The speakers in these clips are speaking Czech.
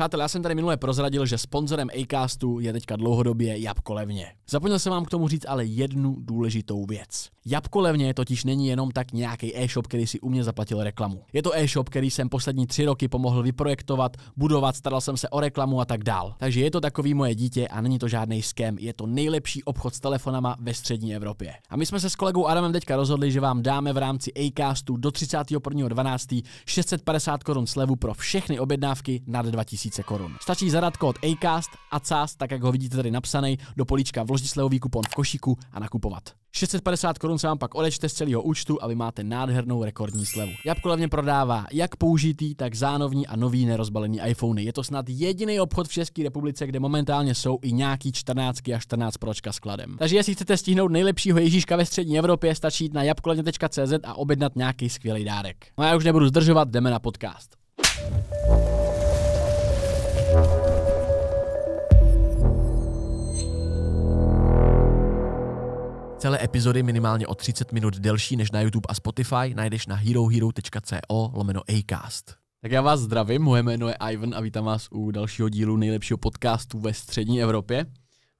Přátelé, já jsem tady minule prozradil, že sponzorem Acastu je teďka dlouhodobě Jabko Levně. Zapomněl jsem vám k tomu říct ale jednu důležitou věc. Jabko Levně totiž není jenom tak nějaký e-shop, který si u mě zaplatil reklamu. Je to e-shop, který jsem poslední tři roky pomohl vyprojektovat, budovat, staral jsem se o reklamu a tak dál. Takže je to takový moje dítě a není to žádný skem, je to nejlepší obchod s telefonama ve střední Evropě. A my jsme se s kolegou Adamem teďka rozhodli, že vám dáme v rámci Acastu do 31.12. 650 korun slevu pro všechny objednávky nad 2000 2000 korun. Stačí zadat kód ACAST a CAST, tak jak ho vidíte tady napsaný, do políčka vložit slevový kupon v košíku a nakupovat. 650 korun se vám pak odečte z celého účtu a vy máte nádhernou rekordní slevu. Jabko levně prodává jak použitý, tak zánovní a nový nerozbalený iPhony. Je to snad jediný obchod v České republice, kde momentálně jsou i nějaký 14 a 14 pročka skladem. Takže jestli chcete stihnout nejlepšího Ježíška ve střední Evropě, stačí jít na jabkolevně.cz a objednat nějaký skvělý dárek. No a já už nebudu zdržovat, jdeme na podcast. Celé epizody minimálně o 30 minut delší než na YouTube a Spotify najdeš na herohero.co lomeno Acast. Tak já vás zdravím, moje jméno je Ivan a vítám vás u dalšího dílu nejlepšího podcastu ve střední Evropě.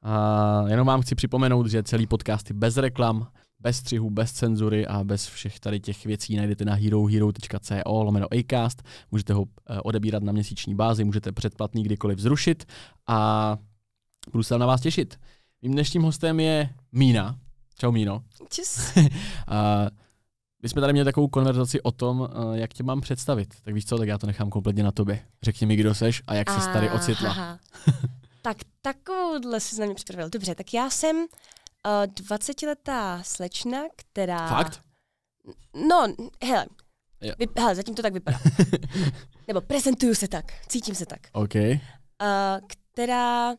A jenom vám chci připomenout, že celý podcast je bez reklam, bez střihu, bez cenzury a bez všech tady těch věcí najdete na herohero.co lomeno Acast. Můžete ho eh, odebírat na měsíční bázi, můžete předplatný kdykoliv zrušit a budu se na vás těšit. Mým dnešním hostem je Mína. Čau Míno. Čus. a my jsme tady měli takovou konverzaci o tom, eh, jak tě mám představit. Tak víš co, tak já to nechám kompletně na tobě. Řekni mi, kdo seš a jak se tady ocitla. tak takovouhle si na mě připravil. Dobře, tak já jsem uh, eh, 20-letá slečna, která... Fakt? No, hele, Vy, hele, zatím to tak vypadá. Nebo prezentuju se tak, cítím se tak. OK. Uh, která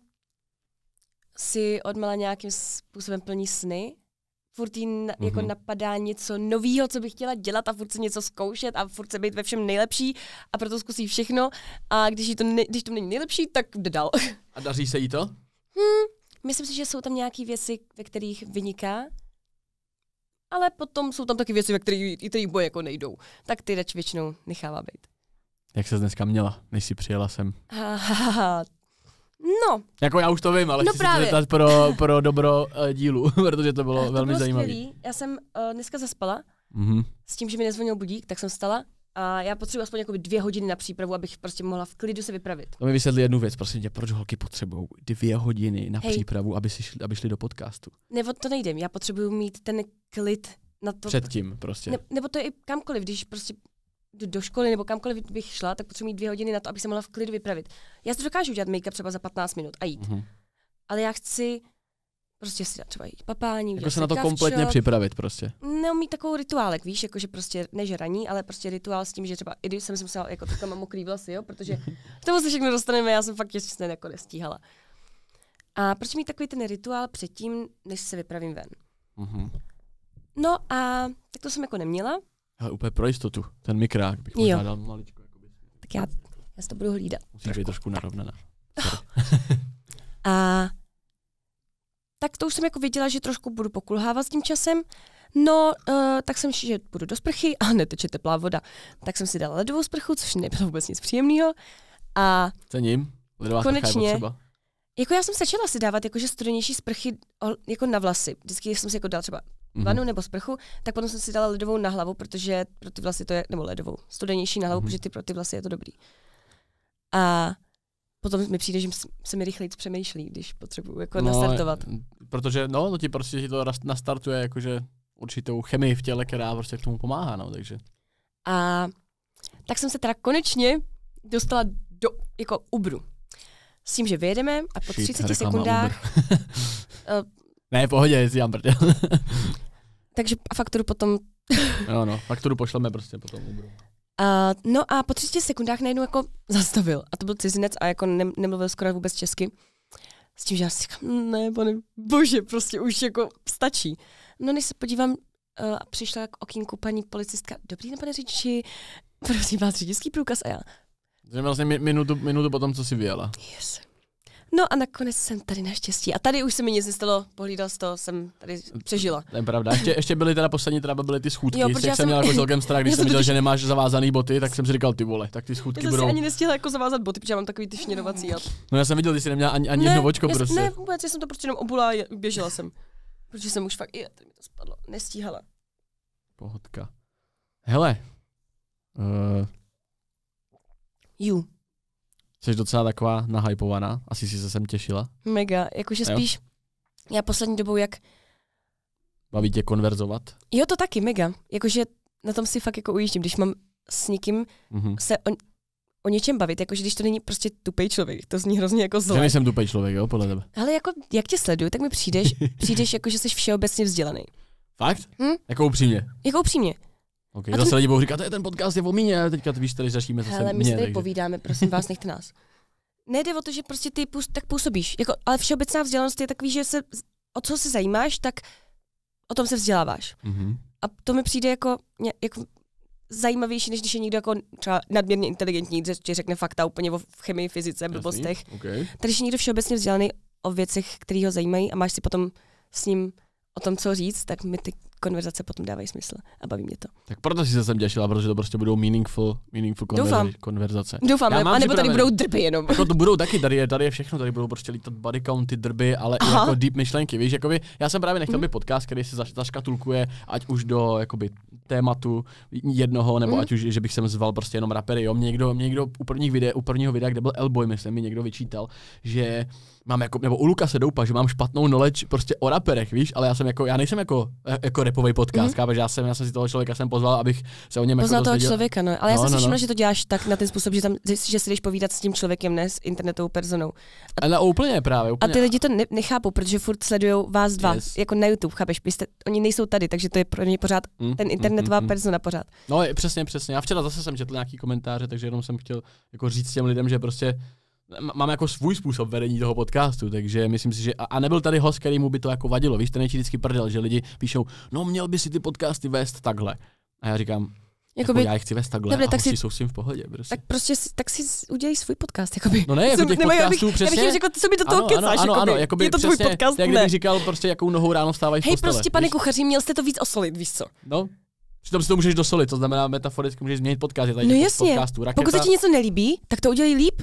si odmala nějakým způsobem plní sny furt jí na, mm-hmm. jako mhm. napadá něco nového, co bych chtěla dělat a furt se něco zkoušet a furt se být ve všem nejlepší a proto zkusí všechno a když, jí to, ne, když to není nejlepší, tak jde dál. A daří se jí to? Hmm, myslím si, že jsou tam nějaké věci, ve kterých vyniká, ale potom jsou tam taky věci, ve kterých, kterých boje jako nejdou. Tak ty radši většinou nechává být. Jak se dneska měla, než jsi přijela sem? Ha, ha, ha, No. Jako já už to vím, ale no chci právě. se pro, pro dobro uh, dílu, protože to bylo eh, to velmi zajímavé. Já jsem uh, dneska zaspala mm-hmm. s tím, že mi nezvonil budík, tak jsem stala a já potřebuji aspoň dvě hodiny na přípravu, abych prostě mohla v klidu se vypravit. To mi vysvětli jednu věc, prosím tě, proč holky potřebují dvě hodiny na Hej. přípravu, aby, si šli, aby šli do podcastu? Nebo to nejde, já potřebuji mít ten klid na to. Předtím prostě. Ne, nebo to je i kamkoliv, když prostě do školy nebo kamkoliv bych šla, tak potřebuji mít dvě hodiny na to, abych se mohla v klidu vypravit. Já si dokážu udělat make-up třeba za 15 minut a jít. Mm-hmm. Ale já chci prostě si dát třeba jít papání. Jako se na to kavčo, kompletně připravit prostě. mít takovou rituálek, víš, jakože prostě, než že raní, ale prostě rituál s tím, že třeba, i když jsem si musela, jako takhle mám mokrý vlasy, jo, protože k tomu se všechno dostaneme, já jsem fakt ještě jako nestíhala. A proč mít takový ten rituál předtím, než se vypravím ven? Mm-hmm. No a tak to jsem jako neměla. Hele, úplně pro jistotu, ten mikrák bych možná dal maličko. Jakoby. Tak já, já si to budu hlídat. Musíš trošku. být trošku narovnaná. a tak to už jsem jako věděla, že trošku budu pokulhávat s tím časem. No, uh, tak jsem si, že budu do sprchy a neteče teplá voda. Tak jsem si dala ledovou sprchu, což nebylo vůbec nic příjemného. A Cením, ledová konečně, je Jako já jsem začala si dávat jakože studenější sprchy jako na vlasy. Vždycky jsem si jako dala třeba Mhm. vanu nebo sprchu, tak potom jsem si dala ledovou na hlavu, protože pro ty vlasy to je, nebo ledovou, studenější na hlavu, mm. protože ty pro ty vlasy je to dobrý. A potom mi přijde, že se mi rychleji přemýšlí, když potřebuju jako no, nastartovat. Protože no, to no, ti prostě ti to nastartuje jakože určitou chemii v těle, která prostě k tomu pomáhá, no, takže. A tak jsem se teda konečně dostala do, jako Uberu. S tím, že vyjedeme a po Shit, 30 sekundách... uh, ne, pohodě, jestli já takže a fakturu potom... ano, no, fakturu pošleme prostě potom. A no a po 30 sekundách najednou jako zastavil. A to byl cizinec a jako ne- nemluvil skoro vůbec česky. S tím, že já si říkám, mm, ne, pane bože, prostě už jako stačí. No než se podívám, uh, přišla k okýnku paní policistka, dobrý den, pane řidiči, prosím vás, řidičský průkaz a já. Že vlastně minutu, minutu potom, co si vyjela. Yes. No a nakonec jsem tady naštěstí. A tady už se mi nic nestalo, pohlídal to, jsem tady přežila. To je pravda. Ještě, ještě byly teda poslední třeba byly ty schůdky, jo, jsem, jsem měl jako celkem strach, když jsem viděl, že nemáš zavázaný boty, tak jsem si říkal ty vole, tak ty schůdky budou. Já jsem ani nestihla jako zavázat boty, protože já mám takový ty šněrovací Ale... No já jsem viděl, že jsi neměla ani, ani ne, jedno očko prostě. Ne, vůbec, já jsem to prostě jenom obula a běžela jsem. Protože jsem už fakt, i to mi to spadlo, nestíhala. Pohodka. Hele. Uh... Eh, you. Jsi docela taková nahypovaná, asi si se sem těšila. Mega, jakože spíš, já poslední dobou jak... Baví tě konverzovat? Jo, to taky, mega. Jakože na tom si fakt jako ujíždím, když mám s někým mm-hmm. se o, o něčem bavit, jakože když to není prostě tupej člověk, to zní hrozně jako zle. Já nejsem tupej člověk, jo, podle tebe. Ale jako, jak tě sleduju, tak mi přijdeš, přijdeš jako, že jsi všeobecně vzdělaný. Fakt? Hm? Jako upřímně? Jako upřímně. Ok, a zase to... lidi budou říkat, to je ten podcast je o míně, teďka víš, tady řešíme zase Ale my se tady takže... povídáme, prosím vás, nechte nás. Nejde o to, že prostě ty půs, tak působíš, jako, ale všeobecná vzdělanost je takový, že se, o co se zajímáš, tak o tom se vzděláváš. Mm-hmm. A to mi přijde jako, jako zajímavější, než když je někdo jako třeba nadměrně inteligentní, že řekne fakta úplně o chemii, fyzice, blbostech. Okay. Takže je někdo všeobecně vzdělaný o věcech, které ho zajímají a máš si potom s ním o tom, co říct, tak mi ty konverzace potom dávají smysl a baví mě to. Tak proto si se sem těšila, protože to prostě budou meaningful, meaningful Doufám. konverzace. Doufám, Já mám a nebo tady budou drby jenom. Jako to budou taky, tady je, tady je všechno, tady budou prostě lítat body county, drby, ale Aha. i jako deep myšlenky, víš, jakoby, já jsem právě nechtěl mm. by podcast, který se zaškatulkuje, ať už do jakoby, tématu jednoho, nebo mm. ať už, že bych sem zval prostě jenom rapery, jo, mě někdo, mě někdo u, prvních videa, u prvního videa, kde byl Elboy, myslím, mi někdo vyčítal, že mám jako, nebo u Luka se doupa, že mám špatnou knowledge prostě o raperech, víš, ale já jsem jako, já nejsem jako, e- jako repový podcast, mm-hmm. já jsem, já jsem si toho člověka jsem pozval, abych se o něm jako Poznal jako toho dozvěděl. člověka, no. Ale no, já jsem no, si no. všimla, no. že to děláš tak na ten způsob, že, tam, že si jdeš povídat s tím člověkem, ne s internetovou personou. A, ale úplně právě. Úplně. A ty lidi to ne- nechápou, protože furt sledují vás dva, yes. jako na YouTube, chápeš? jste, oni nejsou tady, takže to je pro ně pořád mm, ten mm, mm, internetová mm, mm, persona pořád. No, je, přesně, přesně. Já včera zase jsem četl nějaký komentáře, takže jenom jsem chtěl jako říct těm lidem, že prostě mám jako svůj způsob vedení toho podcastu, takže myslím si, že a nebyl tady host, který mu by to jako vadilo. Víš, ten je vždycky prdel, že lidi píšou, no měl by si ty podcasty vést takhle. A já říkám, Jakoby, jako já chci vést takhle dobře, a tak si, jsou s tím v pohodě. Prostě. Tak prostě tak si udělej svůj podcast. Jakoby. No ne, jako těch nebo, podcastů přesně. Já bych řekl, co by do toho ano, kecáš. Ano, ano, jakoby, ano, je to tvůj podcast, jak ne. říkal, prostě jakou nohou ráno vstávají Hej, prostě pane víš? kuchaři, měl jste to víc osolit, víš co? No, Přitom si to můžeš dosolit, to znamená metaforicky můžeš změnit podcast. Je tady no jasně, podcastu, pokud se ti něco nelíbí, tak to udělej líp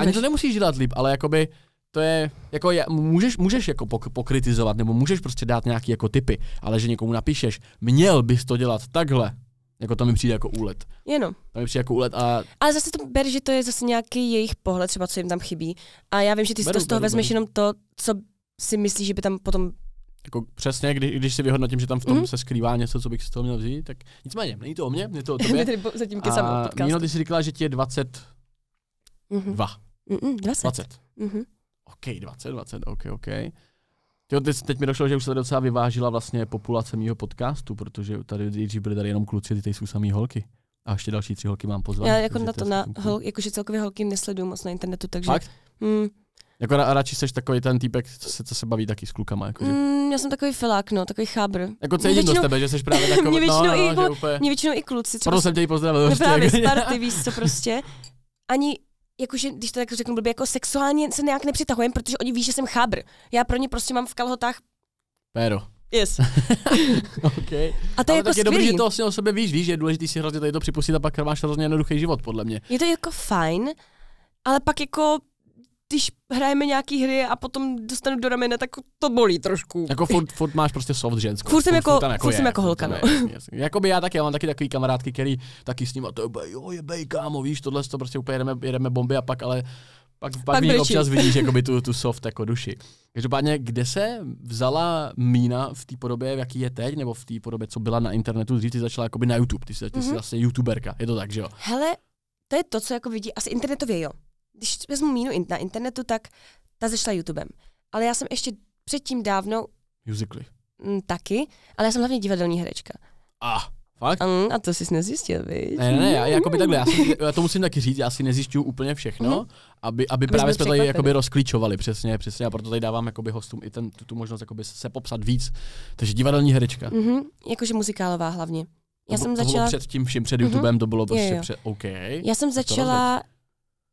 ani to nemusíš dělat líp, ale jakoby to je, jako je, můžeš, můžeš jako pokritizovat, nebo můžeš prostě dát nějaký jako typy, ale že někomu napíšeš, měl bys to dělat takhle, jako to mi přijde jako úlet. Jenom. To mi přijde jako úlet a... Ale zase to ber, že to je zase nějaký jejich pohled, třeba co jim tam chybí. A já vím, že ty beru, si to z toho beru, vezmeš beru. jenom to, co si myslíš, že by tam potom jako přesně, kdy, když si vyhodnotím, že tam v tom mm. se skrývá něco, co bych z toho měl vzít, tak nicméně, není to o mně, není to o tobě. tady zatím a Míno, ty jsi říkala, že ti je 22. Mm-hmm. Mm-mm, 20. 20. Mm-hmm. OK, 20, 20, OK, OK. Jo, teď, teď mi došlo, že už se docela vyvážila vlastně populace mýho podcastu, protože tady dřív byly tady jenom kluci, tady jsou samý holky. A ještě další tři holky mám pozvat. Já jako na to, na hol, jakože celkově holky nesleduju moc na internetu, takže... Fakt? Mm. Jako a radši seš takový ten týpek, co se, co se baví taky s klukama. Jakože. Mm, já jsem takový filák, no, takový chábr. Jako cítím většinou, z tebe, že jsi právě takový. mě, no, většinou no, no, i, no, úplně... mě většinou i kluci. Proto prostě- jsem tě i pozdravil. No prostě právě, z jako- party, víš co prostě. Ani jakože, když to tak řeknu blbě, jako sexuálně se nějak nepřitahujem, protože oni ví, že jsem chábr. Já pro ně prostě mám v kalhotách... Péro. Yes. okay. A to je jako tak je dobrý, že to asi vlastně o sobě víš, víš, že je důležité si hrozně tady to připustit a pak máš hrozně jednoduchý život, podle mě. Je to jako fajn, ale pak jako když hrajeme nějaký hry a potom dostanu do ramene, tak to bolí trošku. Jako furt, furt máš prostě soft ženskou. Furt jsem jako, furt jako, furt jako je, jako holka, no. Jakoby já taky, já mám taky takový kamarádky, který taky s ním a to je, jo, je bej, kámo, víš, tohle to prostě úplně jedeme, jedeme bomby a pak ale pak, pak, pak vidí, občas vidíš jakoby tu, tu soft jako duši. Každopádně, kde se vzala Mína v té podobě, v jaký je teď, nebo v té podobě, co byla na internetu, dřív ty začala jakoby na YouTube, ty jsi, ty jsi mm-hmm. zase youtuberka, je to tak, že jo? Hele, to je to, co jako vidí asi internetově, jo když vezmu mínu in, na internetu, tak ta zešla YouTubem. Ale já jsem ještě předtím dávno... Musically. M, mm, taky, ale já jsem hlavně divadelní herečka. A, ah, fakt? Mm, a to jsi nezjistil, víš? Ne, ne, já, takhle, já, si, já to musím taky říct, já si nezjišťuju úplně všechno, mm-hmm. aby, aby, právě jsme tady jakoby rozklíčovali, přesně, přesně, a proto tady dávám jakoby hostům i ten, tu, tu možnost jakoby se popsat víc. Takže divadelní herečka. Mm-hmm, jakože muzikálová hlavně. Já to, jsem to začala... To bylo před tím vším, před mhm. YouTubem, mm-hmm. to bylo prostě před, OK. Já jsem začala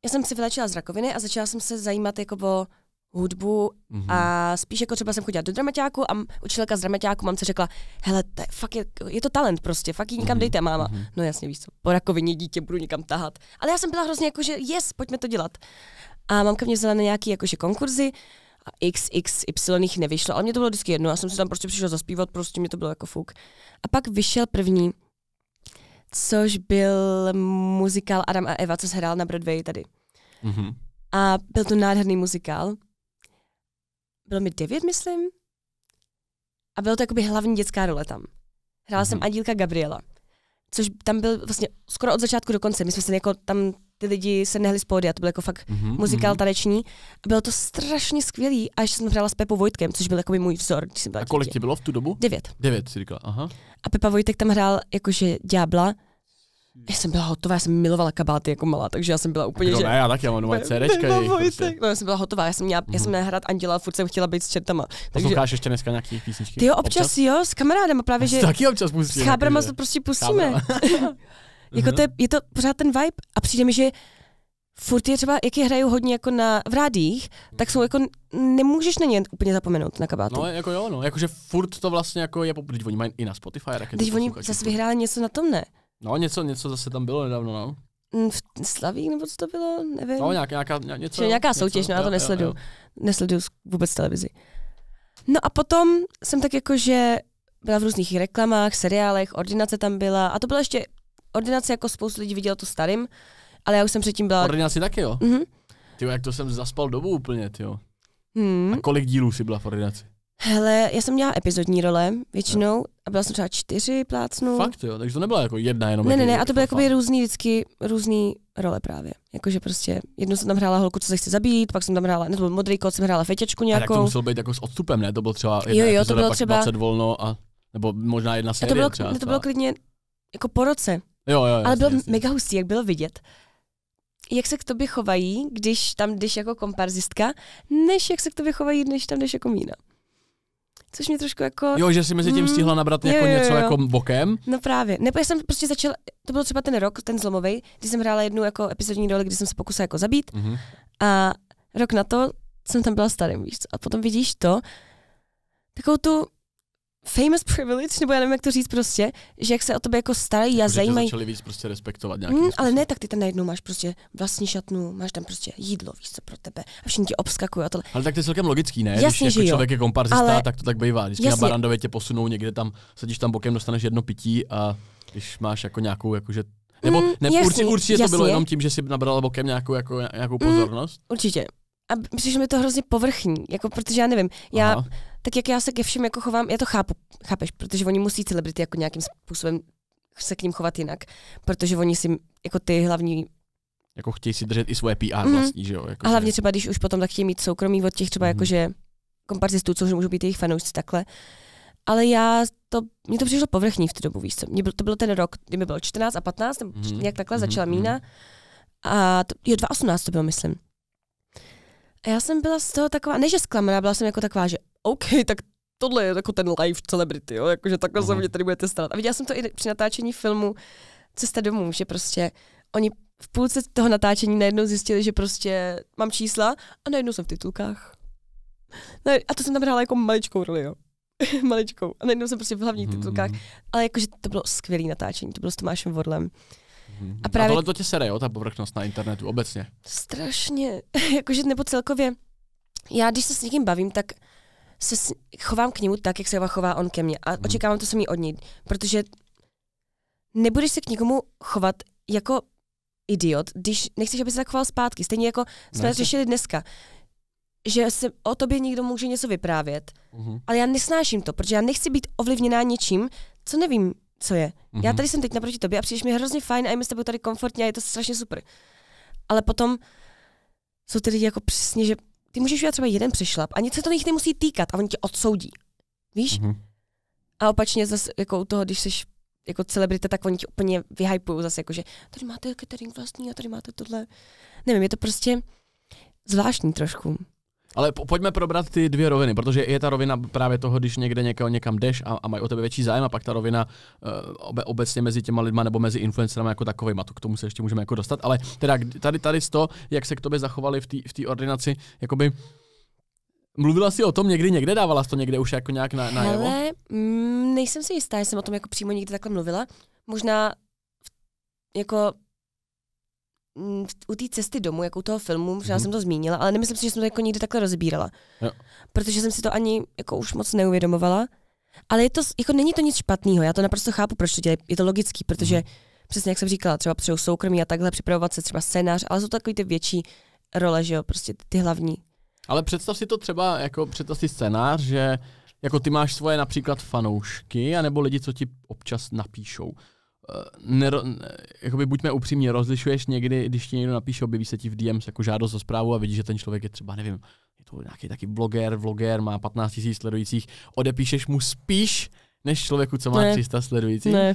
já jsem si vylečila z rakoviny a začala jsem se zajímat jako o hudbu mm-hmm. a mhm. spíš jako třeba jsem chodila do dramaťáku a učitelka z dramaťáku mám se řekla, hele, to je, fakt je, je, to talent prostě, fakt ji nikam mm-hmm. dejte, máma. Mm-hmm. No jasně, víš co, po rakovině dítě budu nikam tahat. Ale já jsem byla hrozně jako, že yes, pojďme to dělat. A mamka mě vzala na nějaký jakože konkurzy a x, x, y nevyšlo, ale mě to bylo vždycky jedno, já jsem se tam prostě přišla zaspívat, prostě mě to bylo jako fuk. A pak vyšel první což byl muzikál Adam a Eva, co se hrál na Broadway tady. Mm-hmm. A byl to nádherný muzikál. Bylo mi devět, myslím. A bylo to jakoby hlavní dětská role tam. Hrála mm-hmm. jsem mhm. Adílka Gabriela, což tam byl vlastně skoro od začátku do konce. My jsme se jako tam ty lidi se nehli z pódia, to byl jako fakt mm-hmm, muzikál taneční. Bylo to strašně skvělý, až jsem hrála s Pepou Vojtkem, což byl jako můj vzor, když jsem byla A kolik ti bylo v tu dobu? Devět. Devět, si říkala, aha. A Pepa Vojtek tam hrál jakože Ďábla, já jsem byla hotová, já jsem milovala kabáty jako malá, takže já jsem byla úplně, že... Ne, já taky, já mám doma CDčka prostě. No, já jsem byla hotová, já jsem měla, já jsem mhm. měla hrát Anděla, furt jsem chtěla být s čertama. Takže... Posloucháš ještě dneska nějaký písničky? Ty jo, občas, občas, jo, s kamarádem, právě, že... Taky občas pustíme. S chábrama to prostě pustíme. Jako mhm. to je, je to pořád ten vibe a přijde mi, že furt je třeba, jak je hrajou hodně jako na, v rádích, tak jsou mhm. jako, nemůžeš na ně úplně zapomenout na kabátu. No, jako jo, no, jakože furt to vlastně jako je, když oni mají i na Spotify. Tak když oni zase vyhráli něco na tom, ne? No, něco, něco zase tam bylo nedávno, no. V Slavík, nebo co to bylo, nevím. No, nějaká, nějaká, něco, Čiže nějaká soutěž, něco, no, já to nesledu. Jo, jo. Nesledu vůbec televizi. No a potom jsem tak jako, že byla v různých reklamách, seriálech, ordinace tam byla a to byla ještě ordinaci jako spoustu lidí viděl to starým, ale já už jsem předtím byla... Ordinaci taky, jo? Mhm. Ty jak to jsem zaspal dobu úplně, ty jo. Hmm. A kolik dílů si byla v ordinaci? Hele, já jsem měla epizodní role většinou no. a byla jsem třeba čtyři plácnu. Fakt jo, takže to nebyla jako jedna jenom. Ne, ne, ne, a to byly jakoby různý vždycky, různý role právě. Jakože prostě jednou jsem tam hrála holku, co se chce zabít, pak jsem tam hrála, ne, to byl modrý kód, jsem hrála fetěčku nějakou. A tak to muselo být jako s odstupem, ne? To bylo třeba jedna jo, jo, epizoda, to bylo pak třeba... 20 volno a, nebo možná jedna série a to bylo, třeba, ne, to bylo klidně jako po roce. Jo, jo, Ale byl mega hustý, jak bylo vidět, jak se k tobě chovají, když tam jdeš jako komparzistka, než jak se k tobě chovají, než tam jdeš jako mína. Což mě trošku jako... Jo, že si mezi tím mm, stihla nabrat jako jo, jo, jo. něco jako bokem? No právě. Nebo já jsem prostě začala, to byl třeba ten rok, ten zlomový, kdy jsem hrála jednu jako epizodní roli, kdy jsem se pokusila jako zabít. Mm-hmm. A rok na to jsem tam byla starým, víš co? A potom vidíš to, takovou tu famous privilege, nebo já nevím, jak to říct prostě, že jak se o tebe jako starají a jako, zajímají. začali víc prostě respektovat nějaký. mm, Ale ne, tak ty tam najednou máš prostě vlastní šatnu, máš tam prostě jídlo, víš co pro tebe a všichni ti obskakují a tohle. Ale tak to je celkem logický, ne? Jasně, Když jako že jako jo. člověk je komparzista, ale... tak to tak bývá. Když na barandově tě posunou někde tam, sedíš tam bokem, dostaneš jedno pití a když máš jako nějakou, jakože nebo mm, ne, jasný, určitě, určitě jasný. to bylo jenom tím, že si nabrala bokem nějakou, jako, nějakou mm, pozornost? Mm, určitě a myslím, že mi to hrozně povrchní, jako protože já nevím, já, Aha. tak jak já se ke všem jako chovám, já to chápu, chápeš, protože oni musí celebrity jako nějakým způsobem se k ním chovat jinak, protože oni si, jako ty hlavní jako chtějí si držet i svoje PR mm. vlastní, že jo? Jako, a hlavně že... třeba, když už potom tak chtějí mít soukromí od těch třeba mm. jakože komparzistů, což můžou být jejich fanoušci takhle. Ale já to, mně to přišlo povrchní v tu dobu, víš co? Mě byl, to byl ten rok, kdy mi bylo 14 a 15, nebo mm. nějak takhle mm. začala mhm. mína. A to, jo, 2018 to bylo, myslím. A já jsem byla z toho taková, ne že zklamaná, byla jsem jako taková, že OK, tak tohle je jako ten live celebrity, jo? jakože takhle se mě tady budete starat. A viděla jsem to i při natáčení filmu Cesta domů, že prostě oni v půlce toho natáčení najednou zjistili, že prostě mám čísla a najednou jsem v titulkách. No, a to jsem tam hrála jako maličkou roli, jo. maličkou. A najednou jsem prostě v hlavních mm-hmm. titulkách. Ale jakože to bylo skvělé natáčení, to bylo s Tomášem Vorlem. Mm-hmm. A, právě... a tohle to tě sere, jo, ta povrchnost na internetu obecně. Strašně. Jakože nebo celkově. Já, když se s někým bavím, tak se s... chovám k němu tak, jak se chová on ke mně. A mm. očekávám to samý od něj. Protože nebudeš se k někomu chovat jako idiot, když nechceš, aby se tak choval zpátky. Stejně jako jsme ne, řešili dneska že se o tobě někdo může něco vyprávět, mm-hmm. ale já nesnáším to, protože já nechci být ovlivněná něčím, co nevím, co je. Mm-hmm. Já mhm. tady jsem teď naproti tobě a přijdeš mi hrozně fajn a my mi s tebou tady komfortně a je to strašně super. Ale potom jsou ty lidi jako přesně, že ty můžeš udělat třeba jeden přešlap a nic se to nich nemusí týkat a oni tě odsoudí. Víš? Mm-hmm. A opačně zase jako u toho, když jsi jako celebrita, tak oni ti úplně vyhypují zase, jako že tady máte catering vlastní a tady máte tohle. Nevím, je to prostě zvláštní trošku. Ale po, pojďme probrat ty dvě roviny, protože je ta rovina právě toho, když někde někoho někam jdeš a, a mají o tebe větší zájem, a pak ta rovina uh, obe, obecně mezi těma lidma nebo mezi influencerami jako a to k tomu se ještě můžeme jako dostat, ale teda tady, tady z to, jak se k tobě zachovali v té v ordinaci, jakoby Mluvila jsi o tom někdy někde, dávala jsi to někde už jako nějak na, na Hele, mm, nejsem si jistá, jsem o tom jako přímo nikdy takhle mluvila. Možná jako Mm, u té cesty domů, jako u toho filmu, možná mm-hmm. jsem to zmínila, ale nemyslím si, že jsem to jako nikdy takhle rozbírala. Jo. Protože jsem si to ani jako už moc neuvědomovala. Ale je to, jako není to nic špatného, já to naprosto chápu, proč to dělají, je to logický, protože mm-hmm. přesně jak jsem říkala, třeba potřebují soukromí a takhle připravovat se třeba scénář, ale jsou takový ty větší role, že jo, prostě ty hlavní. Ale představ si to třeba, jako představ si scénář, že jako ty máš svoje například fanoušky, anebo lidi, co ti občas napíšou. Eh, nero, eh, jakoby buďme upřímní, rozlišuješ někdy, když ti někdo napíše, objeví se ti v DMs jako žádost o zprávu a vidíš, že ten člověk je třeba, nevím, je to nějaký taky bloger, vloger, má 15 000 sledujících, odepíšeš mu spíš, než člověku, co má ne. 300 sledujících? Ne.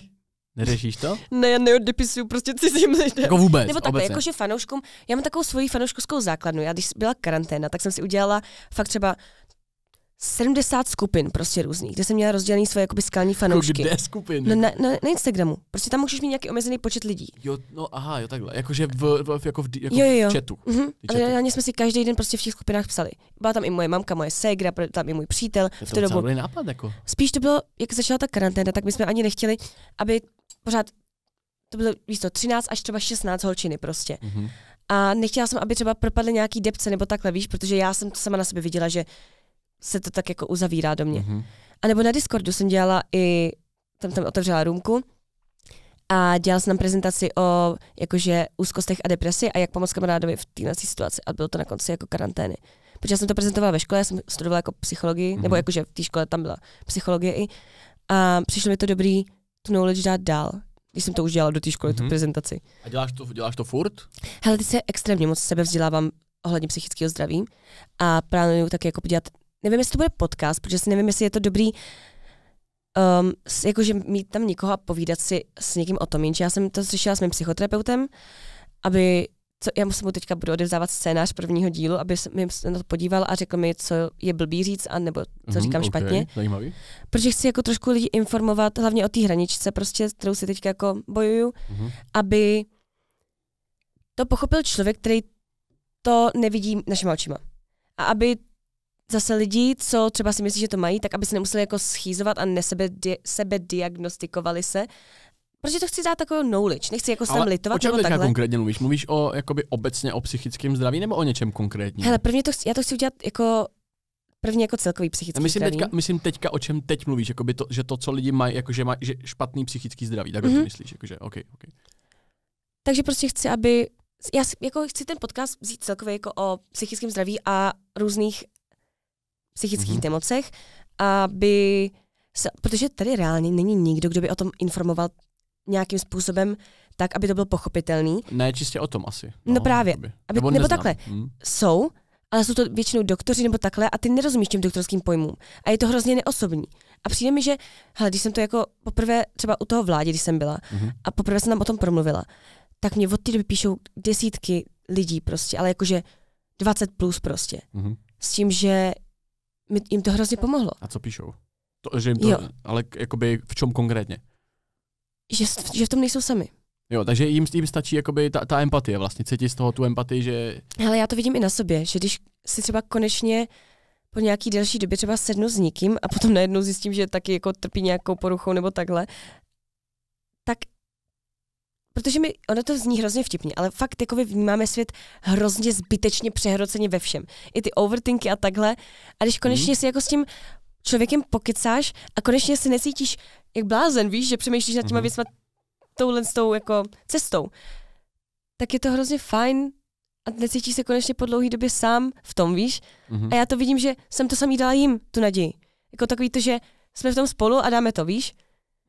Neřešíš to? ne, já neodepisuju prostě cizím lidem. Jako vůbec, Nebo takhle, jakože fanouškům, já mám takovou svoji fanouškovskou základnu. Já když byla karanténa, tak jsem si udělala fakt třeba 70 skupin prostě různých, kde jsem měla rozdělený svoje jakoby skalní jako fanoušky. kde skupin? No, na, na, na, Instagramu. Prostě tam můžeš mít nějaký omezený počet lidí. Jo, no aha, jo takhle. Jakože v, v, jako v, jako jo, jo, jo. v chatu. Mm-hmm. Ale ně jsme si každý den prostě v těch skupinách psali. Byla tam i moje mamka, moje ségra, tam i můj přítel. To v té dobu. nápad jako. Spíš to bylo, jak začala ta karanténa, tak my jsme ani nechtěli, aby pořád to bylo to, 13 až třeba 16 holčiny prostě. Mm-hmm. A nechtěla jsem, aby třeba propadly nějaký depce nebo takhle, víš, protože já jsem to sama na sebe viděla, že se to tak jako uzavírá do mě. Mm-hmm. A nebo na Discordu jsem dělala i, tam tam otevřela růmku a dělala jsem tam prezentaci o jakože úzkostech a depresi a jak pomoct kamarádovi v této situaci a bylo to na konci jako karantény. Protože já jsem to prezentovala ve škole, já jsem studovala jako psychologii, mm-hmm. nebo mhm. jakože v té škole tam byla psychologie i. A přišlo mi to dobrý tu knowledge dát dál, když jsem to už dělala do té školy, mm-hmm. tu mhm. prezentaci. A děláš to, děláš to furt? Hele, teď se extrémně moc sebe vzdělávám ohledně psychického zdraví a plánuju taky jako podělat nevím, jestli to bude podcast, protože si nevím, jestli je to dobrý um, jakože mít tam někoho a povídat si s někým o tom, jenže já jsem to slyšela s mým psychoterapeutem, aby co, já mu teďka budu odevzdávat scénář prvního dílu, aby mi na to podíval a řekl mi, co je blbý říct, a nebo co mm říkám okay, špatně. Zajímavý. Protože chci jako trošku lidi informovat, hlavně o té hraničce, prostě, kterou si teďka jako bojuju, mm-hmm. aby to pochopil člověk, který to nevidí našima očima. A aby zase lidi, co třeba si myslí, že to mají, tak aby se nemuseli jako schýzovat a sebe diagnostikovali se, protože to chci dát takovou knowledge, nechci jako sám litovat. O čem teďka konkrétně mluvíš? Mluvíš o jakoby obecně o psychickém zdraví nebo o něčem konkrétně? Hele, prvně to chci, já to chci udělat jako první jako celkový psychický myslím zdraví. Teďka, myslím teďka, o čem teď mluvíš, jakoby to, že to, co lidi mají, jako že, mají že špatný psychický zdraví, tak mm-hmm. to mhm. myslíš, jakože, okay, okay. Takže prostě chci, aby já si, jako chci ten podcast vzít celkově jako o psychickém zdraví a různých psychických mm-hmm. nemocech, aby se, protože tady reálně není nikdo, kdo by o tom informoval nějakým způsobem tak, aby to bylo pochopitelný. Ne, čistě o tom asi. No, no právě. Aby, aby, nebo, nebo takhle. Hmm. Jsou, ale jsou to většinou doktoři nebo takhle a ty nerozumíš těm doktorským pojmům. A je to hrozně neosobní. A přijde mi, že, hele, když jsem to jako poprvé třeba u toho vládě, když jsem byla mm-hmm. a poprvé jsem tam o tom promluvila, tak mě od té doby píšou desítky lidí prostě, ale jakože 20 plus prostě. Mm-hmm. S tím, že jim to hrozně pomohlo. A co píšou? To, že jim to, jo. ale jakoby v čem konkrétně? Že, že v tom nejsou sami. Jo, takže jim, jim stačí jakoby ta, ta empatie vlastně, cítí z toho tu empatii, že... Hele, já to vidím i na sobě, že když si třeba konečně po nějaký delší době třeba sednu s někým a potom najednou zjistím, že taky jako trpí nějakou poruchou nebo takhle, tak protože mi, ono to zní hrozně vtipně, ale fakt jako vnímáme svět hrozně zbytečně přehroceně ve všem. I ty overthinky a takhle. A když konečně mm. si jako s tím člověkem pokycáš a konečně se necítíš jak blázen, víš, že přemýšlíš nad těma mm. věcma touhle s tou jako cestou, tak je to hrozně fajn a necítíš se konečně po dlouhé době sám v tom, víš? mm A já to vidím, že jsem to samý dala jim, tu naději. Jako takový to, že jsme v tom spolu a dáme to, víš?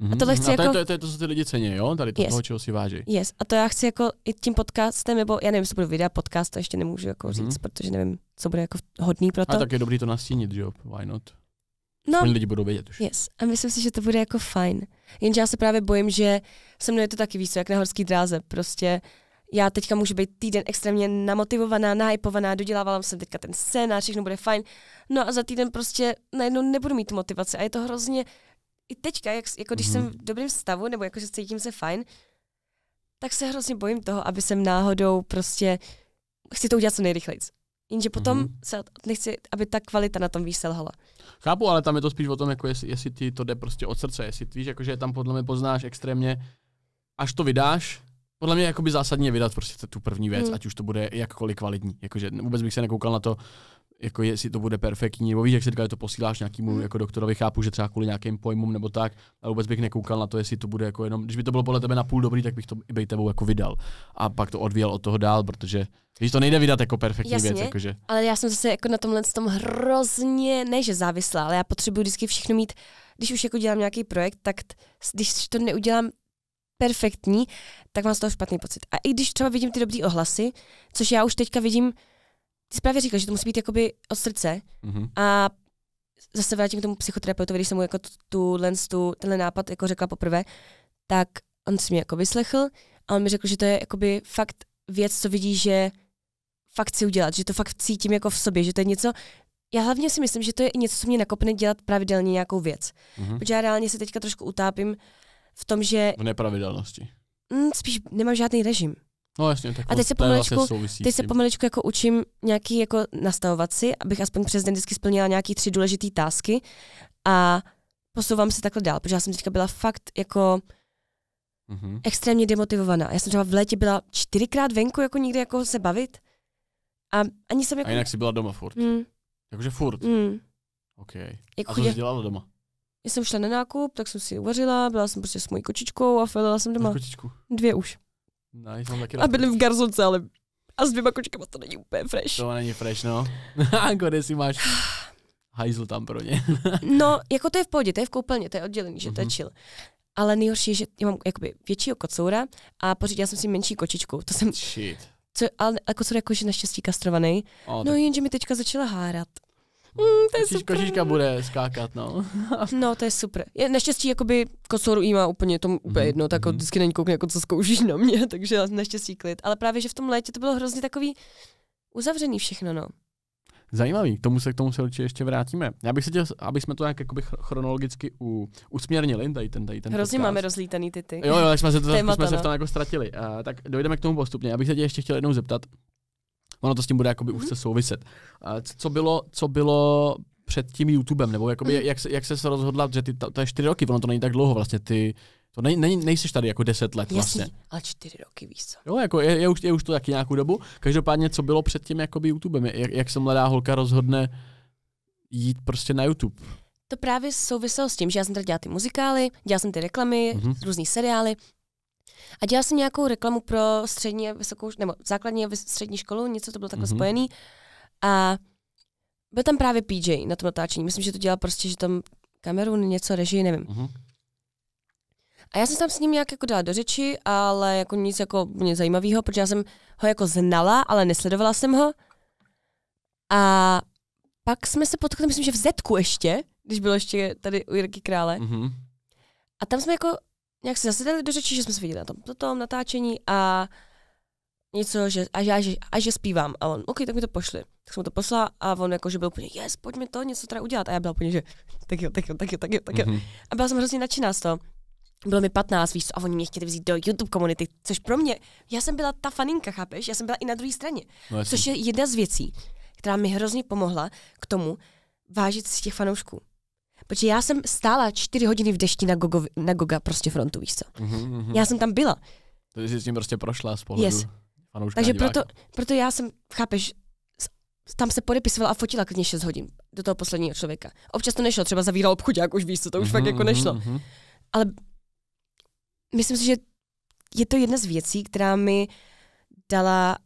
Mm-hmm. A tohle mm-hmm. chci a to, jako... je, to, to je to, co ty lidi cení, jo? Tady to, yes. toho, čeho si váží. Yes. A to já chci jako i tím podcastem, nebo já nevím, jestli budu vydat podcast, to ještě nemůžu jako mm-hmm. říct, mm-hmm. protože nevím, co bude jako hodný pro to. A tak je dobrý to nastínit, jo? Why not? No, Oni lidi budou vědět už. Yes. A myslím si, že to bude jako fajn. Jenže já se právě bojím, že se mnou je to taky víc, jak na horský dráze. Prostě já teďka můžu být týden extrémně namotivovaná, nahypovaná, dodělávala jsem teďka ten scénář, všechno bude fajn. No a za týden prostě najednou nebudu mít motivaci a je to hrozně i teďka, jak, jako když mm-hmm. jsem v mhm. dobrém stavu, nebo jako, že cítím se fajn, tak se hrozně bojím toho, aby jsem náhodou prostě, chci to udělat co nejrychleji. Jenže potom mm-hmm. se nechci, aby ta kvalita na tom výselhala. Chápu, ale tam je to spíš o tom, jako jestli, jestli ti to jde prostě od srdce, jestli víš, jakože tam podle mě poznáš extrémně, až to vydáš, podle mě jakoby zásadně vydat prostě tu první věc, mm. ať už to bude jakkoliv kvalitní. Jakože vůbec bych se nekoukal na to, jako jestli to bude perfektní, nebo víš, jak se říká, že to posíláš nějakému mm. jako doktorovi, chápu, že třeba kvůli nějakým pojmům nebo tak, ale vůbec bych nekoukal na to, jestli to bude jako jenom, když by to bylo podle tebe na půl dobrý, tak bych to i tebou jako vydal. A pak to odvíjel od toho dál, protože když to nejde vydat jako perfektní Jasně, věc. Jakože. Ale já jsem zase jako na tomhle tom hrozně, ne že závislá, ale já potřebuji vždycky všechno mít, když už jako dělám nějaký projekt, tak když to neudělám perfektní, tak mám z toho špatný pocit. A i když třeba vidím ty dobrý ohlasy, což já už teďka vidím, ty právě říkal, že to musí být jakoby od srdce. Mm-hmm. A zase vrátím k tomu psychoterapeutovi, když jsem mu jako tu, tu, tenhle nápad jako řekla poprvé, tak on si mě jako vyslechl a on mi řekl, že to je jakoby fakt věc, co vidí, že fakt chci udělat, že to fakt cítím jako v sobě, že to je něco, já hlavně si myslím, že to je i něco, co mě nakopne dělat pravidelně nějakou věc. Mm-hmm. Protože já reálně se teďka trošku utápím v tom, že... V nepravidelnosti. Mm, spíš nemám žádný režim. No jasně, tak a teď se vlastně pomaličku, vlastně teď se pomaličku jako učím nějaký jako nastavovat si, abych aspoň přes den vždycky splnila nějaký tři důležité tásky a posouvám se takhle dál, protože já jsem teďka byla fakt jako mm-hmm. extrémně demotivovaná. Já jsem třeba v létě byla čtyřikrát venku, jako nikdy jako se bavit a ani jsem jako... A jinak jsi byla doma furt? Mm. Jakože furt? Mm. OK. Jako a co jsi dělala doma? Já jsem šla na nákup, tak jsem si uvařila, byla jsem prostě s mojí kočičkou a felila jsem doma. Kočičku. Dvě už. Nice, taky A byli v garzonce, ale a s dvěma kočkama to není úplně fresh. To není fresh, no. Kde si máš hajzl tam pro ně. no, jako to je v pohodě, to je v koupelně, to je oddělený, že to je mhm. chill. Ale nejhorší je, že já mám jakoby většího kocoura a pořídila jsem si menší kočičku. To jsem... Shit. Co, ale kocour jakože naštěstí kastrovaný. O, no tak... jenže mi teďka začala hárat mm, to je Kočíš, super. Kočiška bude skákat, no. no, to je super. Je, naštěstí, jakoby kocouru jí má úplně, to úplně mm-hmm. jedno, tak mm-hmm. vždycky není koukne, jako co zkoušíš na mě, takže naštěstí klid. Ale právě, že v tom létě to bylo hrozně takový uzavřený všechno, no. Zajímavý, k tomu se k tomu se určitě ještě vrátíme. Já bych se chtěl, aby jsme to nějak jakoby chronologicky u, usměrnili, tady ten, tady ten Hrozně podcast. máme rozlítaný ty ty. Jo, jo, tak jsme se, to, jsme se v no. tom jako ztratili. Uh, tak dojdeme k tomu postupně. Já bych se tě ještě chtěl jednou zeptat, ono to s tím bude jakoby mm-hmm. se souviset. co bylo, co bylo před tím YouTubem, nebo jakoby, mm. jak, se, jak se rozhodla, že ty, to, to je čtyři roky, ono to není tak dlouho vlastně, ty, to ne, ne, nejsiš tady jako deset let vlastně. Jasný, ale čtyři roky víš co. Jo, jako je, je, už, je už to taky nějakou dobu. Každopádně, co bylo před tím jakoby YouTubem, jak, jak se mladá holka rozhodne jít prostě na YouTube? To právě souviselo s tím, že já jsem tady dělala ty muzikály, dělala jsem ty reklamy, mm-hmm. různý seriály a dělala jsem nějakou reklamu pro střední a vysokou, nebo základní a střední školu, něco to bylo takhle mm-hmm. spojený. A byl tam právě PJ na tom natáčení. Myslím, že to dělal prostě, že tam kameru něco režii, nevím. Mm-hmm. A já jsem tam s ním nějak jako dala do řeči, ale jako nic jako mě zajímavého, protože já jsem ho jako znala, ale nesledovala jsem ho. A pak jsme se potkali, myslím, že v Zetku ještě, když bylo ještě tady u Jirky Krále. Mm-hmm. A tam jsme jako nějak se zase dali do řeči, že jsme se viděli na tom, na tom natáčení a něco, že, a, že, a, že, a že zpívám. A on, OK, tak mi to pošli. Tak jsem mu to poslala a on jako, že byl úplně, yes, pojďme to něco teda udělat. A já byla úplně, že tak jo, tak jo, tak jo, tak jo, tak jo. Mm-hmm. A byla jsem hrozně nadšená z toho. Bylo mi 15, víš co, a oni mě chtěli vzít do YouTube komunity, což pro mě, já jsem byla ta faninka, chápeš? Já jsem byla i na druhé straně, no, což je jedna z věcí, která mi hrozně pomohla k tomu vážit si těch fanoušků. Protože já jsem stála čtyři hodiny v dešti na, Gogo, na Goga prostě frontu, víš co? Mm-hmm. Já jsem tam byla. To jsi s tím prostě prošla z pohledu yes. Takže proto, proto já jsem, chápeš, tam se podepisovala a fotila klidně 6 hodin do toho posledního člověka. Občas to nešlo, třeba zavíral jak už víš co, to už mm-hmm, fakt jako mm-hmm, nešlo. Mm-hmm. Ale myslím si, že je to jedna z věcí, která mi dala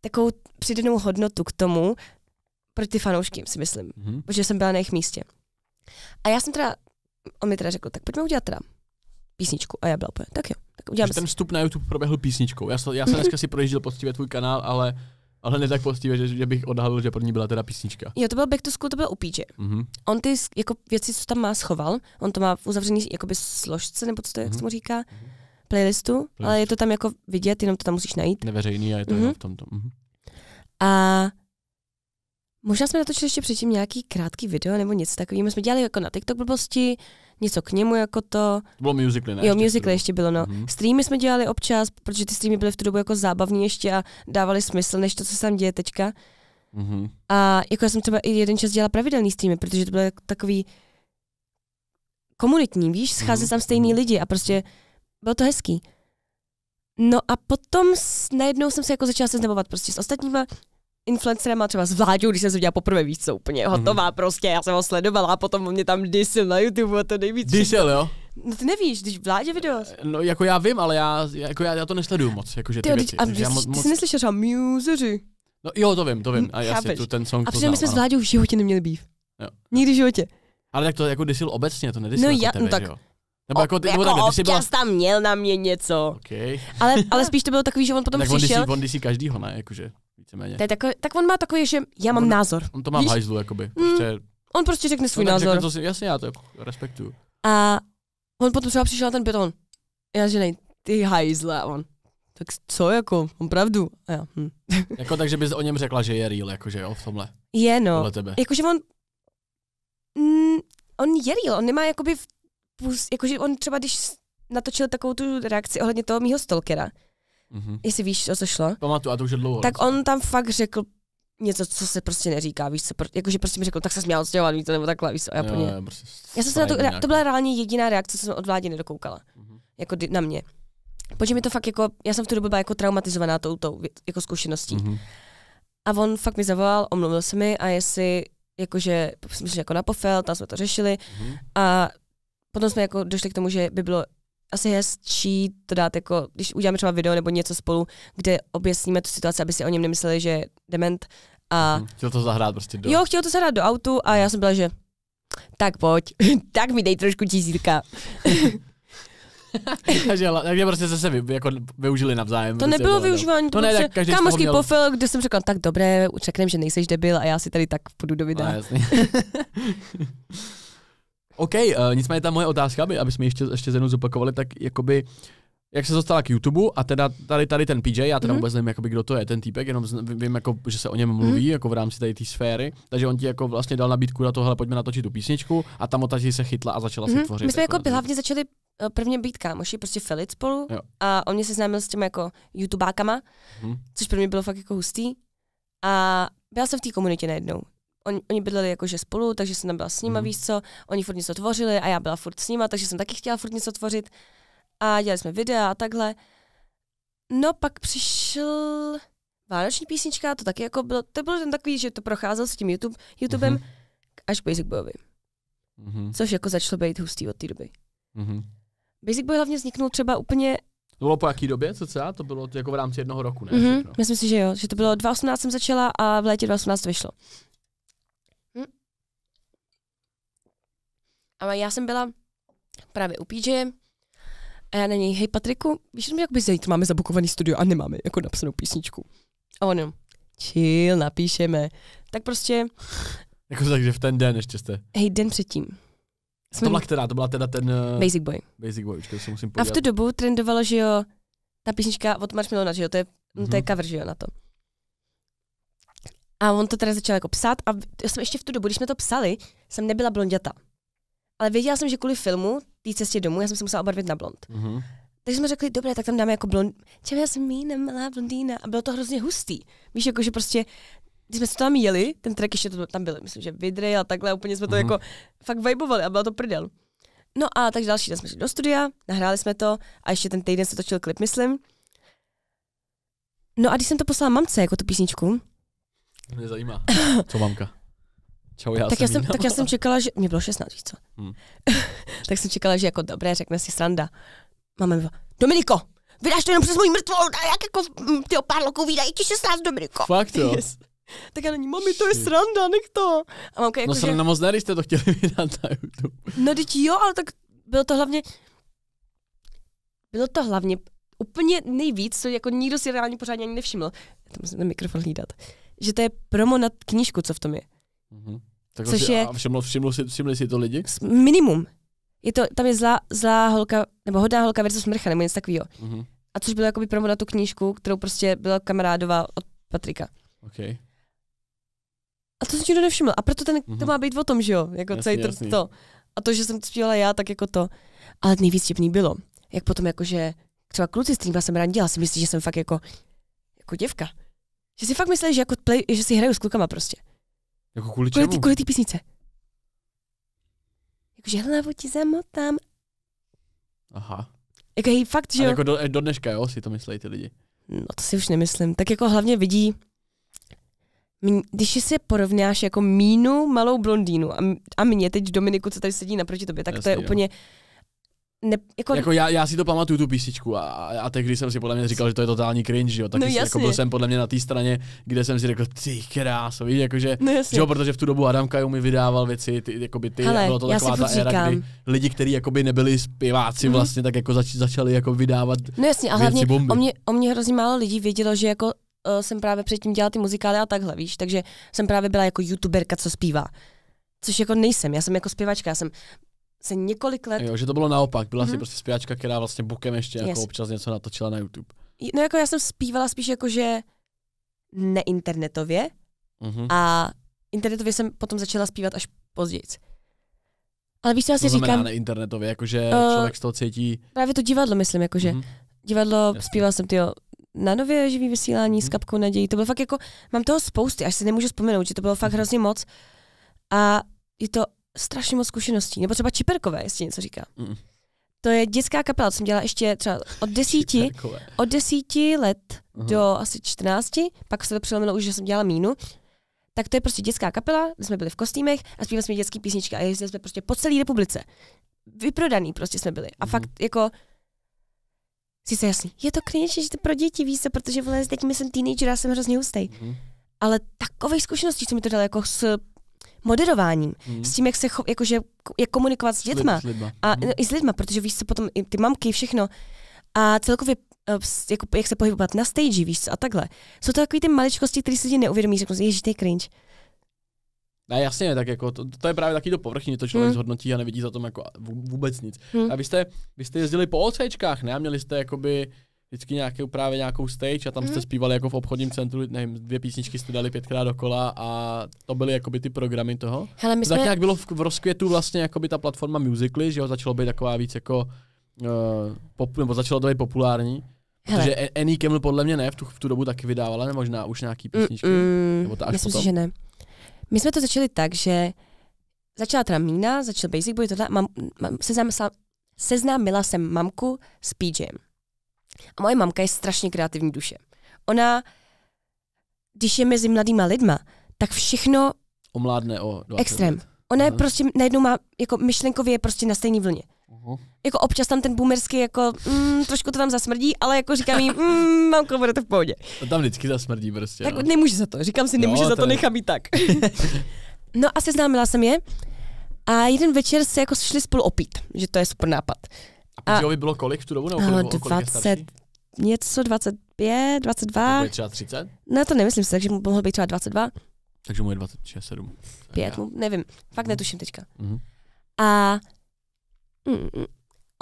takovou přidanou hodnotu k tomu, pro ty fanoušky, si myslím, mm-hmm. protože jsem byla na jejich místě. A já jsem teda, on mi teda řekl, tak pojďme udělat teda písničku. A já byla úplně, tak jo. Tak udělám ten vstup na YouTube proběhl písničkou. Já, já jsem dneska si projížděl poctivě tvůj kanál, ale ale ne tak poctivě, že, že bych odhalil, že ní byla teda písnička. Jo, to byl Back to School, to byl PJ. Mm-hmm. On ty jako věci, co tam má, schoval. On to má v uzavřený jakoby složce, nebo co to je, mm-hmm. jak se mhm. mu říká, mm-hmm. playlistu, Playlist. ale je to tam jako vidět, jenom to tam musíš najít. Neveřejný a je to mm-hmm. v tomto. Mm-hmm. A Možná jsme natočili ještě předtím nějaký krátký video nebo něco takového. My jsme dělali jako na TikTok blbosti, něco k němu jako to. To bylo musicly, ne? Jo, musicly ještě bylo, no. Mm-hmm. Streamy jsme dělali občas, protože ty streamy byly v tu dobu jako zábavní ještě a dávali smysl, než to, co se tam děje teďka. Mm-hmm. A jako já jsem třeba i jeden čas dělala pravidelný streamy, protože to bylo takový komunitní, víš, scházeli mm-hmm. tam stejní mhm. lidi a prostě bylo to hezký. No a potom s, najednou jsem se jako začala seznamovat prostě s ostatníma, influencerem má třeba s Vláďou, když jsem se viděla poprvé, víc co, úplně mhm. hotová mm-hmm. prostě, já jsem ho sledovala a potom mě tam disil na YouTube a to nejvíc. Disil, jo? No ty nevíš, když vládě video. Eh, no jako já vím, ale já, jako já, já to nesleduju moc, jakože ty, ty věci. A ty, moc, ty jsi neslyšel třeba Museři? No jo, to vím, to vím. A jasně, tu, ten song A přitom my jsme s no. Vláďou v životě neměli býv. Jo. Nikdy v životě. Ale tak to jako disil obecně, to nedisil no, jako já, tebe, no tak, jo? Nebo jako, ty, jako nebo tak, byla... tam měl na mě něco. Okay. ale, ale spíš to bylo takový, že on potom tak přišel. Tak on disí každýho, ne? Jakože. Víceméně. To je takový, tak on má takový, že já mám on, názor. On to má v hajzlu, jakoby. Mm. Prostě, mm, on prostě řekne svůj on názor. Řekne, to si, jasně, já to jako respektuju. A on potom třeba přišel na ten on, Já že nej, ty hajzle on. Tak co jako, on pravdu. A já, hm. jako takže bys o něm řekla, že je real, jakože jo, v tomhle. Je no. Tebe. Jakože on, mm, on je real, on nemá jakoby, v, jakože on třeba když natočil takovou tu reakci ohledně toho mýho stalkera, mm-hmm. jestli víš, o co šlo. Pamatuju, a to už je dlouho. Tak no. on tam fakt řekl něco, co se prostě neříká, víš co, jakože prostě mi řekl, tak se směl odstěhovat, víš to, nebo takhle, víš co, já Prostě já jsem se na to, nějaký. to byla no. reálně jediná reakce, co jsem od vlády nedokoukala, mm-hmm. jako na mě. Protože mi to fakt jako, já jsem v tu dobu byla jako traumatizovaná tou, tou jako zkušeností. Mm-hmm. A on fakt mi zavolal, omluvil se mi a jestli, jakože, jsme jako na pofel, tam jsme to řešili mm-hmm. a potom jsme jako došli k tomu, že by bylo asi hezčí to dát jako, když uděláme třeba video nebo něco spolu, kde objasníme tu situaci, aby si o něm nemysleli, že je dement. A... Mhm. Chtěl to zahrát prostě do... Jo, chtěl to zahrát do autu a já jsem byla, že tak pojď, tak mi dej trošku tisícka. takže, takže prostě se, se vy, jako využili navzájem. To nebylo využívání, to no, ne, tak každý pofil, kde jsem řekla, tak dobré, řekneme, že nejseš debil a já si tady tak půjdu do videa. No, OK, uh, nicméně ta moje otázka, aby, aby jsme ještě, ještě jednou zopakovali, tak jakoby jak se dostala k YouTube a teda tady, tady ten PJ, já teda mm. vůbec nevím, jakoby, kdo to je, ten týpek, jenom vím, jako, že se o něm mluví, mm. jako v rámci tady té sféry, takže on ti jako vlastně dal nabídku na tohle, pojďme natočit tu písničku a tam otaží se chytla a začala mm. tvořit. My jsme jako, jako hlavně začali eh, prvně být kámoši, prostě felit spolu jo. a on mě seznámil s těmi jako YouTubákama, mm. což pro mě bylo fakt jako hustý a byla jsem v té komunitě najednou on, oni bydleli jakože spolu, takže jsem tam byla s nima, mm. víš co, oni furt něco tvořili a já byla furt s nima, takže jsem taky chtěla furt něco tvořit a dělali jsme videa a takhle. No pak přišel Vánoční písnička, to taky jako bylo, to bylo ten takový, že to procházel s tím YouTube, YouTubem mm-hmm. až k Basic Boyovi. Mm-hmm. Což jako začalo být hustý od té doby. Mm-hmm. Basic Boy hlavně vzniknul třeba úplně to bylo po jaký době, co celá? To bylo jako v rámci jednoho roku, ne? Mm-hmm. Myslím si, že jo. Že to bylo 2018 jsem začala a v létě 2018 vyšlo. A já jsem byla právě u PJ a já na něj, hej Patriku, víš, že jak by zejít, máme zabukovaný studio a nemáme jako napsanou písničku. A on chill, napíšeme. Tak prostě... Jako takže v ten den ještě jste. Hej, den předtím. A to byla která? To byla teda ten... Eh, Basic Boy. Basic Boy, se musím podívat. A v tu dobu trendovalo, že jo, ta písnička od Marshmallowna, že jo, to je, mm-hmm. to je mhm. cover, že jo, na to. A on to teda začal jako psát a já jsem ještě v tu dobu, když jsme to psali, jsem nebyla blondětá. Ale věděla jsem, že kvůli filmu, té cestě domů, já jsem se musela obarvit na blond. Mm-hmm. Takže jsme řekli, dobré, tak tam dáme jako blond. Čem já jsem mína, malá blondýna. A bylo to hrozně hustý. Víš, jako že prostě když jsme se tam jeli, ten track ještě to tam byl, myslím, že vidry a takhle, úplně jsme to mm-hmm. jako fakt vibovali a bylo to prdel. No a takže další den jsme šli do studia, nahráli jsme to a ještě ten týden se točil klip, myslím. No a když jsem to poslala mamce, jako tu písničku. Mě zajímá, co mamka. Čau, já tak, jsem já jsem, tak já jsem čekala, že... Mě bylo 16, víš co? Hmm. tak jsem čekala, že jako dobré, řekne si sranda. Máme dva. Dominiko, vydáš to jenom přes můj mrtvou, a jak jako mm, ty pár loků vydají ti 16, Dominiko. Fakt jo. Yes. Tak já na ní, mami, to je sranda, nech to. A mamka jako, no sranda že... moc ne, když jste to chtěli vydat na YouTube. No teď jo, ale tak bylo to hlavně... Bylo to hlavně úplně nejvíc, co jako nikdo si reálně pořádně ani nevšiml. to musím ten mikrofon hlídat. Že to je promo na knížku, co v tom je. Mm-hmm. Tak Což si, je... A všiml, všiml, si, všimli si to lidi? Minimum. Je to, tam je zlá, zlá holka, nebo hodná holka versus mrcha, nebo něco takového. Mm-hmm. A což bylo jakoby promo na tu knížku, kterou prostě byla kamarádová od Patrika. Okay. A to si nikdo nevšiml. A proto ten, mm-hmm. to mhm. má být o tom, že jo? Jako jasný, celý jasný. to. A to, že jsem to zpívala já, tak jako to. Ale nejvíc těpný bylo, jak potom jakože třeba kluci, s kterými jsem randila, si myslí, že jsem fakt jako, jako děvka. Že si fakt myslí, že, jako play, že si hraju s klukama prostě. Jako kvůli, čemu? Kvůli, kvůli té písnice. Jakože hlavu ti zamotám. Aha. Jako hej, fakt, že jo. jako do, do dneška, jo, si to myslí ty lidi. No to si už nemyslím. Tak jako hlavně vidí, když si porovnáš jako mínu malou blondýnu a, a mě teď Dominiku, co tady sedí naproti tobě, tak Jasně, to je jo. úplně ne, jako... jako já, já si to pamatuju tu písničku a, a tehdy jsem si podle mě říkal, že to je totální cringe, jo. Tak no, jako byl jsem podle mě na té straně, kde jsem si řekl, ty kráso, víš, jakože, no, jasně. jo, protože v tu dobu Adam Kaju mi vydával věci, ty, jakoby ty, Hele, bylo to taková ta říkám. éra, kdy lidi, kteří jakoby nebyli zpěváci mm. hmm vlastně, tak jako zač, začali jako vydávat No jasně, a hlavně bomby. o mě, o mě hrozně málo lidí vědělo, že jako uh, jsem právě předtím dělala ty muzikály a takhle, víš, takže jsem právě byla jako youtuberka, co zpívá což jako nejsem, já jsem jako zpěvačka, já jsem se několik let... Jo, že to bylo naopak, byla hmm. si mhm. prostě zpěvačka, která vlastně bukem ještě yes. jako občas něco natočila na YouTube. No jako já jsem zpívala spíš jako, že neinternetově mm-hmm. a internetově jsem potom začala zpívat až později. Ale víš, co já si to znamená říkám... neinternetově, jakože uh, eh, člověk z toho cítí... Právě to divadlo, myslím, jakože. Mm-hmm. Divadlo, Jasně. zpívala jsem, tyjo, na nově živý vysílání mm-hmm. s kapkou naději. To bylo fakt jako, mám toho spousty, až si nemůžu vzpomenout, že to bylo fakt mhm. hrozně moc. A je to strašně moc zkušeností. Nebo třeba Čiperkové, jestli něco říká. Mm. To je dětská kapela, co jsem dělala ještě třeba od desíti, od desíti let uh-huh. do asi čtrnácti, pak se to přelomilo už, že jsem dělala mínu. Tak to je prostě dětská kapela, kde jsme byli v kostýmech a zpívali jsme dětské písničky a jezdili jsme prostě po celé republice. Vyprodaný prostě jsme byli. A uh-huh. fakt jako sice jasný, je to cringe, že to pro děti víš, protože vole, teď jsem teenager, já jsem hrozně hustý. Mm. Ale takových zkušeností, co mi to dalo jako s moderováním, hmm. s tím, jak se cho, jakože, jak komunikovat s dětma. S lidma. A no, i s lidma, protože víš co, potom i ty mamky, všechno. A celkově eh, jako, jak se pohybovat na stage, víš co, a takhle. Jsou to takové ty maličkosti, které si lidi neuvědomí, řeknu si, ježíš, to cringe. Ne, jasně, tak jako to, to je právě taky do povrchní, to člověk hmm. zhodnotí a nevidí za tom jako vůbec nic. Hmm. A vy jste, vy jste jezdili po OCčkách, ne? A měli jste jakoby vždycky nějakou, právě nějakou stage a tam jste mhm. zpívali jako v obchodním centru, nevím, dvě písničky jste dali pětkrát dokola a to byly jakoby ty programy toho. Hele, my jsme... Tak nějak bylo v, v rozkvětu vlastně jakoby ta platforma Musicly, že jo, začalo být taková víc jako, uh, pop, nebo začalo to být populární. Hele. Protože e- Annie Kemmel podle mě ne, v tu, v tu dobu taky vydávala, ne, možná už nějaký písničky. Mm, mm, nebo ta až myslím potom. si, že ne. My jsme to začali tak, že začala teda Mína, začal Basic Boy, tohle, mám, mám, seznámila, seznámila jsem mamku s PJem. A moje mamka je strašně kreativní duše. Ona, když je mezi mladýma lidma, tak všechno... Omládne o 20 Extrém. Let. Ona je uh-huh. prostě najednou má, jako myšlenkově je prostě na stejné vlně. Uh-huh. Jako občas tam ten boomerský, jako mm, trošku to tam zasmrdí, ale jako říkám jí, mm, mamko, bude to v pohodě. To tam vždycky zasmrdí prostě. Tak no. nemůže za to, říkám si, nemůže no, za to, to nechá být tak. no a seznámila jsem je a jeden večer se jako šli spolu opít, že to je super nápad. A Pidgeovi bylo kolik v tu dobu? Nebo kolik, 20, něco 25, 22. Nebo třeba 30? No to nemyslím si, takže mu mohlo být třeba 22. Takže mu je 26, 7. 5, mu, nevím, fakt mhm. netuším teďka. Mhm. mm A mm,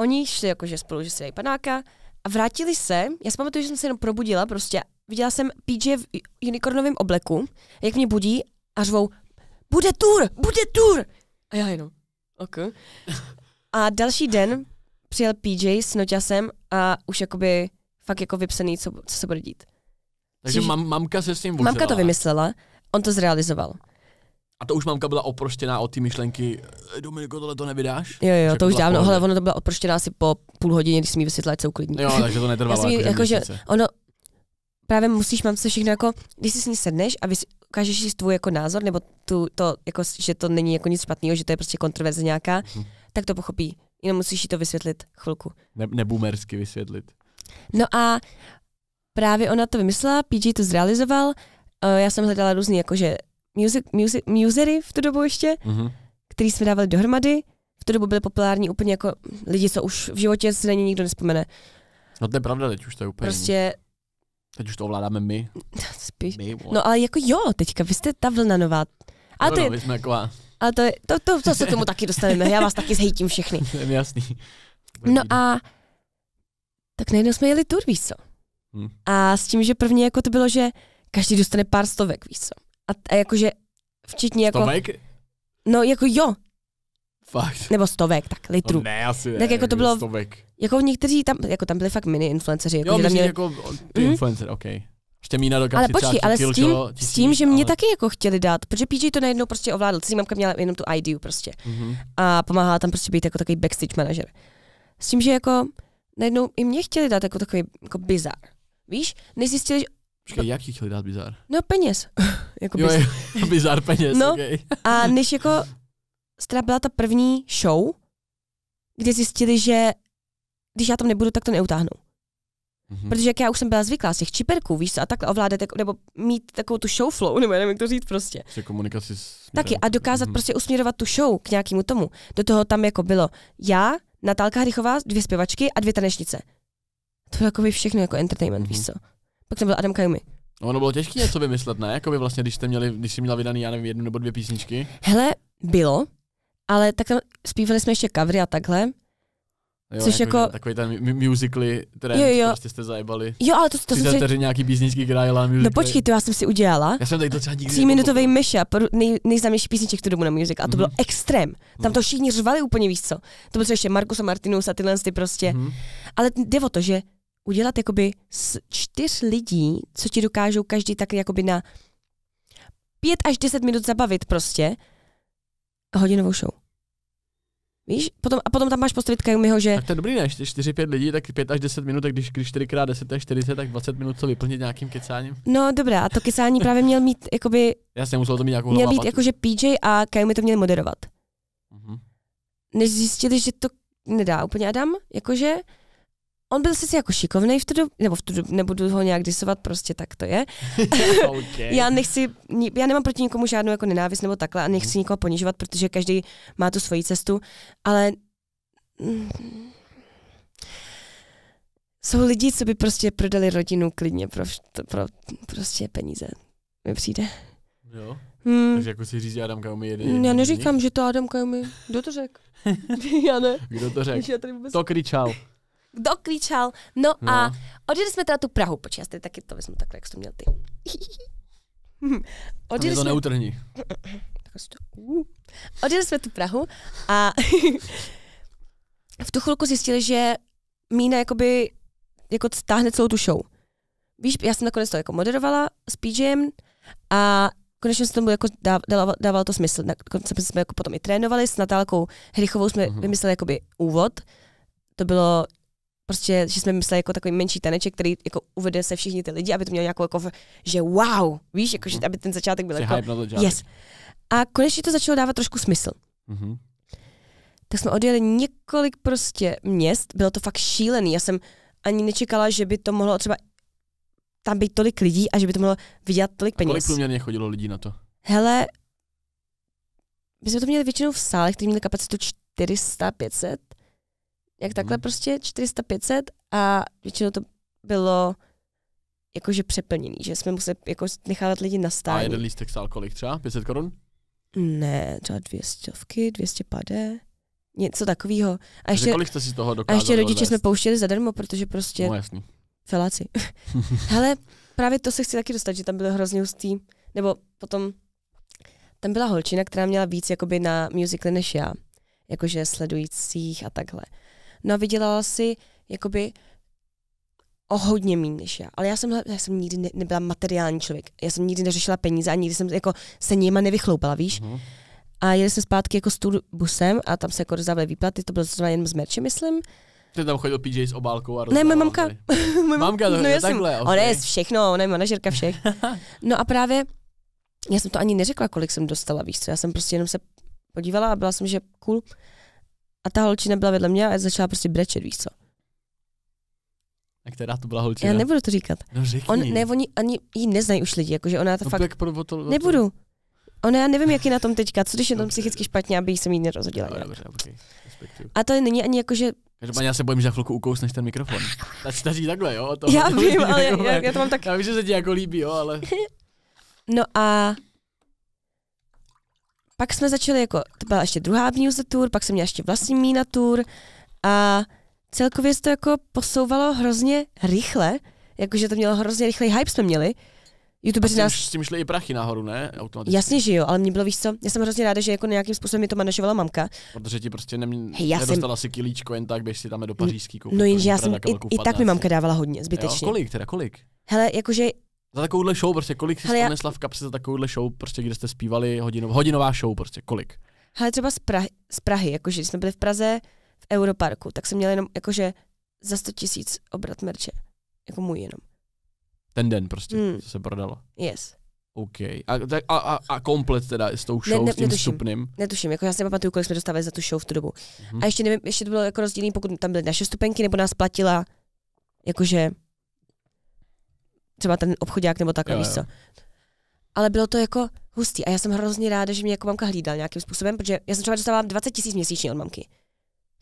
oni šli jakože spolu, že si dají panáka a vrátili se, já si pamatuju, že jsem se jenom probudila prostě, viděla jsem PJ v unicornovém obleku, jak mě budí a řvou, bude tour, bude tour! A já jenom, ok. A další den přijel PJ s noťasem a už jakoby fakt jako vypsaný, co, co se bude dít. Takže Čiž, mam, mamka se s tím vozila. Mamka to vymyslela, on to zrealizoval. A to už mamka byla oproštěná od ty myšlenky, Dominiko, tohle to nevydáš? Jo, jo, to už dávno, ale ono to byla oproštěná asi po půl hodině, když jsem jí vysvětlila, co uklidní. Jo, takže to netrvalo. jako, jako že ono, právě musíš se všechno jako, když si s ní sedneš a vys, ukážeš si tvůj jako názor, nebo tu, to, jako, že to není jako nic špatného, že to je prostě kontroverze nějaká, hmm. tak to pochopí jenom musíš jí to vysvětlit chvilku. Ne, nebumersky vysvětlit. No a právě ona to vymyslela, PG to zrealizoval, uh, já jsem hledala různý jakože music, music, musery v tu dobu ještě, mm-hmm. který jsme dávali dohromady, v tu dobu byly populární úplně jako lidi, co už v životě se na ně nikdo nespomene. No to je pravda, teď už to je úplně... Prostě... Teď už to ovládáme my. Spíš. My, no ale jako jo, teďka, vy jste ta vlna nová. A no, ty... no, my jsme jako ale to, je, to, to, to se tomu taky dostaneme. Já vás taky zhejtím všechny. Jasný. No a tak najednou jsme jeli tur, víš co? Hmm. A s tím, že první jako to bylo, že každý dostane pár stovek, víš co? A, a jakože včetně jako... Stovek? No jako jo. Fakt. Nebo stovek, tak litru. No ne, asi ne, Tak jako to bylo... Stovek. Jako někteří tam, jako tam byli fakt mini influenceři. Jako, jo, že tam měli... jako ty mhm. influencer, mm. okay mína do ale počkej, ale s tím, s tím, že mě ale... taky jako chtěli dát, protože PJ to najednou prostě ovládl, cizí mamka jako měla jenom tu IDU prostě mm-hmm. a pomáhala tam prostě být jako takový backstage manažer. S tím, že jako najednou i mě chtěli dát jako takový jako bizar. Víš, nezjistili, že... Počkej, jak ti chtěli dát bizar? No peněz. jako jo, bizar. Jo, bizar peněz, no, okay. a než jako teda byla ta první show, kde zjistili, že když já tam nebudu, tak to neutáhnou. Mm-hmm. Protože jak já už jsem byla zvyklá z těch čiperků, víš co, a tak ovládat, nebo mít takovou tu show flow, nebo nevím, jak to říct prostě. Se prostě komunikaci s Taky a dokázat mm-hmm. prostě usměrovat tu show k nějakému tomu. Do toho tam jako bylo já, Natálka Hrychová, dvě zpěvačky a dvě tanečnice. To bylo jako by všechno jako entertainment, mm-hmm. víš mhm. co. Pak tam byl Adam Kajumi. No, ono bylo těžké něco vymyslet, ne? Jakoby vlastně, když jste měli, když jsi měla vydaný, já nevím, jednu nebo dvě písničky. Hele, bylo, ale tak tam zpívali jsme ještě kavry a takhle. Jo, Což jako, jako... Takový ten musically trend, jo, jo. prostě jste zajebali. Jo, ale to, to jsem si... nějaký písničky, která jela no musically. No počkej, to já jsem si udělala. Já jsem tady to třeba nikdy Tříminutový mashup nej, nejznámější písniček kterou na music a to mm-hmm. bylo extrém. Tam to mhm. všichni řvali úplně víc co. To bylo ještě Markus a Martinus a tyhle ty prostě. Mm-hmm. Ale jde o to, že udělat jakoby z čtyř lidí, co ti dokážou každý tak jakoby na pět až deset minut zabavit prostě, hodinovou show. Víš, potom, a potom tam máš postavit Kajumiho, že... Tak to je dobrý, ne? 4-5 lidí, tak 5 až 10 minut, tak když, když 4 x 10 je 40, tak 20 minut co vyplnit nějakým kecáním. No dobrá, a to kecání právě měl mít, jakoby... Já jsem musel to mít nějakou Měl být jakože PJ a Kajumi to měli moderovat. Mm-hmm. Než zjistili, že to nedá úplně Adam, jakože on byl sice jako šikovný v tu dobu, nebo v tu dobu, nebudu ho nějak disovat, prostě tak to je. okay. já nechci, já nemám proti nikomu žádnou jako nenávist nebo takhle a nechci mhm. nikoho ponižovat, protože každý má tu svoji cestu, ale jsou lidi, co by prostě prodali rodinu klidně pro, pro prostě peníze. Mi přijde. Jo. Hmm. Takže jako si říct, Adam umí jeden. Já neříkám, že to Adam Kajumi. Kdo to řekl? já ne. Kdo to řekl? To kričal kdo klíčal. No, no. a odjeli jsme teda tu Prahu, počkej, já taky to vezmu takhle, jak jsi to měl ty. odjeli to jsme... neutrhní. Odjeli jsme tu Prahu a v tu chvilku zjistili, že Mína jakoby jako stáhne celou tu show. Víš, já jsem nakonec to jako moderovala s PJM a konečně se tomu jako dávalo, dávalo to smysl. Nakonec jsme jako potom i trénovali s Natálkou Hrychovou, jsme uh-huh. vymysleli jakoby úvod. To bylo prostě, že jsme mysleli jako takový menší taneček, který jako uvede se všichni ty lidi, aby to mělo nějakou jako, že wow, víš, jako, že, mhm. aby ten začátek byl jako, yes. A konečně to začalo dávat trošku smysl. Mm-hmm. Tak jsme odjeli několik prostě měst, bylo to fakt šílený, já jsem ani nečekala, že by to mohlo třeba tam být tolik lidí a že by to mohlo vydělat tolik peněz. A kolik průměrně chodilo lidí na to? Hele, my jsme to měli většinou v sálech, které měly kapacitu 400-500 jak takhle hmm. prostě 400-500 a většinou to bylo jakože přeplněný, že jsme museli jako nechávat lidi na stání. A jeden lístek stál kolik třeba? 500 korun? Ne, třeba dvě stovky, 200 pade, něco takového. A ještě, kolik jste si toho dokázali A ještě rodiče jsme pouštěli zadarmo, protože prostě... No jasný. Feláci. Ale právě to se chci taky dostat, že tam bylo hrozně hustý, nebo potom tam byla holčina, která měla víc jakoby na musicly než já, jakože sledujících a takhle. No a vydělala si jakoby o hodně méně než já. Ale já jsem, já jsem nikdy ne, nebyla materiální člověk. Já jsem nikdy neřešila peníze a nikdy jsem jako se nima nevychloupala, víš. Mm. A jeli jsme zpátky jako s busem a tam se jako rozdávaly výplaty, to bylo zrovna jen z merče, myslím. Ty tam chodil PJ s obálkou a Ne, moje mamka. moje mamka to no, no, no, já takhle, jsem, okay. Ona je všechno, ona je manažerka všech. no a právě já jsem to ani neřekla, kolik jsem dostala, víš co, já jsem prostě jenom se podívala a byla jsem, že cool a ta holčina byla vedle mě a začala prostě brečet, víš co. A která to byla holčina? Já nebudu to říkat. No řekni. On, ne, oni ani jí neznají už lidi, jakože ona to no, fakt... Jak pro, to, nebudu. Ona, já nevím, jak je na tom teďka, co když je na tom psychicky špatně, aby jí jsem jí nerozhodila. No, dobře, okay. A to není ani jakože Každopádně já se bojím, že za chvilku ukousneš ten mikrofon. Ta staří takhle, jo? To já vím, ale já, já, já, to mám tak... Já vím, že se ti jako líbí, jo, ale... no a pak jsme začali jako, to byla ještě druhá tour, pak jsem měla ještě vlastní mína tour a celkově se to jako posouvalo hrozně rychle, jakože to mělo hrozně rychlej hype jsme měli. YouTube s nás... s tím šli i prachy nahoru, ne? Automaticky. Jasně, že jo, ale mě bylo víc co. Já jsem hrozně ráda, že jako nějakým způsobem mi to manažovala mamka. Protože ti prostě nem... Hej, nedostala jsem... si kilíčko jen tak, běž si tam do pařížský koupit. No jenže já jsem, i, i tak mi mamka dávala hodně, zbytečně. Jo? Kolik teda, kolik? Hele, jakože za takovouhle show prostě, kolik jsi Hele, ponesla v kapse za takovouhle show, prostě, kde jste zpívali hodinov, hodinová show, prostě, kolik? Hele, třeba z Prahy, z Prahy jakože jsme byli v Praze v Europarku, tak jsem měl jenom jakože za 100 tisíc obrat merče. Jako můj jenom. Ten den prostě, mm. co se prodalo. Yes. OK. A, a, a, a komplet teda s tou show, ne, ne, s tím netuším, vstupným? Netuším, jako já si nepamatuju, kolik jsme dostávali za tu show v tu dobu. Mm-hmm. A ještě nevím, ještě to bylo jako rozdílný, pokud tam byly naše stupenky, nebo nás platila jakože třeba ten obchodák nebo takhle, víš co. Ale bylo to jako hustý a já jsem hrozně ráda, že mě jako mamka hlídal nějakým způsobem, protože já jsem třeba dostávala 20 tisíc měsíčně od mamky.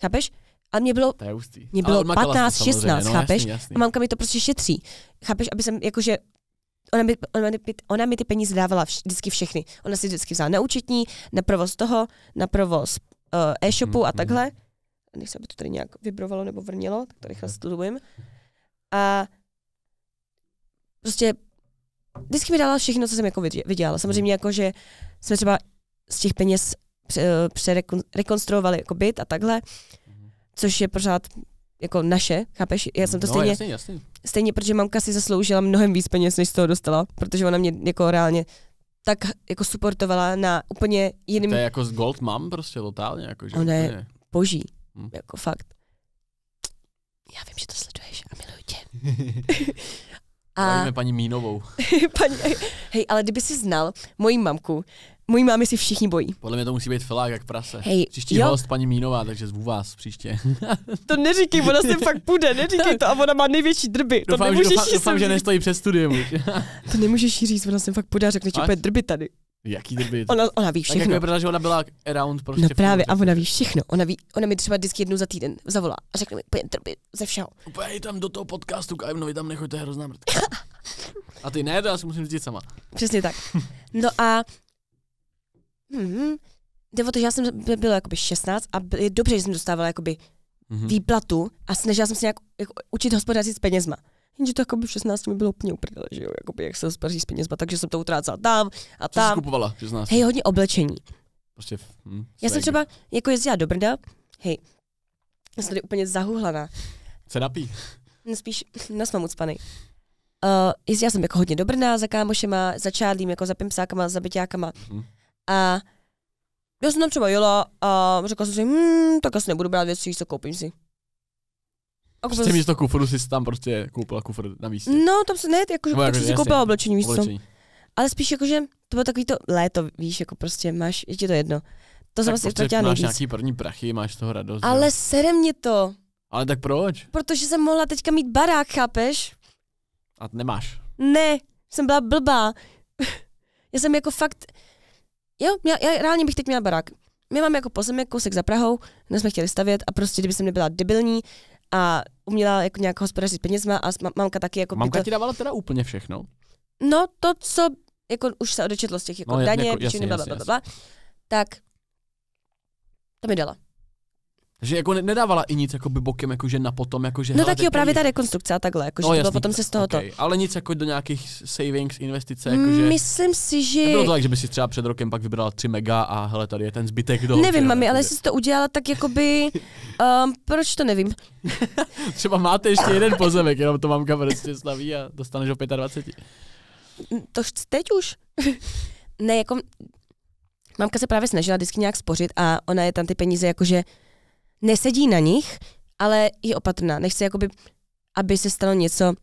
Chápeš? A mě bylo, to je hustý. Mě bylo 15, 16, no, chápeš? Jasný, jasný. A mamka mi to prostě šetří. Chápeš, aby jsem jakože Ona mi, ona, mi, ona mi ty peníze dávala vš, vždycky všechny. Ona si vždycky vzala na účetní, na provoz toho, na provoz uh, e-shopu mm, a mhm, mhm. takhle. Mm. Nech se, by to tady nějak vybrovalo nebo vrnilo, tak to rychle mhm. studujím. A prostě vždycky mi dala všechno, co jsem jako vydělala. Samozřejmě jako, že jsme třeba z těch peněz přerekonstruovali jako byt a takhle, což je pořád jako naše, chápeš? Já jsem to no, stejně, jasný, jasný. stejně, protože mamka si zasloužila mnohem víc peněz, než z toho dostala, protože ona mě jako reálně tak jako supportovala na úplně jiným... To je jako z Gold Mom prostě totálně, jako že Ona je boží, hm. jako fakt. Já vím, že to sleduješ a miluji tě. Zdravíme paní Mínovou. paní, hej, ale kdyby si znal moji mamku, moji mámy si všichni bojí. Podle mě to musí být filák jak prase. Hej, Příští jo? host paní Mínová, takže zvu vás příště. to neříkej, ona se fakt půjde, neříkej to a ona má největší drby. Doufám, to nemůžeš doufám, doufám, že nestojí před studiem. to nemůžeš jí říct, ona se fakt půjde a řekne ti úplně drby tady. Jaký drby? Ona, ona ví všechno. Tak jako, že ona byla around prostě. No právě, a ona ví všechno. Ona, ví, ona mi třeba vždycky jednu za týden zavolá a řekne mi úplně drby ze všeho. Úplně tam do toho podcastu k tam nechoďte hrozná mrtka. a ty ne, to já si musím říct sama. Přesně tak. No a... Mm-hmm. Jde o to, že já jsem byla jakoby 16 a je dobře, že jsem dostávala jakoby mm-hmm. výplatu a snažila jsem se nějak jako, učit hospodařit s penězma. Jenže to jakoby v 16 mi bylo úplně uprdele, že jo, jakoby jak se spaří s penězma, takže jsem to utrácela tam a tam. Co jsi kupovala 16? Hej, hodně oblečení. Prostě, hm, já jsem třeba jako jezdila do Brda, hej, já jsem tady úplně zahuhlaná. Se napí. No spíš, na mám ucpanej. Uh, jezdila jsem jako hodně do Brna za kámošema, za čádlím, jako za pimpsákama, za byťákama. Hm. A já jsem tam třeba jela a řekla jsem si, hm, tak asi nebudu brát věci, co koupím si. Jako prostě místo kufru si tam prostě koupila kufr na místě. No, tam se ne, jakože no, tak jako, jako, jsi si koupila oblečení, místo. oblečení. Ale spíš jakože to bylo takový to léto, víš, jako prostě máš, je ti to jedno. To jsem asi vlastně prostě máš nějaký první prachy, máš toho radost. Ale jo. sere mě to. Ale tak proč? Protože jsem mohla teďka mít barák, chápeš? A nemáš. Ne, jsem byla blbá. já jsem jako fakt... Jo, já, já reálně bych teď měla barák. My máme jako pozemek kousek za Prahou, my jsme chtěli stavět a prostě, kdyby jsem nebyla debilní, a uměla jako nějak hospodařit penězma a ma- mamka taky jako Mamka to... ti dávala teda úplně všechno? No to, co jako už se odečetlo z těch jako no, daně, jako, jasný, jasný, jasný, bla, bla, bla, bla, tak to mi dala. Takže jako nedávala i nic jako by bokem, jakože na potom, jakože... No tak jo, právě ta rekonstrukce a takhle, jakože no, jasný, to bylo potom se z tohoto. Okay. Ale nic jako do nějakých savings, investice, jako že... Myslím si, že... bylo to tak, že by si třeba před rokem pak vybrala 3 mega a hele, tady je ten zbytek do... Nevím, mami, ale jestli to udělala, tak by... Um, proč to nevím? třeba máte ještě jeden pozemek, jenom to mamka prostě slaví a dostaneš o 25. To chci teď už. ne, jako... Mamka se právě snažila vždycky nějak spořit a ona je tam ty peníze jakože nesedí na nich, ale je opatrná. Nechce, jakoby, aby se stalo něco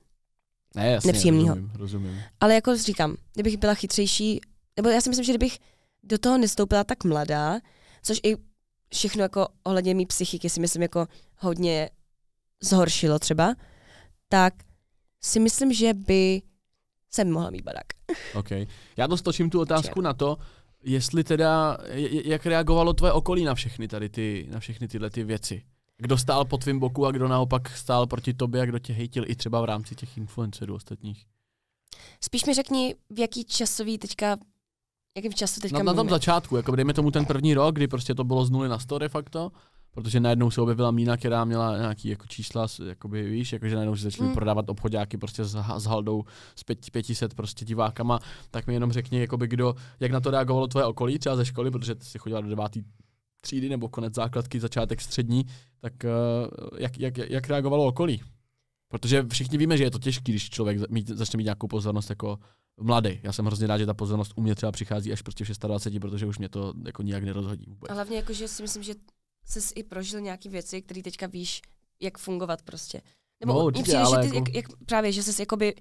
ne, jasně, nepříjemného. Rozumím, rozumím. Ale jako říkám, kdybych byla chytřejší, nebo já si myslím, že kdybych do toho nestoupila tak mladá, což i všechno jako ohledně mý psychiky si myslím jako hodně zhoršilo třeba, tak si myslím, že by jsem mohla mít barák. Okay. Já dostočím tu otázku Čer. na to, jestli teda, jak reagovalo tvoje okolí na všechny tady ty, na všechny tyhle ty věci? Kdo stál po tvým boku a kdo naopak stál proti tobě a kdo tě hejtil i třeba v rámci těch influencerů ostatních? Spíš mi řekni, v jaký časový teďka, jakým času teďka no, Na tom mluvíme. začátku, jako dejme tomu ten první rok, kdy prostě to bylo z nuly na sto, de facto protože najednou se objevila mína, která měla nějaký jako čísla, jakoby, víš, jakože najednou se začaly mm. prodávat obchodáky prostě s, s haldou s pět, prostě divákama, tak mi jenom řekni, jakoby, kdo, jak na to reagovalo tvoje okolí, třeba ze školy, protože ty jsi chodila do devátý třídy nebo konec základky, začátek střední, tak eh, jak, jak, jak reagovalo okolí? Protože všichni víme, že je to těžké, když člověk začne mít nějakou pozornost jako mladý. Já jsem hrozně rád, že ta pozornost u mě třeba přichází až prostě v 26, protože už mě to jako nijak nerozhodí vůbec. A hlavně jako, že si myslím, že jsi i prožil nějaké věci, které teďka víš, jak fungovat prostě. Nebo no, určitě, přijde, ale že ty, jako... jak, jak, právě, že jsi jakoby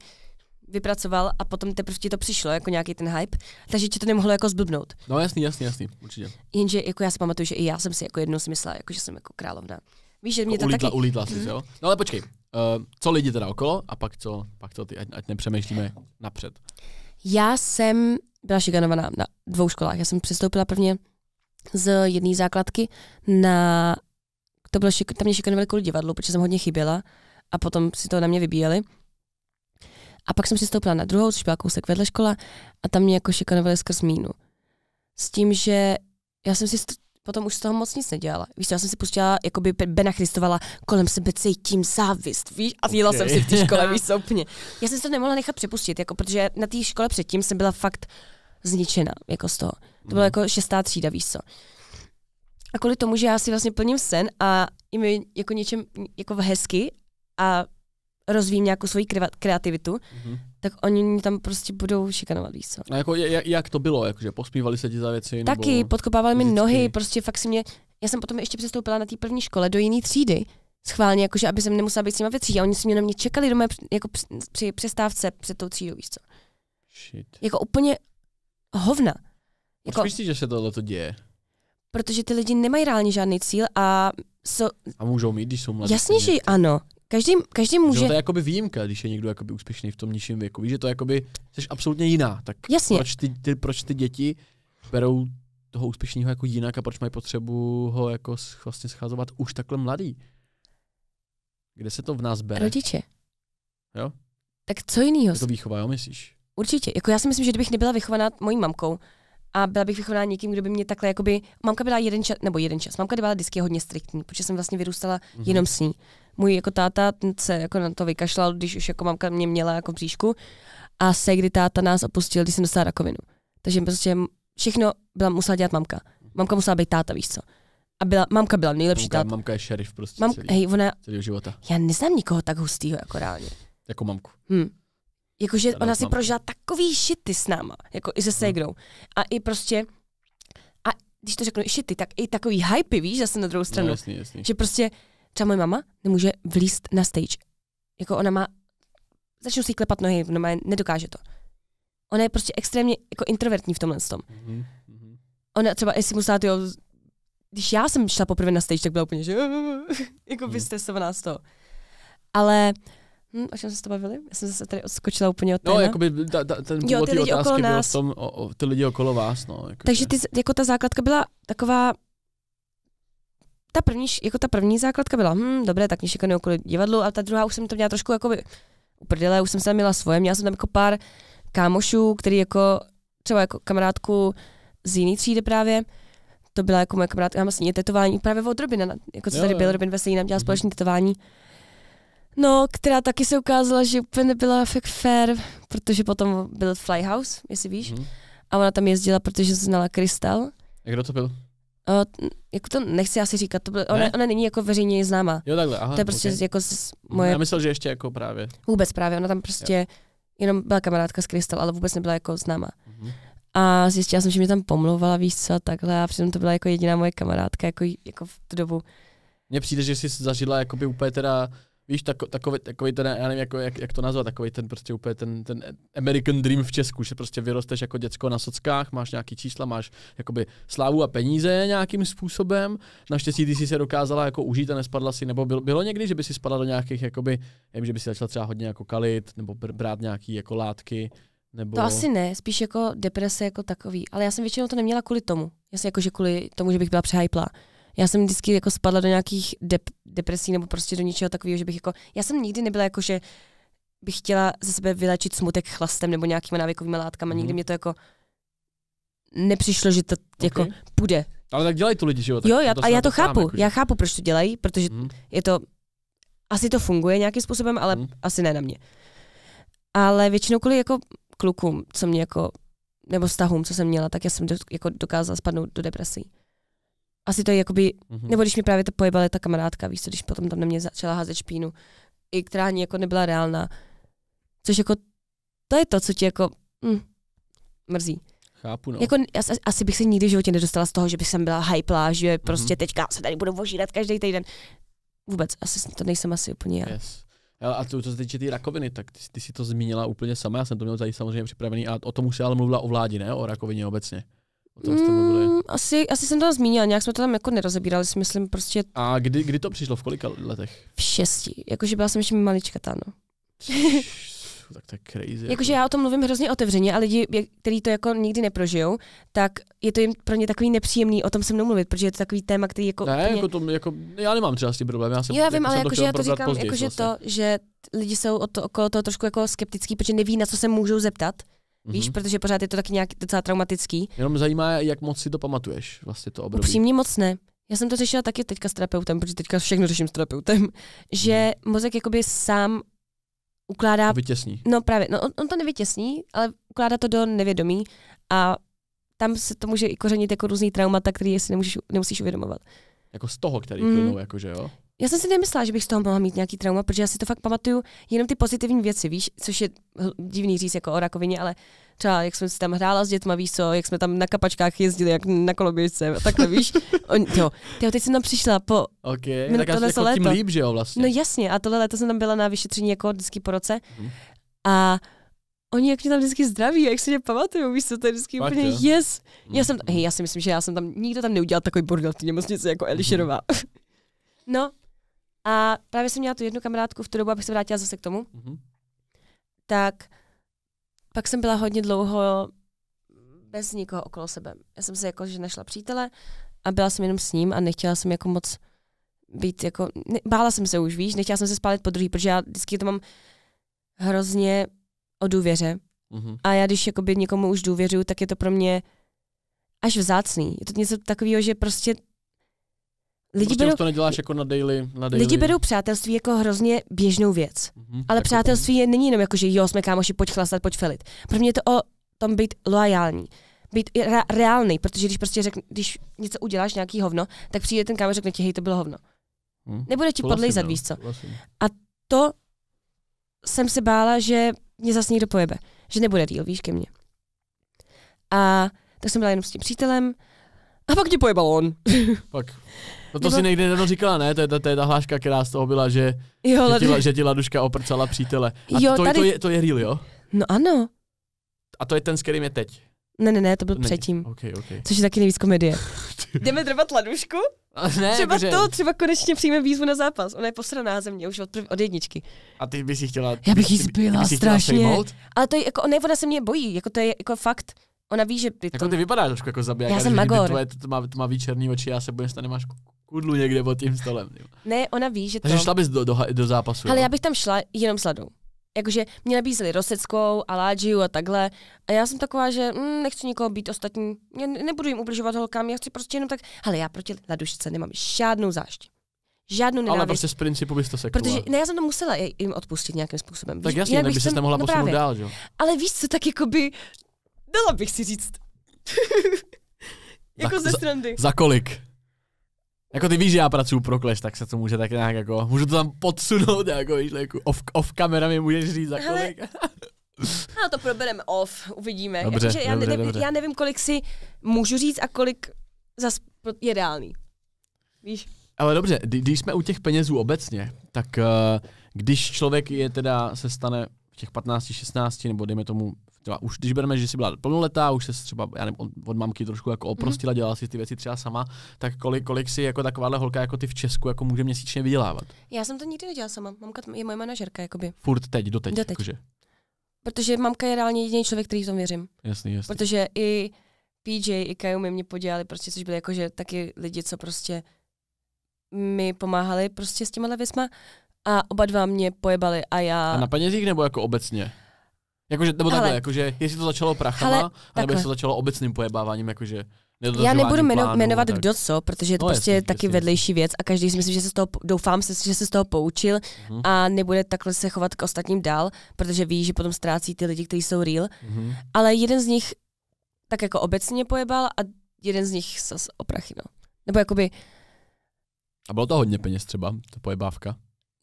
vypracoval a potom teprve ti to přišlo, jako nějaký ten hype, takže ti to nemohlo jako zblbnout. No jasný, jasný, jasný, určitě. Jenže jako já si pamatuju, že i já jsem si jako jednou smyslela, jako že jsem jako královna. Víš, že mě to jako ulítla, taky... Ulítla jsi, mm. jo? No ale počkej, uh, co lidi teda okolo a pak co, pak co ty, ať, ať nepřemýšlíme napřed. Já jsem byla šikanovaná na dvou školách. Já jsem přistoupila prvně z jedné základky na, to bylo šik, tam mě šikanovali kvůli divadlu, protože jsem hodně chyběla a potom si to na mě vybíjeli. A pak jsem přistoupila na druhou, což byla kousek vedle škola a tam mě jako šikanovali skrz mínu. S tím, že já jsem si st- potom už z toho moc nic nedělala. Víš, já jsem si pustila, jako by Bena Christovala, kolem sebe cítím závist, víš, a měla okay. jsem si v té škole, víš, úplně. Já jsem se to nemohla nechat přepustit, jako, protože na té škole předtím jsem byla fakt zničena, jako z toho. To byla mhm. jako šestá třída, víš co. A kvůli tomu, že já si vlastně plním sen a i mi jako něčem jako hezky a rozvím nějakou svoji kreativitu, mm-hmm. tak oni mě tam prostě budou šikanovat, víš co. A jako, jak, jak to bylo? Jakože pospívali se ti za věci? Nebo... podkopávali fyzicky. mi nohy, prostě fakt si mě... Já jsem potom ještě přestoupila na té první škole do jiné třídy, schválně, jakože aby jsem nemusela být s nima ve třídě. Oni si mě na mě čekali doma jako při, při přestávce před tou třídou, víš co. Shit. Jako úplně hovna. Jako, Proč myslíš, že se tohle to děje? Protože ty lidi nemají reálně žádný cíl a so, a můžou mít, když jsou mladí. Jasně, že ano. Každý, každý může. Že to je by výjimka, když je někdo jakoby úspěšný v tom nižším věku. Víš, že to jakoby, jsi absolutně jiná. Tak Jasně. Proč ty, ty, proč ty děti berou toho úspěšného jako jinak a proč mají potřebu ho jako vlastně scházovat už takhle mladý? Kde se to v nás bere? Rodiče. Jo? Tak co jiného? to výchova, jo, myslíš? Určitě. Jako já si myslím, že kdybych nebyla vychovaná mojí mamkou, a byla bych vychovaná někým, kdo by mě takhle, jakoby, mamka byla jeden čas, nebo jeden čas, mamka byla vždycky hodně striktní, protože jsem vlastně vyrůstala mm-hmm. jenom s ní. Můj jako táta ten se jako na to vykašlal, když už jako mamka mě měla jako příšku a se, kdy táta nás opustil, když jsem dostala rakovinu. Takže prostě všechno byla, musela dělat mamka. Mamka musela být táta, víš co. A byla, mamka byla nejlepší mamka, táta. Mamka je šerif prostě Mam, celý, hej, ona, celý života. Já neznám nikoho tak hustýho jako reálně. Jako mamku. Hmm. Jakože ona si prožila takový šity s náma, jako i se mhm. Segrou. A i prostě a když to řeknu šity, tak i takový hype, víš, zase na druhou stranu. No, jasný, jasný. Že prostě třeba moje mama nemůže vlíst na stage. Jako ona má, začnu si klepat nohy, no má, nedokáže to. Ona je prostě extrémně jako introvertní v tomhle tom. Mm-hmm. Ona třeba, jestli musela, jo, když já jsem šla poprvé na stage, tak byla úplně, že jako mm. vystresovaná z toho. Ale Hm, o čem jsme se to bavili? Já jsem se tady odskočila úplně od toho. No, jakoby ta, ta, ten jo, ty lidi okolo nás. Byl v tom, o, o, ty lidi okolo vás. No, jako Takže ty, jako ta základka byla taková ta první, jako ta první základka byla, hm, dobré, tak mě šikanují kvůli divadlu, a ta druhá už jsem to měla trošku jako uprdele, už jsem se tam měla svoje, měla jsem tam jako pár kámošů, který jako třeba jako kamarádku z jiný třídy právě, to byla jako moje kamarádka, mám vlastně tetování právě od Robina, jako co jo, tady byl Robin Veselý, nám dělal mm-hmm. společné tetování, No, která taky se ukázala, že úplně nebyla fakt fair, protože potom byl Flyhouse, jestli víš. Mm. A ona tam jezdila, protože znala Krystal. A kdo to byl? O, jako to nechci asi říkat, to bylo, ne? ona, ona, není jako veřejně známa. Jo, takhle, aha, To je prostě okay. jako z moje... Já myslel, že ještě jako právě. Vůbec právě, ona tam prostě jo. jenom byla kamarádka s Krystal, ale vůbec nebyla jako známa. Mm-hmm. A zjistila jsem, že mě tam pomlouvala, víc co, takhle, a přitom to byla jako jediná moje kamarádka, jako, jako v tu dobu. Mně přijde, že jsi zažila jakoby úplně teda víš, tako, takový, takový ten, já nevím, jako, jak, jak, to nazvat, takový ten prostě úplně ten, ten American Dream v Česku, že prostě vyrosteš jako děcko na sockách, máš nějaký čísla, máš jakoby slávu a peníze nějakým způsobem, naštěstí ty jsi se dokázala jako užít a nespadla si, nebo bylo, bylo někdy, že by si spadla do nějakých, jakoby, nevím, že by si začala třeba hodně jako kalit, nebo brát nějaký jako látky, nebo... To asi ne, spíš jako deprese jako takový. Ale já jsem většinou to neměla kvůli tomu. Já jsem jako, že kvůli tomu, že bych byla přehyplá já jsem vždycky jako spadla do nějakých dep- depresí nebo prostě do něčeho takového, že bych jako, já jsem nikdy nebyla jako, že bych chtěla ze sebe vylečit smutek chlastem nebo nějakýma návykovými látkami, mm. nikdy mě to jako nepřišlo, že to okay. jako půjde. Ale tak dělají to lidi, že jo? Tak jo, já, a já to chápu, jako, já chápu, proč to dělají, protože mm. je to, asi to funguje nějakým způsobem, ale mm. asi ne na mě. Ale většinou kvůli jako klukům, co mě jako, nebo vztahům, co jsem měla, tak já jsem do, jako dokázala spadnout do depresí asi to je jakoby, mm-hmm. nebo když mi právě to pojebala ta kamarádka, víš co, když potom tam na mě začala házet špínu, i která ani jako nebyla reálná. Což jako, to je to, co ti jako, mm, mrzí. Chápu, no. Jako, asi, asi bych se nikdy v životě nedostala z toho, že bych jsem byla hyplá, že mhm. prostě mm-hmm. teďka se tady budu ožírat každý týden. Vůbec, asi to nejsem asi úplně já. Yes. a to, co se týče té rakoviny, tak ty, ty si to zmínila úplně sama, já jsem to měl tady samozřejmě připravený a o tom už se ale mluvila o vládě, ne? O rakovině obecně tom jste mluvili. Mm, asi, asi jsem to zmínila, nějak jsme to tam jako nerozebírali, si myslím prostě. A kdy, kdy to přišlo, v kolika letech? V šesti, jakože byla jsem ještě tam, no. tak to je crazy. Jakože jako. já o tom mluvím hrozně otevřeně a lidi, kteří to jako nikdy neprožijou, tak je to jim pro ně takový nepříjemný o tom se mnou mluvit, protože je to takový téma, který jako... Ne, jako, to, jako já nemám třeba s tím problém, já jsem já vím, jako ale jakože já to říkám, jakože vlastně. to, že lidi jsou od to, okolo toho trošku jako skeptický, protože neví, na co se můžou zeptat. Víš, mm-hmm. protože pořád je to taky nějak docela traumatický. Jenom zajímá, jak moc si to pamatuješ, vlastně to období. Upřímně moc ne. Já jsem to řešila taky teďka s terapeutem, protože teďka všechno řeším s terapeutem, že mm. mozek jakoby sám ukládá... Vytěsní. No právě, no on, on to nevytěsní, ale ukládá to do nevědomí a tam se to může i kořenit jako různý traumata, který si nemůžeš, nemusíš uvědomovat. Jako z toho, který mm. plynou, jakože jo? já jsem si nemyslela, že bych z toho mohla mít nějaký trauma, protože já si to fakt pamatuju jenom ty pozitivní věci, víš, což je divný říct jako o rakovině, ale třeba jak jsme si tam hrála s dětma, víš co, jak jsme tam na kapačkách jezdili, jak na koloběžce, takhle víš. On, jo, tyjo, teď jsem tam přišla po okay, tak tohle jako léto. tím líp, že jo vlastně. No jasně, a tohle léto jsem tam byla na vyšetření jako vždycky po roce. Hmm. A oni jak mě tam vždycky zdraví, jak si mě pamatuju, víš co, to je vždycky Fakt, úplně jo? yes. Já, jsem, mhm, mhm. hej, já si myslím, že já jsem tam, nikdo tam neudělal takový bordel v té nemocnici jako Elišerová. Mhm. no, a právě jsem měla tu jednu kamarádku v tu dobu, abych se vrátila zase k tomu. Mm-hmm. Tak pak jsem byla hodně dlouho bez nikoho okolo sebe. Já jsem se jako, že našla přítele a byla jsem jenom s ním a nechtěla jsem jako moc být jako, ne, bála jsem se už, víš, nechtěla jsem se spálit po druhý, protože já vždycky to mám hrozně o důvěře. Mm-hmm. A já když jakoby někomu už důvěřuju, tak je to pro mě až vzácný. Je to něco takového, že prostě Lidi prostě berou, to neděláš jako na daily, na daily. Lidi berou přátelství jako hrozně běžnou věc. Mm-hmm, ale jako přátelství je, není jenom jako, že jo, jsme kámoši, pojď chlastat, pojď felit. Pro mě je to o tom být loajální být re- reálný, protože když prostě řekne, když něco uděláš, nějaký hovno, tak přijde ten kámoš a řekne ti, hej, to bylo hovno. Hmm. Nebude ti za no, víc, co. A to jsem se bála, že mě zase někdo pojebe. Že nebude díl, víš, ke mně. A tak jsem byla jenom s tím přítelem a pak mě pojebal on. Pak. No to Nebo... si někdy nedávno říkala, ne? To je, ta, to je ta hláška, která z toho byla, že, jo, že, ti, že ti Laduška oprcala přítele. A jo, to, tady... to, je, to je real, jo? No ano. A to je ten, s kterým je teď? Ne, ne, ne, to byl ne, předtím. Okay, okay. Což je taky nejvíc komedie. Jdeme drbat Ladušku? ne, třeba jako, že... to, třeba konečně přijme výzvu na zápas. Ona je posraná na země už od, prv, od jedničky. A ty bys si chtěla... Já bych jí zbyla by, strašně. Ale to je, jako, ne, ona se mě bojí, jako to je jako fakt. Ona ví, že by to... Jako ty vypadáš trošku jako zabiják. Já jsem magor. to, má, to má výčerný oči, já se bojím, že nemáš kudlu někde pod tím stolem. Jo. Ne, ona ví, že to... Takže šla bys do, do, do zápasu. Ale já bych tam šla jenom s Ladou. Jakože mě nabízeli Roseckou a Ládžiu a takhle. A já jsem taková, že mm, nechci nikoho být ostatní. Já nebudu jim ubližovat holkám, já chci prostě jenom tak... Ale já proti Ladušce nemám žádnou zášť. Žádnou nenávist. Ale prostě z principu bys to sekla. Protože ne, já jsem to musela jim odpustit nějakým způsobem. Tak jasně, nebys se nemohla no posunout dál, jo? Ale víš co, tak jako by... Dala bych si říct. jako za, ze srandy. Za kolik? Jako ty víš, že já pracuji pro Clash, tak se to může tak nějak jako, můžu to tam podsunout, jako víš, jako off, off kamera mi můžeš říct za kolik. no to probereme off, uvidíme. Jako, dobře, jako, že dobře, já, ne, dobře. já nevím, kolik si můžu říct a kolik zas je reálný. Víš? Ale dobře, když jsme u těch penězů obecně, tak eh, když člověk je teda, se stane v těch 15, 16 nebo dejme tomu třeba už když bereme, že jsi byla plnoletá, už se třeba, já nevím, od, od mamky trošku jako mhm. oprostila, mm. dělala si ty věci třeba sama, tak kolik, kolik si jako takováhle holka jako ty v Česku jako může měsíčně vydělávat? Já jsem to nikdy nedělala sama, mamka je moje manažerka, jakoby. Furt teď, doteď, doteď. Jakože. Protože mamka je reálně jediný člověk, který v tom věřím. Jasný, jasný. Protože i PJ, i mi mě podělali, prostě, což byly jakože taky lidi, co prostě mi pomáhali prostě s těma věcma a oba dva mě pojebali a já... A na penězích nebo jako obecně? Jakože, nebo takhle, ale, jakože, jestli to začalo prachama, Hele, nebo jestli to začalo obecným pojebáváním, jakože já nebudu plánu, jmenovat tak. kdo co, protože je to no, prostě jasný, taky jasný. vedlejší věc a každý si myslím, že se z toho, doufám, že se z toho poučil uh-huh. a nebude takhle se chovat k ostatním dál, protože ví, že potom ztrácí ty lidi, kteří jsou real. Uh-huh. Ale jeden z nich tak jako obecně pojebal a jeden z nich se oprachy, no. Nebo jakoby... A bylo to hodně peněz třeba, ta pojebávka?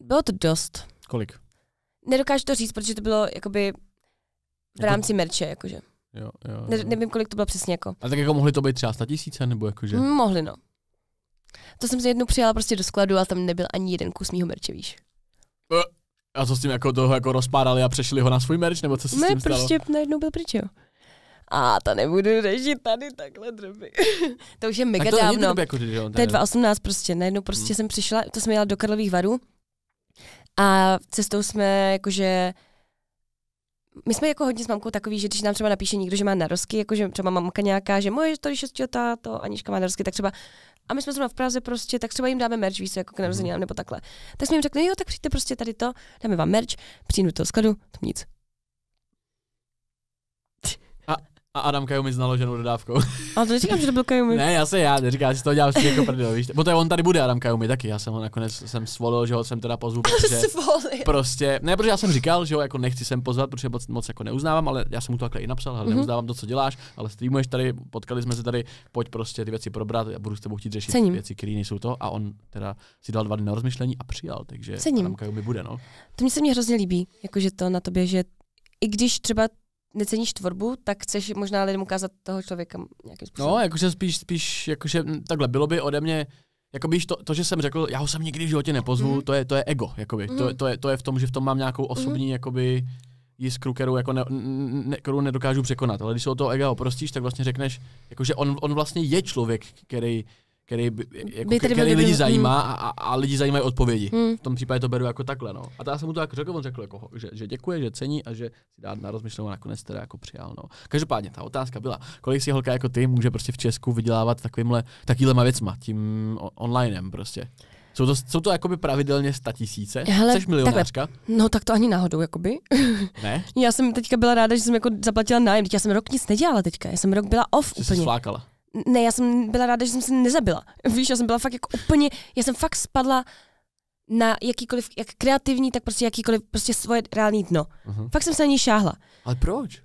Bylo to dost. Kolik? Nedokážu to říct, protože to bylo jakoby v jako- rámci merče, jakože. Jo, jo, jo. Ne, nevím, kolik to bylo přesně jako. A tak jako mohly to být třeba 100 tisíce, nebo jakože? Mm, mohly, no. To jsem si jednu přijala prostě do skladu a tam nebyl ani jeden kus mýho merče, víš. Eh, a co s tím jako toho jako rozpárali a přešli ho na svůj merč, nebo co se ne, s tím stalo? Ne, prostě najednou byl pryč, jo. A to nebudu řešit tady takhle drby. to už je mega tak to dávno. Je jako, že jo, to je 2018 prostě, najednou prostě hmm. jsem přišla, to jsem jela do Karlových varů a cestou jsme jakože my jsme jako hodně s mamkou takový, že když nám třeba napíše někdo, že má narosky, jako že třeba mamka nějaká, že moje to je to Anička má narosky, tak třeba a my jsme zrovna v Praze prostě, tak třeba jim dáme merch, víš, jako k narozeninám mhm. nebo takhle. Tak jsme jim řekli, jo, tak přijďte prostě tady to, dáme vám merch, přijdu do toho skladu, to nic. A Adam Kajumi s naloženou dodávkou. Ale to neříkám, že to byl Kajumi. ne, já se já neříkám, že to dělám jako prdel, víš. Protože on tady bude Adam Kajumi taky, já jsem ho nakonec jsem svolil, že ho jsem teda pozvu, protože prostě, ne, protože já jsem říkal, že ho jako nechci sem pozvat, protože moc, moc jako neuznávám, ale já jsem mu to takhle i napsal, ale mm-hmm. neuznávám to, co děláš, ale streamuješ tady, potkali jsme se tady, pojď prostě ty věci probrat, já budu s tebou chtít řešit Cením. věci, které nejsou to a on teda si dal dva dny na rozmyšlení a přijal, takže Cením. Adam Kajumi bude, no. To mi se mi hrozně líbí, jakože to na tobě, že i když třeba neceníš tvorbu, tak chceš možná lidem ukázat toho člověka nějakým no, způsobem. No, jakože spíš, spíš, jakože takhle, bylo by ode mě, jakoby to, to, že jsem řekl, já ho sem nikdy v životě nepozvu, mm. to, je, to je ego, jakoby. Mm. To, mhm. to, je, to je v tom, že v tom mám nějakou mhm. osobní, mm. jakoby, jiskru, kterou, jako ne, ne, kterou nedokážu překonat. Ale když se o toho ega oprostíš, tak vlastně řekneš, jakože že on, on vlastně je člověk, který který jako, by který, který lidi hmm. zajímá hmm. a, a lidi zajímají odpovědi. Hmm. V tom případě to beru jako takhle. No. A já jsem mu to jako řekl, on řekl, jako, že, že děkuje, že cení a že si dá na rozmyšlení a nakonec teda jako přijal. No. Každopádně ta otázka byla, kolik si holka jako ty může prostě v Česku vydělávat takovýmhle, takovýhlema věcma, tím onlinem prostě. Jsou to, jsou to jakoby pravidelně statisíce? Hele, Jseš milionářka? Takhle, no tak to ani náhodou, jakoby. Ne? já jsem teďka byla ráda, že jsem jako zaplatila nájem. Teď já jsem rok nic nedělala teďka, já jsem rok byla off Jsi úplně. Se slákala ne, já jsem byla ráda, že jsem se nezabila. Víš, já jsem byla fakt jako úplně, já jsem fakt spadla na jakýkoliv, jak kreativní, tak prostě jakýkoliv, prostě svoje reální dno. Uh-huh. Fakt jsem se na ní šáhla. Ale proč?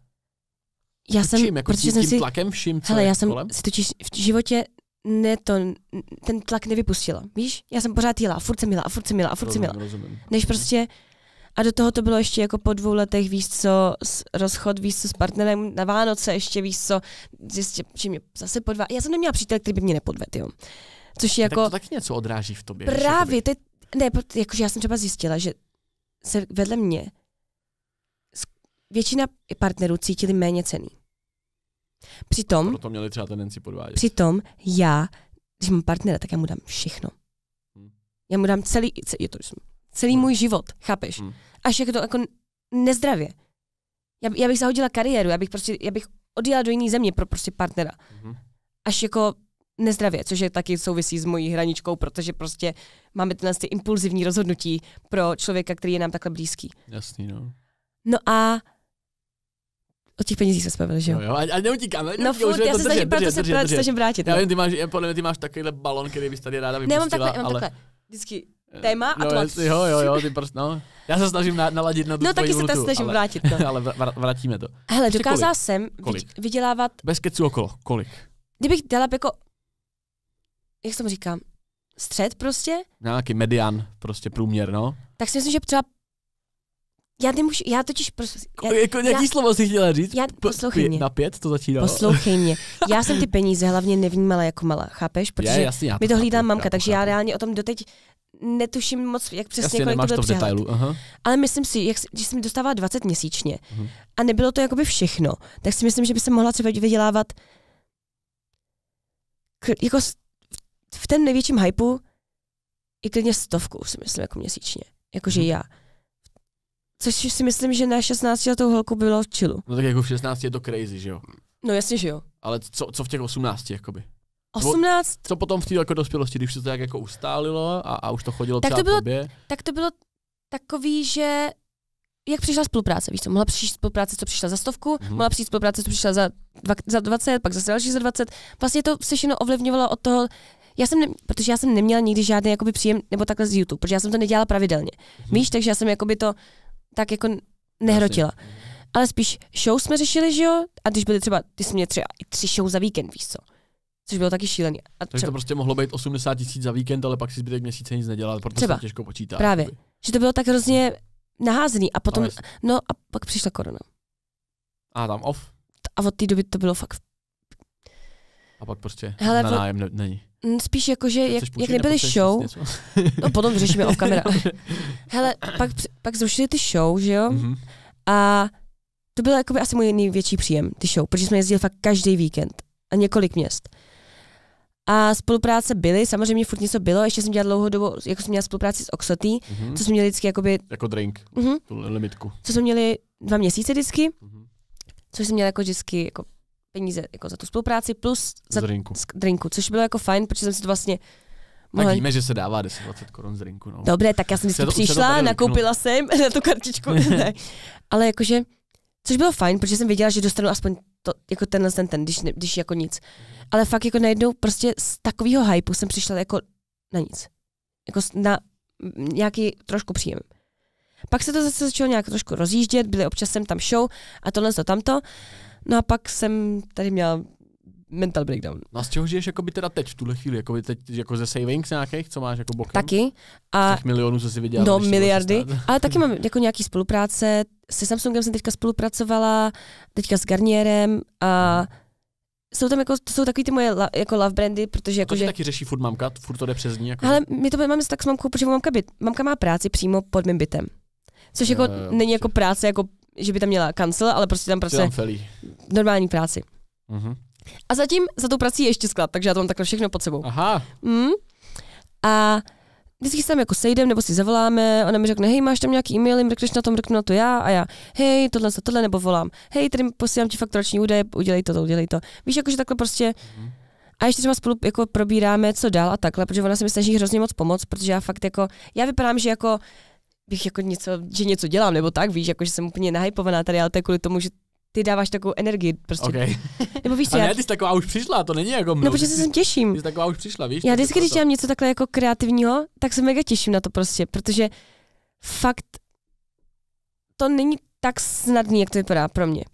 Já jsem, čím? Jako protože tím, jsem si, tlakem vším, co hele, já jsem kolem? si totiž v životě ne to, ten tlak nevypustila, víš? Já jsem pořád jela a furt jsem jela a furt jsem jela a furt jsem jela. Rozumím. Než prostě a do toho to bylo ještě jako po dvou letech, víš co, rozchod, víš co, s partnerem na Vánoce, ještě víš co, zjistě, že mě zase podvá. Já jsem neměla přítel, který by mě nepodvedl, jo. Což je jako... Tak to taky něco odráží v tobě. Právě, to je, ne, jakože já jsem třeba zjistila, že se vedle mě většina partnerů cítili méně cený. Přitom... Proto měli třeba tendenci podvádět. Přitom já, když mám partnera, tak já mu dám všechno. Hm. Já mu dám celý, je to, jsem celý hmm. můj život, chápeš? Hmm. Až jako to jako nezdravě. Já, já bych zahodila kariéru, já bych prostě, já bych odjela do jiné země pro prostě partnera. Hmm. Až jako nezdravě, což je taky souvisí s mojí hraničkou, protože prostě máme ten ty impulzivní rozhodnutí pro člověka, který je nám takhle blízký. Jasný, no. No a o těch penězích se spavili, že jo? No, jo, a, neutíkáme. No furt, já se snažím, proto se snažím vrátit. Já no. vím, ty máš, podle mě ty máš takovýhle balon, který bys tady ráda vypustila. mám takhle, ale... takhle. Vždycky téma a no, tlač. jo, jo, jo, ty prostě. no. Já se snažím na, naladit na tu No taky se tady snažím ale, vrátit. to. ale vrátíme to. Hele, dokázal kolik? jsem kolik? vydělávat... Bez keců okolo, kolik? Kdybych dala jako... Jak tomu říkám? Střed prostě? No, nějaký median, prostě průměr, no. Tak si myslím, že třeba já nemůžu, já totiž... prostě... já, jako, jaký já, slovo si chtěla říct? Já, poslouchej mě. Na pět to začíná. Poslouchej mě. Já jsem ty peníze hlavně nevnímala jako malá, chápeš? Protože je, jasný, já to mi to hlídala mamka, chápu, takže chápu. já reálně o tom doteď netuším moc, jak přesně Jasně, kolik to byl to detailu. Aha. Ale myslím si, jak, když jsem dostávala 20 měsíčně uh-huh. a nebylo to jakoby všechno, tak si myslím, že by se mohla třeba vydělávat jako v ten největším hypeu i klidně stovku, si myslím, jako měsíčně. Jakože uh-huh. já. Což si myslím, že na 16 letou holku bylo v čilu. No tak jako v 16 je to crazy, že jo? No jasně, že jo. Ale co, co v těch 18, jakoby? 18? Co potom v té jako dospělosti, když se to tak jako ustálilo a, a už to chodilo tak to bylo, tobě? Tak to bylo takový, že jak přišla spolupráce, víš co, mohla přijít spolupráce, co přišla za stovku, mm-hmm. mohla přijít spolupráce, co přišla za, dva, za 20, pak zase další za 20. Vlastně to se všechno ovlivňovalo od toho, já jsem, ne, protože já jsem neměla nikdy žádný jakoby příjem, nebo takhle z YouTube, protože já jsem to nedělala pravidelně. Mm-hmm. Víš, takže já jsem jakoby to tak jako nehrotila. Asi. Ale spíš show jsme řešili, že jo? A když byly třeba, ty jsi mě třeba i tři show za víkend, víš co? což bylo taky šílený. A třeba... Takže to prostě mohlo být 80 tisíc za víkend, ale pak si zbytek měsíce nic nedělal, protože třeba. se těžko počítá. Právě. Jakoby. Že to bylo tak hrozně naházený a potom, no, no a pak přišla korona. A tam off? A od té doby to bylo fakt a pak prostě Hele, na nájem ne, není. Spíš jako, že jak, jak nebyly show, no potom řešíme off kamera. Hele, pak, pak zrušili ty show, že jo? Mm-hmm. A to byl asi můj největší příjem, ty show, protože jsme jezdili fakt každý víkend a několik měst. A spolupráce byly, samozřejmě furt něco bylo, ještě jsem dělala dlouhodobo, jako jsem měla spolupráci s Oxoty, mm-hmm. co jsme měli vždycky jakoby... Jako drink, mm-hmm. tu limitku. Co jsme měli dva měsíce vždycky, mm-hmm. což jsem měla jako vždycky jako peníze jako za tu spolupráci plus za drinku. Z drinku, což bylo jako fajn, protože jsem si to vlastně Mohla... Tak víme, že se dává 10-20 korun z rinku. No. Dobré, tak já jsem vždycky to, přišla, nakoupila no. jsem na tu kartičku. ne. Ale jakože, což bylo fajn, protože jsem věděla, že dostanu aspoň to, jako tenhle ten, ten když, když jako nic. Mm-hmm ale fakt jako najednou prostě z takového hypu jsem přišla jako na nic. Jako na nějaký trošku příjem. Pak se to zase začalo nějak trošku rozjíždět, byly občas jsem tam show a tohle to tamto. No a pak jsem tady měla mental breakdown. No a z čeho žiješ jakoby teda teď v tuhle chvíli? Jakoby teď jako ze savings nějakých, co máš jako bokem? Taky. A z těch milionů, co si viděla? No, miliardy. Ale taky mám jako nějaký spolupráce. Se Samsungem jsem teďka spolupracovala, teďka s Garnierem a hmm jsou tam jako, to jsou takový ty moje la, jako love brandy, protože jako, to že... taky řeší furt mamka, furt to jde přes ní. Jako... Ale my to máme tak s mamkou, protože mamka, byt, mamka má práci přímo pod mým bytem. Což jako jo, eh, jo, není jako práce, jako, že by tam měla kancel, ale prostě tam prostě normální práci. Uh-huh. A zatím za tou prací je ještě sklad, takže já to mám takhle všechno pod sebou. Aha. Mm. A vždycky se tam jako sejdeme nebo si zavoláme, ona mi řekne, hej, máš tam nějaký e-mail, jim řekneš na no, tom, řeknu na to já a já, hej, tohle, tohle, nebo volám, hej, tady posílám ti fakturační údaje, udělej to, to, udělej to. Víš, jakože takhle prostě, mm-hmm. A ještě třeba spolu jako probíráme, co dál a takhle, protože ona se mi snaží hrozně moc pomoct, protože já fakt jako, já vypadám, že jako bych jako něco, že něco dělám nebo tak, víš, jako že jsem úplně nahypovaná tady, ale to je kvůli tomu, že ty dáváš takovou energii prostě. Okay. Nebo víš, a já... ne, ty jsi taková už přišla, to není jako mnou. No, protože se sem těším. Ty jsi taková už přišla, víš? Já vždycky, když dělám něco takhle jako kreativního, tak se mega těším na to prostě, protože fakt to není tak snadný, jak to vypadá pro mě.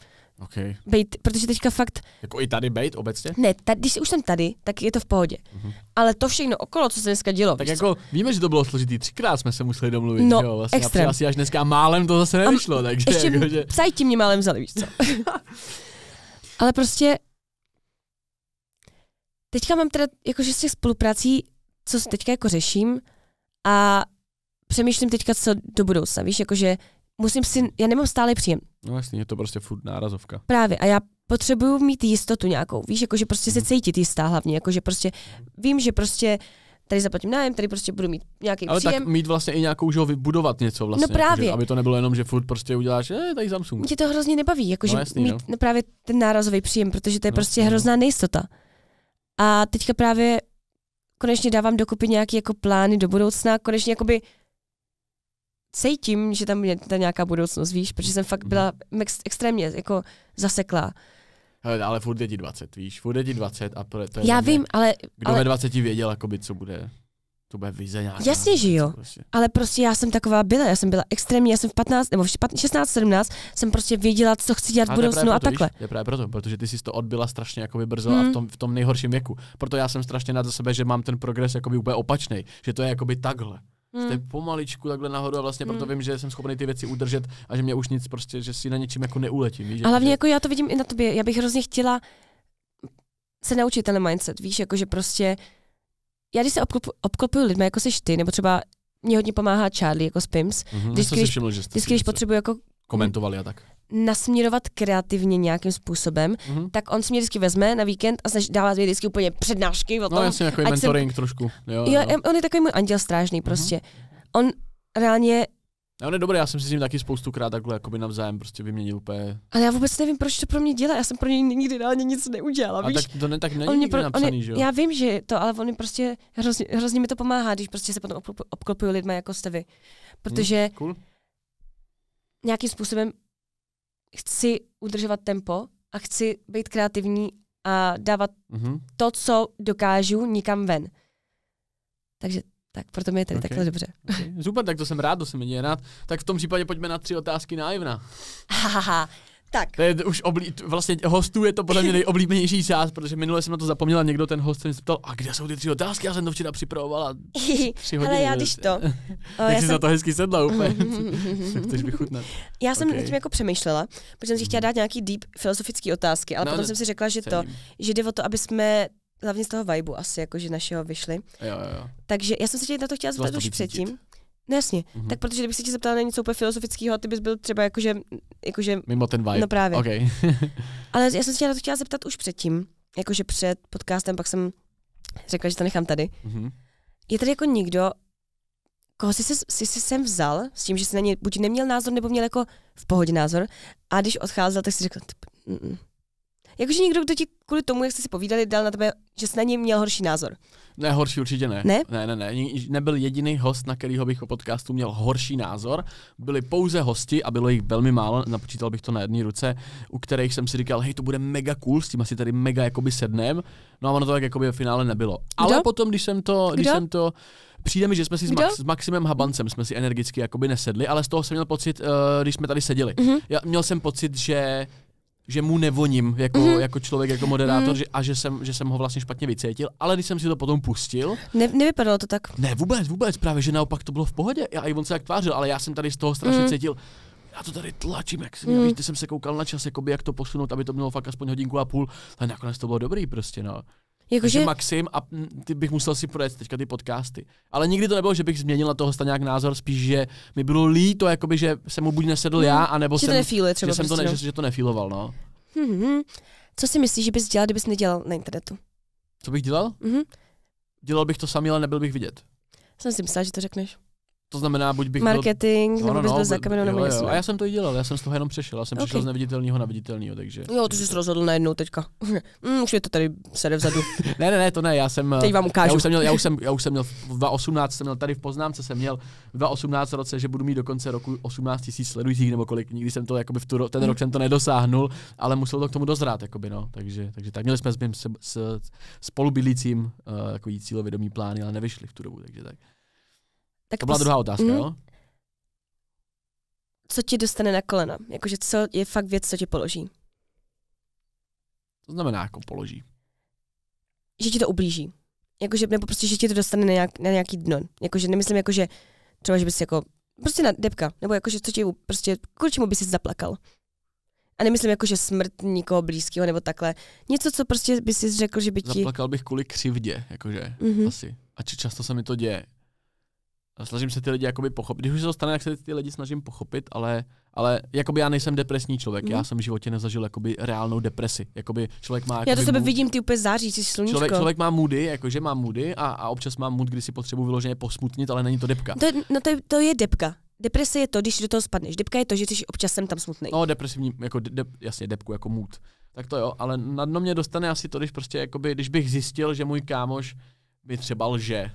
Okay. Bejt, protože teďka fakt... Jako i tady bejt obecně? Ne, tady, když už jsem tady, tak je to v pohodě. Uh-huh. Ale to všechno okolo, co se dneska dělo. Tak jako co? víme, že to bylo složitý, třikrát jsme se museli domluvit. No, jo, vlastně extrém. asi až dneska málem to zase nevyšlo. Am, takže ještě jako, že... psaj ti mě málem vzali, víš co. Ale prostě teďka mám teda jakože z těch spoluprací, co teďka jako řeším a přemýšlím teďka co do budoucna, víš, jakože musím si, já nemám stále příjem. No jasně, je to prostě furt nárazovka. Právě a já potřebuju mít jistotu nějakou, víš, jakože prostě mm. se mhm. cítit jistá hlavně, jakože prostě vím, že prostě tady zaplatím nájem, tady prostě budu mít nějaký Ale příjem. tak mít vlastně i nějakou, že ho vybudovat něco vlastně. No právě. Jakože, aby to nebylo jenom, že furt prostě uděláš, že eh, tady Samsung. Mě to hrozně nebaví, jakože no, jasný, mít no. právě ten nárazový příjem, protože to je no, prostě no. hrozná nejistota. A teďka právě konečně dávám dokupy nějaký jako plány do budoucna, konečně jakoby cítím, že tam je ta nějaká budoucnost, víš, protože jsem fakt byla ex- extrémně jako zasekla. Hele, ale furt je ti 20, víš, furt je ti 20 a to, to je Já vím, ale... Kdo ale... ve 20 věděl, jakoby, co bude? To bude vize nějaká. Jasně, že jo, prostě. ale prostě já jsem taková byla, já jsem byla extrémně, já jsem v 15, nebo v 16, 17 jsem prostě věděla, co chci dělat v budoucnu a, proto, a takhle. Víš, je právě proto, protože ty jsi to odbyla strašně jakoby brzo hmm. a v hmm. tom, v tom nejhorším věku. Proto já jsem strašně nad sebe, že mám ten progres jakoby úplně opačný, že to je jakoby takhle Hmm. Jste pomaličku takhle nahoru a vlastně hmm. proto vím, že jsem schopný ty věci udržet a že mě už nic prostě, že si na něčím jako neuletím. Víš, a hlavně že... Prostě- jako já to vidím i na tobě. Já bych hrozně chtěla se naučit ten mindset, víš, jako že prostě já když se obklup, obklopuju lidmi, jako jsi ty, nebo třeba mě hodně pomáhá Charlie jako spims. mm-hmm, když, když, když, když potřebuji jako komentovali a tak nasměrovat kreativně nějakým způsobem, mm-hmm. tak on si mě vždycky vezme na víkend a snaží dávat mi vždycky úplně přednášky o no, tom. No jasně, takový mentoring jsem... trošku. Jo, jo, jo, on je takový můj anděl strážný mhm. prostě. Mm-hmm. On reálně a on je dobrý, já jsem si s ním taky krát takhle jakoby navzájem prostě vyměnil úplně. Ale já vůbec nevím, proč to pro mě dělá, já jsem pro něj nikdy reálně nic neudělala, víš? A tak to ne, tak není on mě pro, napsaný, on je, že jo? Já vím, že to, ale on prostě, hrozně, hrozně mi to pomáhá, když prostě se potom obklopuju lidma jako jste vy. Mhm, Protože hmm, cool. nějakým způsobem chci udržovat tempo a chci být kreativní a dávat mm-hmm. to, co dokážu, nikam ven. Takže tak, proto mi je tady okay. takhle dobře. Okay. Super, tak to jsem rád, to se mi děje rád. Tak v tom případě pojďme na tři otázky naivna. Hahaha, Tak. To je už oblí... vlastně hostů je to podle mě nejoblíbenější čas, protože minule jsem na to zapomněla, někdo ten host se mě zeptal, a kde jsou ty tři otázky, já jsem to včera připravovala. Tři, hodiny, Ale já když to. O, já jsem... za to hezky sedla úplně. Chceš vychutnat. Já jsem okay. tím jako přemýšlela, protože jsem si chtěla dát nějaký deep filozofický otázky, ale no, potom jsem si řekla, že cením. to, že jde o to, aby jsme hlavně z toho vibu asi, jakože našeho vyšli. Jo, jo, jo. Takže já jsem se tě na to chtěla zeptat vlastně už předtím. No jasně, mm-hmm. tak protože kdybych se tě zeptala na něco úplně filozofického, ty bys byl třeba jakože, jakože... Mimo ten vibe. No právě. Okay. Ale já jsem se tě na to chtěla zeptat už předtím, jakože před podcastem, pak jsem řekla, že to nechám tady. Mm-hmm. Je tady jako někdo, koho jsi, jsi, jsi sem vzal s tím, že jsi na něj buď neměl názor, nebo měl jako v pohodě názor, a když odcházel, tak si řekl, mm, mm. jakože někdo, kdo ti kvůli tomu, jak jste si povídali, dal na tebe, že jsi na něj měl horší názor. Ne, horší určitě ne. Ne? Ne, ne, ne. Nebyl jediný host, na kterého bych o podcastu měl horší názor. Byli pouze hosti a bylo jich velmi málo, napočítal bych to na jedné ruce, u kterých jsem si říkal, hej, to bude mega cool, s tím asi tady mega jakoby sednem. No a ono to tak jakoby v finále nebylo. Ale Kdo? potom, když jsem to, když Kdo? jsem to Přijde mi, že jsme si s, Max, s Maximem Habancem jsme si energicky jakoby nesedli, ale z toho jsem měl pocit, uh, když jsme tady seděli. Mm-hmm. Já měl jsem pocit, že že mu nevoním jako, mm-hmm. jako člověk, jako moderátor mm-hmm. že, a že jsem, že jsem ho vlastně špatně vycítil, ale když jsem si to potom pustil... Ne, nevypadalo to tak. Ne, vůbec, vůbec, právě, že naopak to bylo v pohodě. Já, I on se jak tvářil, ale já jsem tady z toho strašně mm-hmm. cítil, já to tady tlačím, jak jsem, mhm. mm. víš, ty jsem se koukal na čas, jakoby, jak to posunout, aby to mělo fakt aspoň hodinku a půl, ale nakonec to bylo dobrý prostě, no. Jakože že... Maxim a ty bych musel si projet teďka ty podcasty. Ale nikdy to nebylo, že bych změnil na toho nějak názor, spíš, že mi bylo líto, jakoby, že jsem mu buď nesedl hmm. já, anebo že jsem, to nefíle, třeba že, jsem to ne, no. že, že to nefíloval. No. Hmm, Co si myslíš, že bys dělal, kdybys nedělal na internetu? Co bych dělal? Mm-hmm. Dělal bych to sami, ale nebyl bych vidět. Jsem si myslela, že to řekneš. To znamená, buď bych Marketing, no, no, byl... no, no, nebo bys byl zakamenou nebo A já jsem to i dělal, já jsem z toho jenom přešel. Já jsem okay. přišel z neviditelného na viditelného, takže... Jo, ty jsi rozhodl najednou teďka. mm, už je to tady sede vzadu. ne, ne, ne, to ne, já jsem... Teď vám ukážu. Já už jsem měl, já už jsem, já už jsem měl v 2018, jsem měl tady v poznámce, jsem měl v 2018 roce, že budu mít do konce roku 18 tisíc sledujících nebo kolik. Nikdy jsem to, jakoby v tu, ten mm. rok jsem to nedosáhnul, ale musel to k tomu dozrát, jakoby, no. Takže, takže tak měli jsme s s spolubydlícím uh, cílovědomý plány, ale nevyšli v tu dobu, takže tak. Tak to byla pos... druhá otázka, mm. jo? Co ti dostane na kolena? Jakože co je fakt věc, co ti položí? To znamená, jako položí. Že ti to ublíží. Jakože, nebo prostě, že ti to dostane na, nějak, na nějaký dno. Jakože nemyslím, jakože třeba, že bys jako prostě na depka, nebo jakože co ti prostě, kvůli čemu bys si zaplakal. A nemyslím jako, že smrt někoho blízkého nebo takhle. Něco, co prostě bys si řekl, že by ti... Zaplakal bych kvůli křivdě, jakože, mm-hmm. asi. A či často se mi to děje, snažím se ty lidi jakoby pochopit. Když už se to stane, tak se ty lidi snažím pochopit, ale, ale jakoby já nejsem depresní člověk. Mm. Já mhm. jsem v životě nezažil jakoby reálnou depresi. Jakoby člověk má... Jakoby já to sebe mood. vidím, ty úplně září, ty sluníčko. Člověk, člověk má moody, jakože má moody a, a občas má mood, kdy si potřebuji vyloženě posmutnit, ale není to depka. To, je, no to, je, to je depka. Deprese je to, když do toho spadneš. Depka je to, že jsi občas jsem tam smutný. No, depresivní, jako de, de, jasně, depku jako mood. Tak to jo, ale na dno mě dostane asi to, když prostě, jakoby, když bych zjistil, že můj kámoš mi třeba lže,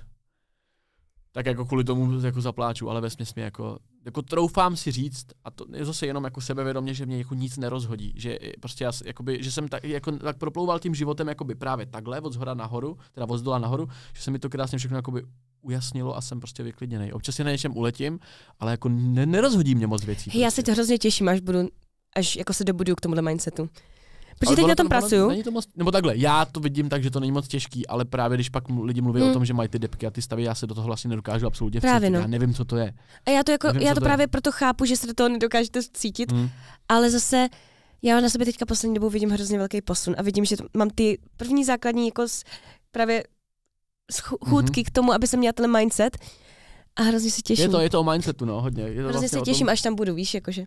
tak jako kvůli tomu jako zapláču, ale ve mě jako, jako troufám si říct, a to je zase jenom jako sebevědomě, že mě jako nic nerozhodí, že prostě já, jakoby, že jsem tak, jako, tak proplouval tím životem jakoby právě takhle, od zhora nahoru, teda od zdola nahoru, že se mi to krásně všechno jakoby ujasnilo a jsem prostě vyklidněný. Občas si na něčem uletím, ale jako ne, nerozhodí mě moc věcí. Hej, prostě. já se to prostě. hrozně těším, až budu až jako se dobudu k tomuhle mindsetu. Protože teď na tom pracuju. Není to moc, nebo takhle, já to vidím tak, že to není moc těžký, ale právě když pak lidi mluví hmm. o tom, že mají ty depky a ty stavy, já se do toho vlastně nedokážu absolutně vcítit. Právě no. Já nevím, co to je. A já to, jako, nevím, já to, právě je. proto chápu, že se do toho nedokážete cítit, hmm. ale zase já na sebe teďka poslední dobou vidím hrozně velký posun a vidím, že to, mám ty první základní jako z, právě schůdky mhm. mm-hmm. k tomu, aby jsem měla ten mindset a hrozně se těším. Je to, je to o mindsetu, no, hodně. Je to hrozně vlastně se těším, tom... až tam budu, víš, jakože.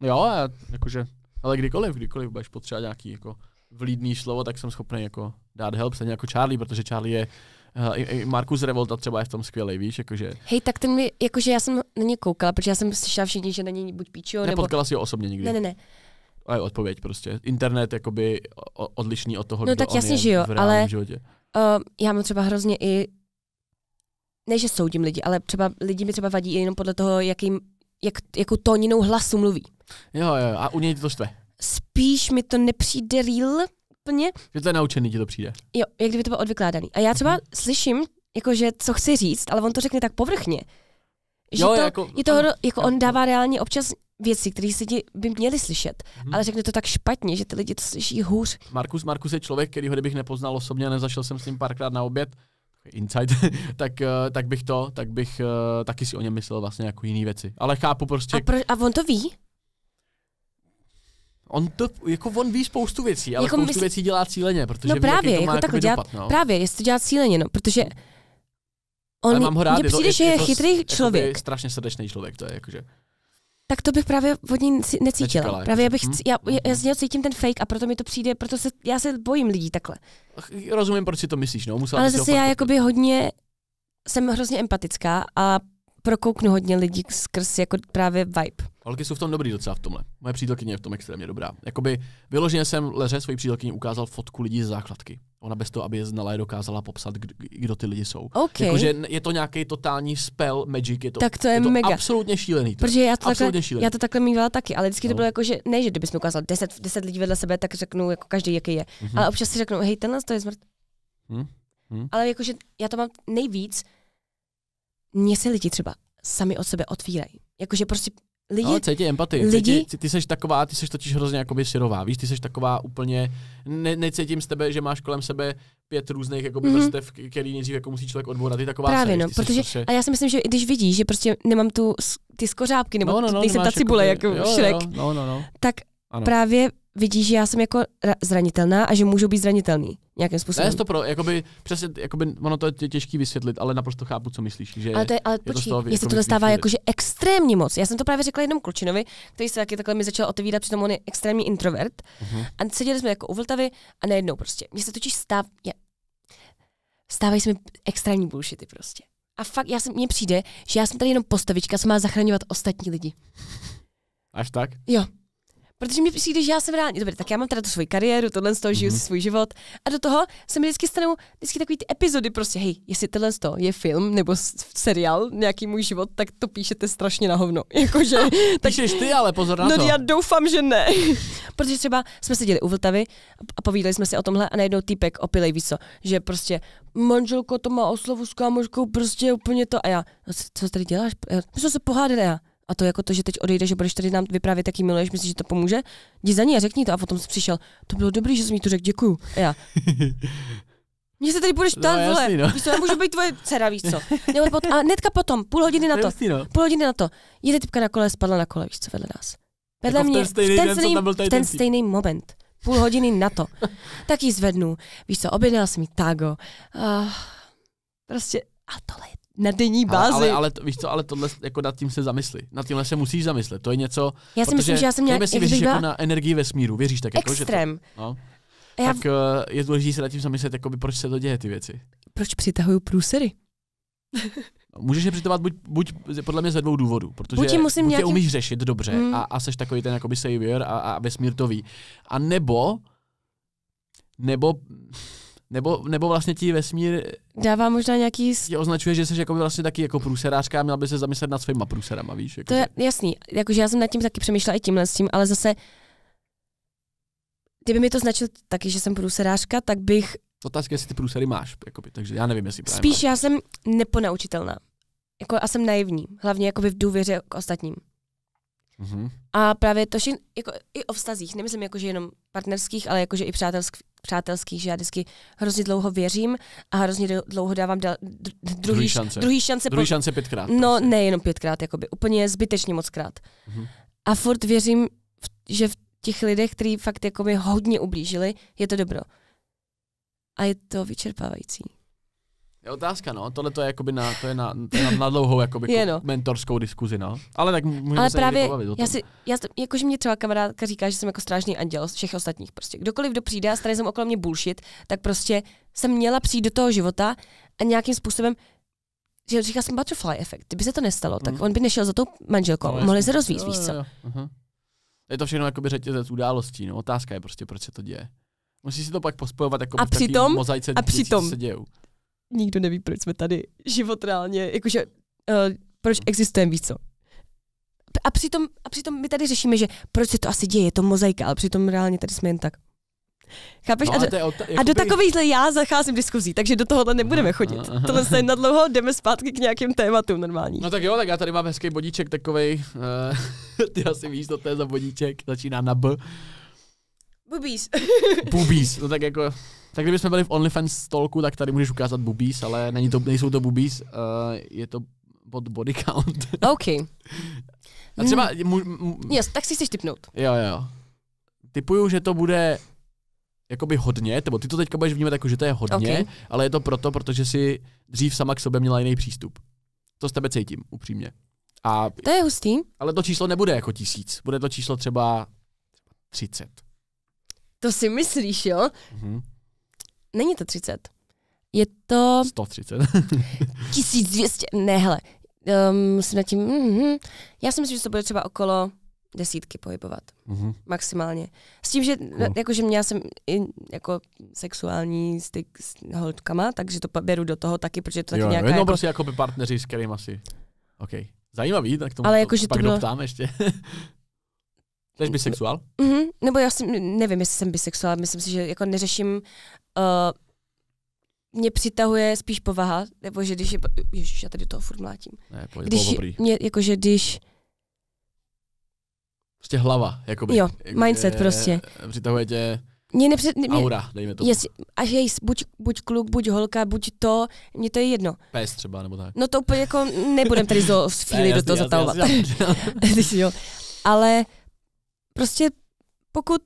Jo, já, jakože ale kdykoliv, kdykoliv budeš potřebovat nějaký jako vlídný slovo, tak jsem schopný jako dát help, stejně jako Charlie, protože Charlie je uh, i, i Markus Revolta třeba je v tom skvělý, víš, jakože. Hej, tak ten mi, jakože já jsem na ně koukala, protože já jsem slyšela všichni, že na něj buď píčo, nebo... Nepotkala si ho osobně nikdy. Ne, ne, ne. A je odpověď prostě. Internet jakoby odlišný od toho, no, kdo tak on jasně, je že jo, v ale životě. Uh, já mám třeba hrozně i ne, že soudím lidi, ale třeba lidi mi třeba vadí jenom podle toho, jakým, jak, jakou tóninou hlasu mluví. Jo, jo, a u něj to štve. Spíš mi to nepřijde real úplně. Že to je naučený, ti to přijde. Jo, jak kdyby to bylo odvykládaný. A já třeba mm-hmm. slyším, jakože co chci říct, ale on to řekne tak povrchně. Že jo, to, jako, je to, jako on dává reálně občas věci, které si ti by měli slyšet, hmm. ale řekne to tak špatně, že ty lidi to slyší hůř. Markus, Markus je člověk, který ho kdybych nepoznal osobně, nezašel jsem s ním párkrát na oběd, inside, tak, eh, tak bych to, tak bych eh, taky si o něm myslel vlastně jako jiný věci. Ale chápu prostě. A, pro, a on to ví? On to, jako on ví spoustu věcí, ale jako spoustu mysl... věcí dělá cíleně, protože no právě, ví, jaký to jako má jako tak dělat, dopad, no. právě, jestli to dělá cíleně, no, protože on, ale mám ho rád, přijde, je to, že je, je chytrý to, člověk. Je strašně srdečný člověk, to je jakože. Tak to bych právě od ní necítila. Nečekala, právě bych, hm? já, já hm, z něho hm. cítím ten fake a proto mi to přijde, proto se, já se bojím lidí takhle. Rozumím, proč si to myslíš, no. Musela Ale zase já jakoby hodně, jsem hrozně empatická a prokouknu hodně lidí skrz jako právě vibe. Holky jsou v tom dobrý docela v tomhle. Moje přítelkyně je v tom extrémně dobrá. Jakoby vyloženě jsem Leře svojí přítelkyni ukázal fotku lidí z základky. Ona bez toho, aby je znala, je dokázala popsat, kdo, ty lidi jsou. Okay. Jakože je to nějaký totální spell, magic, je to, tak to je, je to mega. absolutně šílený. To Protože já to, takhle, šílený. já to takhle mývala taky, ale vždycky no. to bylo jako, že ne, že kdybychom ukázal 10, 10 lidí vedle sebe, tak řeknu jako každý, jaký je. Mm-hmm. Ale občas si řeknu, hej, tenhle to je zmrt. Mm-hmm. Hmm. Ale jakože já to mám nejvíc, mně se lidi třeba sami od sebe otvírají. Jakože prostě Lidi, no, cítí empatii. Lidi... Cítí, ty seš taková, ty seš totiž hrozně jakoby syrová, víš, ty seš taková úplně, ne, necítím z tebe, že máš kolem sebe pět různých jakoby mm-hmm. vrstev, který nejdřív jako musí člověk odbourat, ty taková Právě, no, protože, prostě... a já si myslím, že když vidíš, že prostě nemám tu, ty skořápky, nebo no, no, no, nejsem ta cibule, jako, jako jo, jo, no, no, no. tak ano. právě vidí, že já jsem jako zranitelná a že můžu být zranitelný nějakým způsobem. Ne, to pro, jakoby, přesně, jakoby, ono to je těžké vysvětlit, ale naprosto chápu, co myslíš. Že ale to je, ale je počkej, to mě se to dostává jakože extrémně moc. Já jsem to právě řekla jednom klučinovi, který se taky takhle mi začal otevírat, přitom on je extrémní introvert. Uh-huh. A seděli jsme jako u Vltavy a najednou prostě. Mně se totiž stáv, já, stávají se mi extrémní bullshity prostě. A fakt, já jsem, mně přijde, že já jsem tady jenom postavička, co má zachraňovat ostatní lidi. Až tak? Jo. Protože mi přijde, že já jsem reálně, dobře, tak já mám teda tu svoji kariéru, tohle z toho žiju mm-hmm. si svůj život a do toho se mi vždycky stanou vždycky takový ty epizody prostě, hej, jestli tohle z toho je film nebo seriál, nějaký můj život, tak to píšete strašně na hovno. Jakože, tak, Píšeš ty, ale pozor na no, to. já doufám, že ne. Protože třeba jsme seděli u Vltavy a povídali jsme si o tomhle a najednou týpek opilej, víš že prostě manželko to má oslovu s kámoškou, prostě úplně to a já, no, co, co tady děláš? My jsme se pohádali a já, a to jako to, že teď odejdeš že budeš tady nám vyprávět, jaký miluješ, myslíš, že to pomůže? Jdi za ní a řekni to. A potom jsi přišel. To bylo dobrý, že jsi mi to řekl, děkuju. A já. Mně se tady budeš ptát, no, vole, no. víš já můžu být tvoje dcera, víš co. Nebo pot, a netka potom, půl hodiny na to, jasný, no. půl hodiny na to, jede typka na kole, spadla na kole, víš co, vedle nás. Vedle jako mě, v ten stejný, v ten, stejný, v ten ten stejný moment, půl hodiny na to, tak ji zvednu, víš co, objednal jsem mi tago, ah, prostě, a tohle je na denní bázi. Ale, ale, ale víš co, ale tohle, jako nad tím se zamysli. Nad tímhle se musíš zamyslet. To je něco, já si myslím, že já jsem měla, si věříš jako na energii vesmíru, věříš tak jako, Extrém. že to, no. Já... Tak eh, je důležité se nad tím zamyslet, jakoby, proč se to děje ty věci. Proč přitahuju průsery? No, můžeš je přitahovat buď, buď, podle mě ze dvou důvodů, protože buď, musím buď nějakým... umíš řešit dobře hmm. a, a seš takový ten jakoby savior a, a vesmír to ví. A nebo, nebo nebo, nebo vlastně ti vesmír dává možná nějaký... Ti označuje, že jsi jako vlastně taky jako průserářka a měla by se zamyslet nad svýma průserama, víš? Jako to je že... jasný. Jakože já jsem nad tím taky přemýšlela i tímhle s tím, ale zase kdyby mi to značilo taky, že jsem průserářka, tak bych... Otázka, jestli ty průsery máš, jakoby, takže já nevím, jestli... Spíš já jsem neponaučitelná. Jako, a jsem naivní, hlavně jakoby v důvěře k ostatním. Mm-hmm. A právě to že jako i o vztazích, nemyslím jakože jenom partnerských, ale jakože i přátelsk, přátelských, že já vždycky hrozně dlouho věřím a hrozně dlouho dávám dal, druhý, druhý šance. Druhý šance, druhý po, šance pětkrát. No, prostě. ne jenom pětkrát, jakoby, úplně zbytečně moc krát. Mm-hmm. A furt věřím, že v těch lidech, kteří fakt jako mi hodně ublížili, je to dobro. A je to vyčerpávající. Je otázka, no. Tohle to je jakoby na, to je na, to je na, na dlouhou jakoby je, jako no. mentorskou diskuzi, no. Ale tak můžeme Ale se právě, pobavit o tom. Já si, já, jakože mě třeba kamarádka říká, že jsem jako strážný anděl z všech ostatních prostě. Kdokoliv, kdo přijde a stane jsem okolo mě bullshit, tak prostě jsem měla přijít do toho života a nějakým způsobem že říká jsem butterfly efekt, kdyby se to nestalo, tak mm. on by nešel za tou manželkou, no, mohli se rozvíjet, víš co. Mhm. Je to všechno jakoby řetězec událostí, no otázka je prostě, proč se to děje. Musí si to pak pospojovat jako a přitom, mozaice a přitom, děcí, co se dějou nikdo neví, proč jsme tady život reálně, jakože uh, proč existujeme, víc co. A přitom, a přitom my tady řešíme, že proč se to asi děje, je to mozaika, ale přitom reálně tady jsme jen tak. Chápeš? No, a, do, jako a do takovýchhle já zacházím diskuzí, takže do tohohle nebudeme chodit. Aha. Tohle se na dlouho jdeme zpátky k nějakým tématům normální. No tak jo, tak já tady mám hezký bodíček takovej. Uh, ty asi víš, co to je za bodíček, začíná na B. Bubis. Bubis, no tak jako tak kdybychom byli v OnlyFans stolku, tak tady můžeš ukázat bubis, ale není to, nejsou to bubis, uh, eh, je to pod body count. OK. A třeba... Mu, hmm. mu, yes, tak si chceš typnout. Jo, jo. Typuju, že to bude jakoby hodně, nebo ty to teďka budeš vnímat jako, že to je hodně, okay. ale je to proto, protože si dřív sama k sobě měla jiný přístup. To s tebe cítím, upřímně. A, to je hustý. Ale to číslo nebude jako tisíc, bude to číslo třeba 30. To si myslíš, jo? Mm-hmm není to 30. Je to... 130. 1200. Ne, hele. Um, musím na tím... Mm-hmm. Já si myslím, že to bude třeba okolo desítky pohybovat. Mm-hmm. Maximálně. S tím, že cool. jakože měla jsem i jako sexuální styk s holkama, takže to beru do toho taky, protože to taky jo, nějaká... No, jako... prostě jako by partneři, s kterým asi... OK. Zajímavý, tak tomu Ale jako, to, že pak to bylo... doptám ještě. Jsi mhm. bisexuál? Mm-hmm. Nebo já jsem, nevím, jestli jsem bisexuál, myslím si, že jako neřeším, uh, mě přitahuje spíš povaha, nebo že když je, ježiš, já tady toho furt mlátím. Ne, pojď, jako když, dobrý. Mě, jakože když, Prostě hlava, jakoby. Jo, mindset je, prostě. Přitahuje tě mě nepřed, mě, aura, dejme to. Jest, až jej, buď, buď kluk, buď holka, buď to, mně to je jedno. Pes třeba, nebo tak. No to úplně jako, nebudem tady z chvíli ne, do toho zatahovat. Ale prostě pokud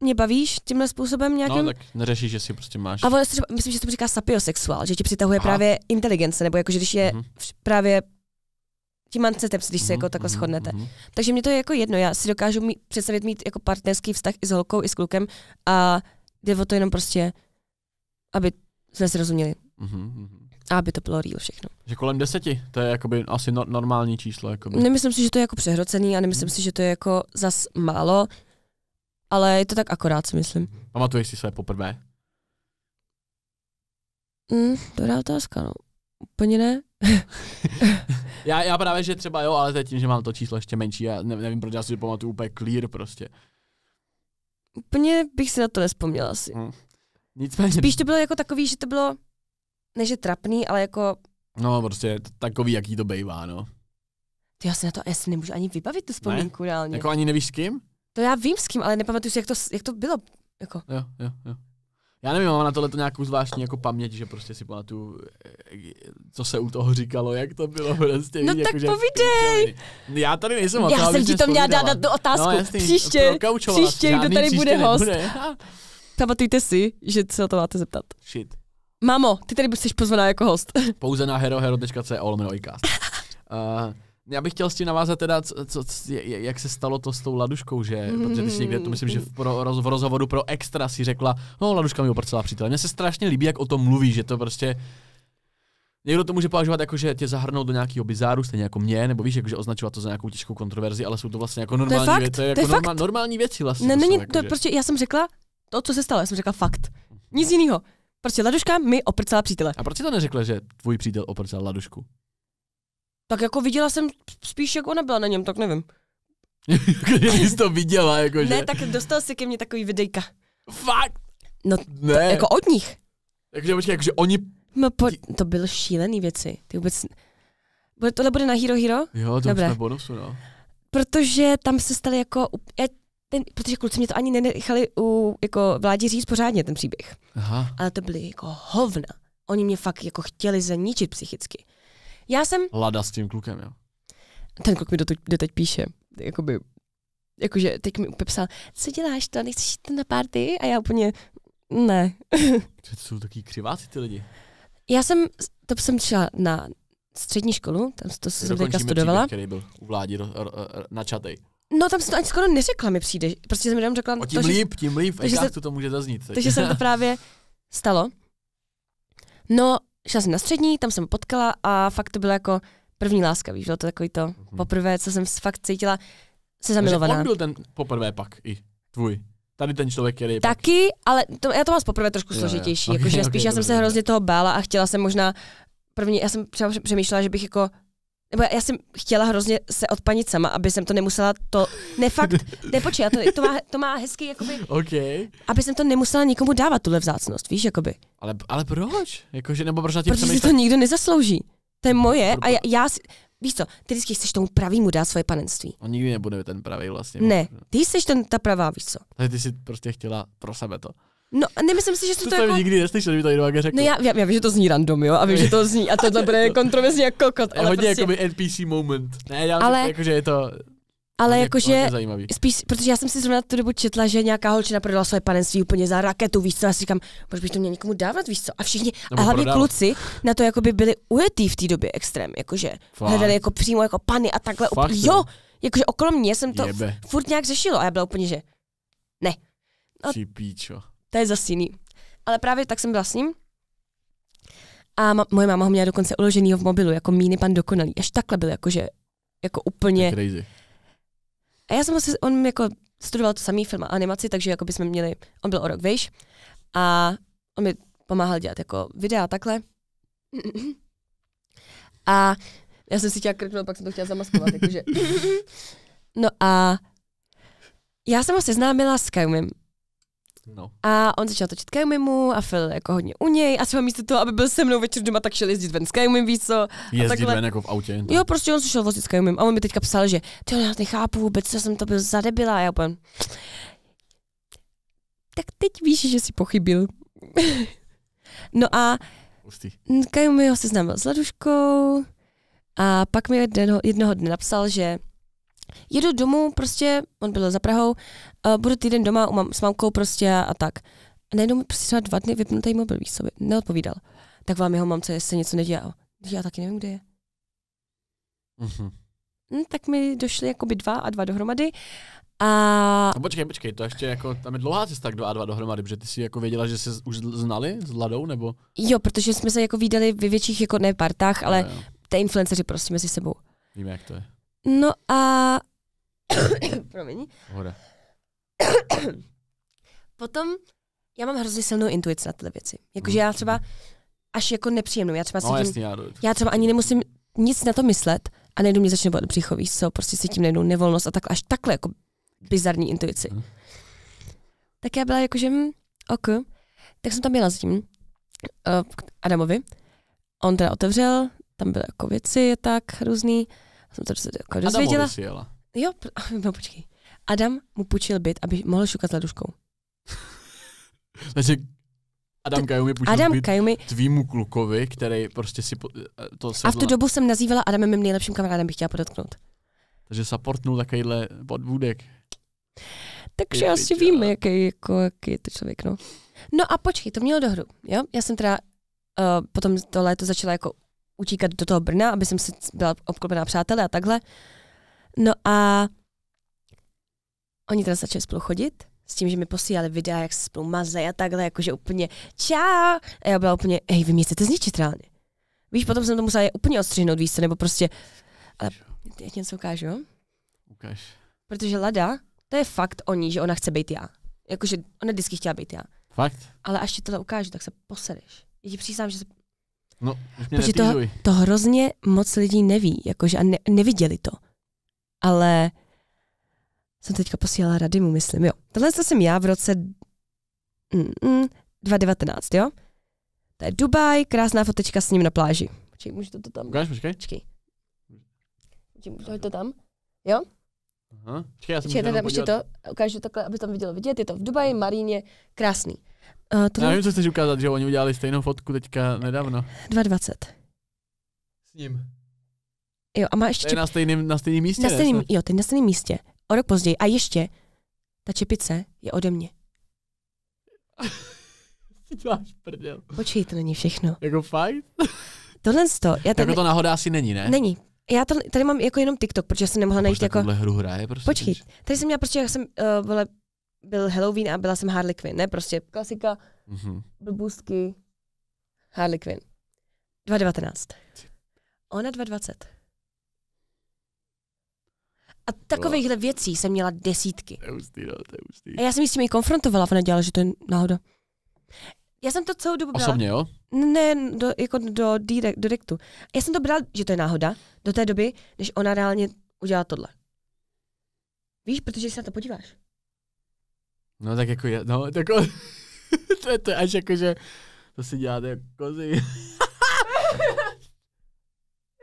mě bavíš tímhle způsobem no, nějakým... No, tak neřešíš, že si prostě máš... A vole, myslím, že se to říká sapiosexuál, že ti přitahuje Aha. právě inteligence, nebo jakože když je mm-hmm. právě tím mancetem, když se mm-hmm. jako takhle mhm, shodnete. Mm-hmm. Takže mě to je jako jedno, já si dokážu mít, představit mít jako partnerský vztah i s holkou, i s klukem a jde o to jenom prostě, aby jsme se rozuměli. Mm-hmm. A aby to bylo real všechno. Že kolem deseti, to je jakoby asi no, normální číslo. Jakoby. Nemyslím si, že to je jako přehrocený a nemyslím mhm. si, že to je jako zas málo, ale je to tak akorát, si myslím. Pamatuješ si své poprvé? To mm, dobrá otázka, no. Úplně ne. já, já právě, že třeba jo, ale tím, že mám to číslo ještě menší já ne, nevím, proč já si pamatuju úplně clear prostě. Úplně bych si na to nespomněla asi. Hmm. Nicméně. Spíš to bylo jako takový, že to bylo než je trapný, ale jako... No, prostě takový, jaký to bejvá, no. Ty já si na to, já nemůžu ani vybavit tu vzpomínku ne? reálně. Jako ani nevíš s kým? To já vím s kým, ale nepamatuju si, jak to, jak to bylo. Jako. Jo, jo, jo. Já nevím, mám na tohle to nějakou zvláštní jako paměť, že prostě si pamatuju, co se u toho říkalo, jak to bylo prostě. No víc, tak jako, povídej! Že... Já tady nejsem Já jsem ti to měla dát tu no, otázku. No, jasný, příště, příště, kdo tady bude host. Nebude. Pamatujte si, že se o to máte zeptat. Shit. Mamo, ty tady jsi pozvaná jako host. Pouze na herohero.co lomeno uh, já bych chtěl s tím navázat teda, co, co, jak se stalo to s tou laduškou, že, mhm. protože ty jsi někde, to myslím, že v, pro, roz, v rozhovoru pro Extra si řekla, no laduška mi oprcela přítel. Mně se strašně líbí, jak o tom mluví, že to prostě, Někdo to může považovat jako, že tě zahrnou do nějakého bizáru, stejně jako mě, nebo víš, že označovat to za nějakou těžkou kontroverzi, ale jsou to vlastně jako normální, to je fakt, věci, to je jako to je norma, fakt. normální věci vlastně. Ne, není, prostě, to, jako, to že... prostě, já jsem řekla to, co se stalo, já jsem řekla fakt. Mhm. Nic jiného. Prostě Laduška mi oprcala přítele. A proč jsi to neřekla, že tvůj přítel oprcal Ladušku? Tak jako viděla jsem spíš, jak ona byla na něm, tak nevím. jsi to viděla, jakože. Ne, tak dostal si ke mně takový videjka. Fakt? No, ne. To, jako od nich. Takže počkej, jakože oni... No, po, to byly šílené věci. Ty vůbec... Bude, tohle bude na Hero Hero? Jo, to Dobré. na bonusu, no. Protože tam se staly jako... Já ten, protože kluci mě to ani nenechali u, jako vládě říct pořádně ten příběh. Aha. Ale to byly jako hovna. Oni mě fakt jako chtěli zničit psychicky. Já jsem... Lada s tím klukem, jo? Ten kluk mi do do teď píše. Jakoby, jakože teď mi úplně psal, co děláš to, nechceš jít na party? A já úplně, ne. to jsou taky křiváci ty lidi. Já jsem, to jsem šla na střední školu, tam to jsem teďka studovala. Příběh, který byl u vládi na načatej. No tam jsem to ani skoro neřekla, mi přijde. Prostě jsem jenom řekla... O tím to, líp, že, tím líp, že se, to, to může zaznít. Takže se to právě stalo. No, šla jsem na střední, tam jsem potkala a fakt to bylo jako první láska, víš, bylo to takový to mhm. poprvé, co jsem fakt cítila, se zamilovaná. Takže on byl ten poprvé pak i tvůj. Tady ten člověk, který je Taky, pak... ale to, já to mám poprvé trošku jo, složitější, jakože okay, spíš okay, já jsem dobře, se hrozně toho bála a chtěla jsem možná první, já jsem třeba přemýšlela, že bych jako nebo já jsem chtěla hrozně se odpanit sama, aby jsem to nemusela to, ne fakt, ne to, to, má, to má hezky, jakoby, okay. aby jsem to nemusela nikomu dávat, tuhle vzácnost, víš, jakoby. Ale, ale proč? Jakože, nebo proč na Protože si to tak... nikdo nezaslouží. To je moje a já, já si, víš co, ty vždycky chceš tomu pravýmu dát svoje panenství. On nikdy nebude ten pravý vlastně. Ne, ty jsi ten, ta pravá, víš co. Takže ty jsi prostě chtěla pro sebe to. No, nemyslím si, že to, to, to jako... nikdy neslyšel, že by to Noage řekl. No, já, já, já, vím, že to zní random, jo, a vím, že to zní, a tohle bude kontroverzní jako kokot. Ale hodně prostě... jakoby NPC moment. Ne, já ale... jakože je to... Ale jakože, spíš, protože já jsem si zrovna tu dobu četla, že nějaká holčina prodala své panenství úplně za raketu, víš co, já si říkám, proč bych to měl někomu dávat, víš co, a všichni, Nebo a hlavně prodal. kluci na to jakoby byli ujetí v té době extrém, jakože Fakt. hledali jako přímo jako pany a takhle, Fakt, úplně, jo, jakože okolo mě jsem to Jebe. furt nějak řešilo a já byla úplně, že ne. No, Ty píčo to je zase jiný. Ale právě tak jsem byla s ním. A ma- moje máma ho měla dokonce uloženýho v mobilu, jako míny pan dokonalý. Až takhle byl, jakože, jako úplně... Crazy. A já jsem se, on jako studoval to samý film a animaci, takže jako bychom měli, on byl o rok vejš a on mi pomáhal dělat jako videa takhle. A já jsem si chtěla krknout, pak jsem to chtěla zamaskovat, jakože. No a já jsem ho seznámila s Kajumem No. A on začal točit Kajumimu a Phil jako hodně u něj a třeba místo toho, aby byl se mnou večer doma, tak šel jezdit ven s Kajumim, víš co. Jezdit takhle... ven jako v autě. Tak. Jo, prostě on se šel vozit s Kajumim a on mi teďka psal, že ty já nechápu vůbec, co jsem to byl za debila. A já úplně, tak teď víš, že jsi pochybil. no a Kaumio ho seznámil s Laduškou a pak mi jednoho, jednoho dne napsal, že jedu domů, prostě, on byl za Prahou, uh, budu týden doma u mam, s mamkou prostě a, a tak. A najednou mi prostě třeba dva dny vypnutý mobil, víš sobě. neodpovídal. Tak vám jeho mamce, jestli se něco nedělá. Já taky nevím, kde je. Mm-hmm. Hm, tak mi došly jakoby dva a dva dohromady. A... No počkej, počkej, to ještě jako, tam je dlouhá cesta, tak dva a dva dohromady, protože ty jsi jako věděla, že se už znali s Ladou, nebo? Jo, protože jsme se jako viděli ve větších jako ne partách, ale no, té influenceři prostě mezi sebou. Víme, jak to je. No a... Promiň. Hoda. Potom já mám hrozně silnou intuici na tyhle věci. Jakože já třeba až jako nepříjemnou. Já třeba, no, cítím, jasný, já, já třeba ani nemusím nic na to myslet a nejdu mě začne bolet příchový, co, prostě cítím najednou nevolnost a tak až takhle jako bizarní intuici. Hmm. Tak já byla jakože, hm, ok, tak jsem tam byla s tím uh, Adamovi. On teda otevřel, tam byly jako věci tak různý jsem to jako dozvěděla. Adamovi Jo, no počkej. Adam mu půjčil byt, aby mohl šukat Laduškou. Takže Adam Kajumi půjčil Adam byt Kajumi... tvýmu klukovi, který prostě si po, to sedla. A v tu dobu jsem nazývala Adamem mým nejlepším kamarádem, bych chtěla podotknout. Takže supportnul takovýhle podvůdek. Takže já asi víme, jaký, jako, jaký je to člověk. No. no a počkej, to mělo dohru. Jo? Já jsem teda uh, potom to léto začala jako utíkat do toho Brna, aby jsem si byla obklopená přáteli a takhle. No a oni teda začali spolu chodit, s tím, že mi posílali videa, jak se spolu mazají a takhle, jakože úplně čau. A já byla úplně, hej, vy mě chcete zničit reálně. Víš, potom jsem to musela je úplně odstřihnout, víš nebo prostě, ale já ti něco ukážu, Ukaž. Protože Lada, to je fakt o ní, že ona chce být já. Jakože ona vždycky chtěla být já. Fakt? Ale až ti tohle ukážu, tak se posereš. Já ti přísám, že se No, Protože to, to hrozně moc lidí neví, jakože a ne, neviděli to. Ale jsem teďka posílala rady mu, myslím, jo. Tohle to jsem já v roce mm, mm, 2019, jo. To je Dubaj, krásná fotečka s ním na pláži. Počkej, můžu to, to tam? Ukáž, počkej. Počkej. Můžu to tam? Jo? Aha. Počkej, já jsem Počkej, tam ještě to, ukážu takhle, aby tam vidělo vidět. Je to v Dubaji, Maríně, krásný. Uh, to... Já nevím, co chceš ukázat, že oni udělali stejnou fotku teďka nedávno. 220. S ním. Jo, a má ještě... Čep... Je na stejném, na stejném místě, na stejný. ne? Jo, teď na stejném místě. O rok později. A ještě, ta čepice je ode mě. máš prdel. Počkej, to není všechno. Jako fajn? Tohle to. Já jako tady... Jako to náhoda asi není, ne? Není. Já tady, tady mám jako jenom TikTok, protože jsem nemohla najít jako... jako- hru hraje prostě. Počkej, tady jsem měla prostě, jak jsem uh, eh, byla byl Halloween a byla jsem Harley Quinn, ne? Prostě klasika, mm-hmm. blbůstky, Harley Quinn. 2019. Ona 2020. A takovýchhle věcí jsem měla desítky. To je ústý, no, to je A já jsem ji s tím i konfrontovala, ona dělala, že to je náhoda. Já jsem to celou dobu brala. Osobně, jo? Ne, do, jako do, direkt, do direktu. Já jsem to brala, že to je náhoda, do té doby, než ona reálně udělala tohle. Víš, protože se na to podíváš. No tak jako, je, no, tak on, to je to až jako, že to si děláte jako kozy.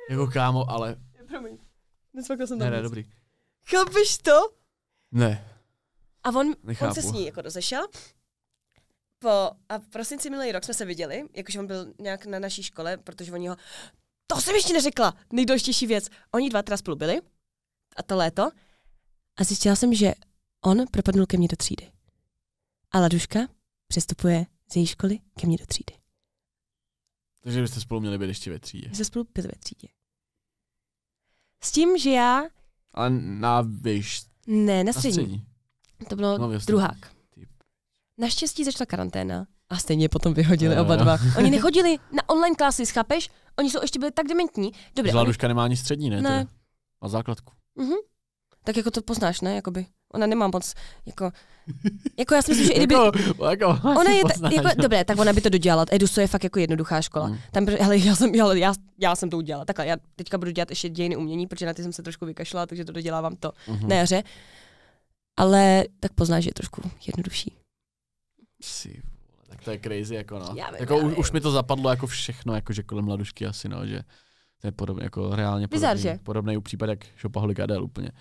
jako kámo, ale... Promiň, nesmakl jsem to Ne, ne, dobrý. Chápeš to? Ne. A on, Nechápu. on se s ní jako rozešel. Po, a v prosinci minulý rok jsme se viděli, jakože on byl nějak na naší škole, protože oni ho... To jsem ještě neřekla! Nejdůležitější věc. Oni dva teda spolu byli. A to léto. A zjistila jsem, že on propadnul ke mně do třídy a Laduška přestupuje z její školy ke mně do třídy. Takže byste spolu měli být ještě ve třídě. My spolu byli ve třídě. S tím, že já... A na výš... Ne, na střední. Na střední. To bylo no, druhák. Typ. Naštěstí začala karanténa a stejně potom vyhodili no, oba dva. No. Oni nechodili na online klasy, chápeš? Oni jsou ještě byli tak dementní. Dobře. Zladuška oni... nemá ani střední, ne? Ne. Teda. Má základku. Mhm. Tak jako to poznáš, ne? Jakoby. Ona nemá moc, jako, jako já si myslím, že i kdyby... jako, jako, ona je, poznáš, ta, jako, dobré, tak ona by to dodělala. Eduso je fakt jako jednoduchá škola. Mm. Tam, ale prostě- já jsem, já, já, já jsem to udělala. Takhle, já teďka budu dělat ještě dějiny umění, protože na ty jsem se trošku vykašlala, takže to dodělávám to mm-hmm. na jaře. Ale tak poznáš, že je trošku jednodušší. Si, tak to je crazy, jako no. Já vím, jako já vím. Už, mi to zapadlo jako všechno, jako že kolem ladušky asi, no, že to je podobně, jako reálně Bizar, podobný, podobný případ, jak Šopaholik Adel úplně.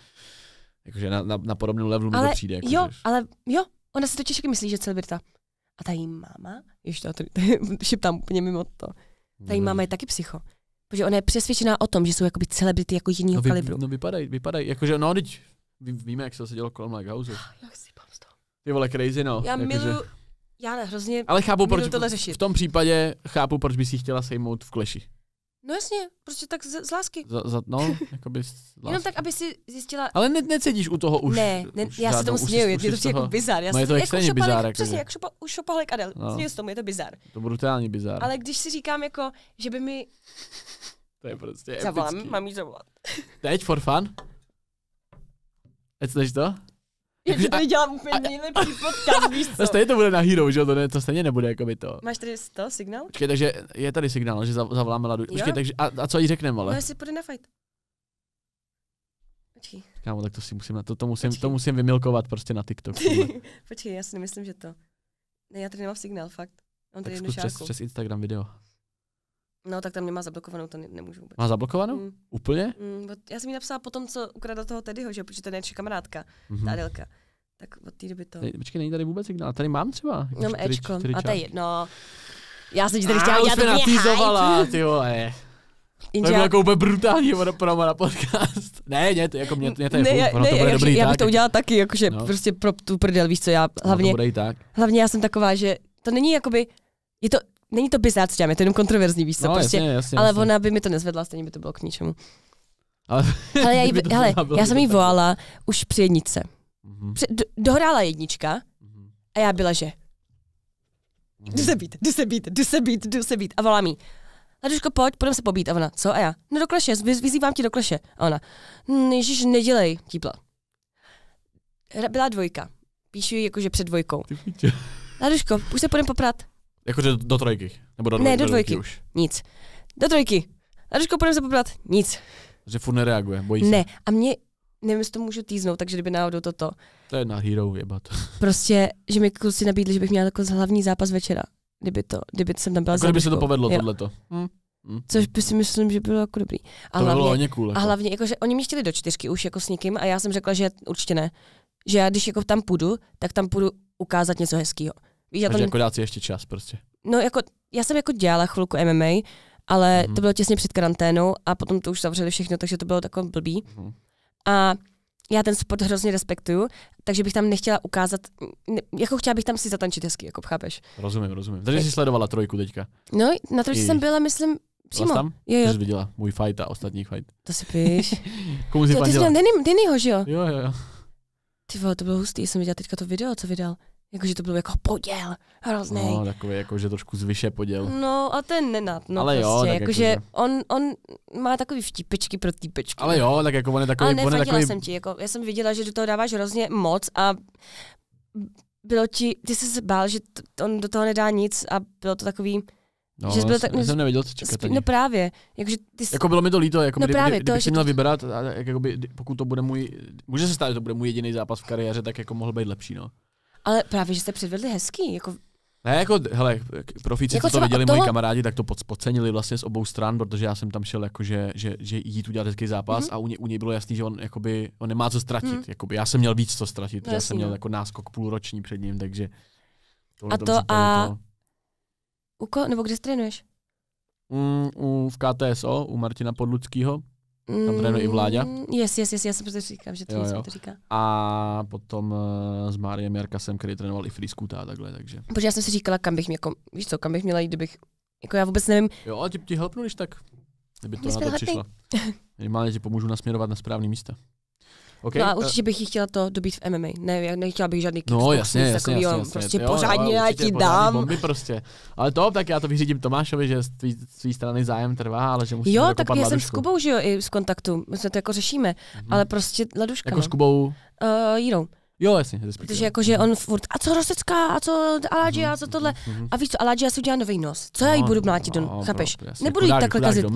Jakože na, na, na podobném levelu ale mi to přijde. Jako jo, že... ale jo, ona si totiž myslí, že celebrita. A ta její máma, ještě to šeptám úplně mimo to, ta její máma je taky psycho. Protože ona je přesvědčená o tom, že jsou jakoby celebrity jako jiného no, vy, kalibru. No vypadají, vypadají, jakože no, teď víme, jak se ah, to dělo kolem Lighthouse. Já si pomstu. Ty vole, crazy, no. Já jako, miluju, že... já hrozně Ale chápu, proč, tohle řešit. v tom případě chápu, proč by si chtěla sejmout v kleši. No jasně, prostě tak z, z lásky. Za, za, no, jakoby bys. Jenom tak, aby si zjistila... Ale ne, necedíš u toho už. Ne, ne už já se tomu směju, je to prostě jako bizar. Já no je to šopalek, bizar. Jako, přesně, jak u šopalek Adel. No. Směju s tomu, je to bizar. To brutální bizar. Ale když si říkám, jako, že by mi... To je prostě Zavolám, epický. mám jí zavolat. Teď, for fun? Ať to? Jakože to dělám úplně jiný podcast, víš no, co? Stejně to bude na Hero, že To, ne, to stejně nebude jako by to. Máš tady to, signál? Počkej, takže je tady signál, že zavoláme Ladu. Počkej, takže a, a co jí řekneme, ale? No, si půjde na fight. Počkej. Kámo, tak to si musím, to, to musím, Počkej. to musím vymilkovat prostě na TikTok. Počkej, já si nemyslím, že to. Ne, já tady nemám signál, fakt. On tady tak zkus přes, přes Instagram video. No, tak tam nemá zablokovanou, to nemůžu vůbec. Má zablokovanou? Mm. Úplně? Mm, já jsem ji napsala potom, co ukradla toho Tedyho, že protože to je naše kamarádka, mm-hmm. ta Adelka. Tak od té doby to. Ne, počkej, není tady vůbec signál, tady mám třeba. no, čtyři, Ečko, čtyři a to je jedno. Já jsem ti tady chtěla udělat zavala, ty vole. Inže... To bylo jako úplně brutální promo na podcast. Ne, ne, to, jako mě, mě to je ne, fůj, ne, to bude dobrý Já bych tak, to udělala taky, jakože no. prostě pro tu prdel, víš co, já hlavně, no to bude i tak. hlavně já jsem taková, že to není jakoby, je to, není to bizár, co dělám, je to jenom kontroverzní, víš co, no, prostě, jasně, jasně, ale jasně. ona by mi to nezvedla, stejně by to bylo k ničemu. Ale, ale já, jí, hele, já jsem jí volala už při jednice. Mm-hmm. Při, do, dohrála jednička mm-hmm. a já byla, že mhm. jdu se být, jdu se být, jdu se být, jdu se být. A volá mi, Laduško, pojď, půjdeme se pobít. A ona, co? A já, no do kleše, vyzývám ti do kleše. A ona, hm, ježiš, nedělej, típla. Byla dvojka. Píšu ji jakože před dvojkou. Laduško, už se půjdeme poprat. Jako do, do trojky? Nebo do Ne, do Do dvojky už. Nic. Do trojky. A Jožko, půjdeme se poprát, Nic. Že furt nereaguje, bojí se. Ne, a mě, nevím, jestli to můžu týznout, takže kdyby náhodou toto. To je na hero jebat. Prostě, že mi kluci nabídli, že bych měla takový hlavní zápas večera. Kdyby to, kdyby jsem tam byla jako kdyby se to povedlo, jo. tohleto. Hm. Hmm. Což by si myslím, že bylo jako dobrý. A to hlavně, bylo hodně cool, jako. A hlavně, jakože oni mě chtěli do čtyřky už jako s někým a já jsem řekla, že určitě ne. Že já když jako tam půjdu, tak tam půjdu ukázat něco hezkého. Víš, Takže tam... jako dát si ještě čas prostě. No jako, já jsem jako dělala chvilku MMA, ale mm-hmm. to bylo těsně před karanténou a potom to už zavřeli všechno, takže to bylo takové blbý. Mm-hmm. A já ten sport hrozně respektuju, takže bych tam nechtěla ukázat, ne, jako chtěla bych tam si zatančit hezky, jako chápeš. Rozumím, rozumím. Takže jsi sledovala trojku teďka. No, na trojce jsem byla, myslím, přímo. tam? Jo, jo. Jsi viděla můj fight a ostatní fight. To si píš. Komu jsi to, Ty jsi měl Dennyho, že jo? Jo, jo, jo. Ty vole, to bylo hustý, jsem viděla teďka to video, co vydal. Jakože to byl jako poděl, hrozný. No, takový jakože trošku zvyše poděl. No a ten nenad, no Ale prostě, jo, jakože jako, on, on má takový vtipečky pro týpečky. Ale jo, tak jako on je takový... Ale on takový... jsem ti, jako, já jsem viděla, že do toho dáváš hrozně moc a bylo ti, ty jsi se bál, že t- on do toho nedá nic a bylo to takový... No, že bylo tak, já jsem nevěděl, co čekat. Spí, no právě. Jakože ty jsi... Jako bylo mi to líto, jako no kdy, právě kdy, to, kdybych si měl vybrat, a, jakoby, pokud to bude můj, může se stát, že to bude můj jediný zápas v kariéře, tak jako mohl být lepší, no. Ale právě, že jste předvedli hezký, jako ne, jako, hele, profíci, jako co to viděli toho... moji kamarádi, tak to podcenili vlastně z obou stran, protože já jsem tam šel jako, že, že, že jít udělat hezký zápas mm-hmm. a u něj, u něj bylo jasný, že on, jakoby, on nemá co ztratit. Mm-hmm. Jakoby, já jsem měl víc co ztratit, no, já jsem měl no. jako náskok půlroční před ním, takže... A to a... uko, U ko, nebo kde trénuješ? Mm, u, v KTSO, u Martina Podluckého. Tam trénuje i Vláďa? Mm, yes, yes, yes, já jsem prostě říkám, že to jo, jo. to říká. A potom uh, s Máriem Jarkasem, který trénoval i freeskuta a takhle, takže. Protože já jsem si říkala, kam bych, měla, jako, víš co, kam bych měla jít, kdybych, jako já vůbec nevím. Jo, ale ti, ti helpnu, když tak, kdyby to na to přišlo. Minimálně ti pomůžu nasměrovat na správné místa. Okay, no a eh. určitě bych jí chtěla to dobít v MMA. Ne, já nechtěla bych žádný kickbox, no, jasně, jasně, takový, jasně, jasně, prostě jo, pořádně jo, já ti dám. Bomby prostě. Ale to, tak já to vyřídím Tomášovi, že z tvý, strany zájem trvá, ale že musí Jo, jako tak já jsem s Kubou, že jo, i z kontaktu, my se to jako řešíme, mm-hmm. ale prostě laduška. Jako no. s Kubou? Uh, jinou. Jo, jasně, respektive. Protože jako, že on furt, a co Rosecká, a co Aladži? Mhm, a co tohle. Mm-hmm. A víš co, Aladži si udělá nový nos. Co já jí no, budu no, mlátit, no, no, chápeš? No, prostě. Nebudu jí takhle kazit.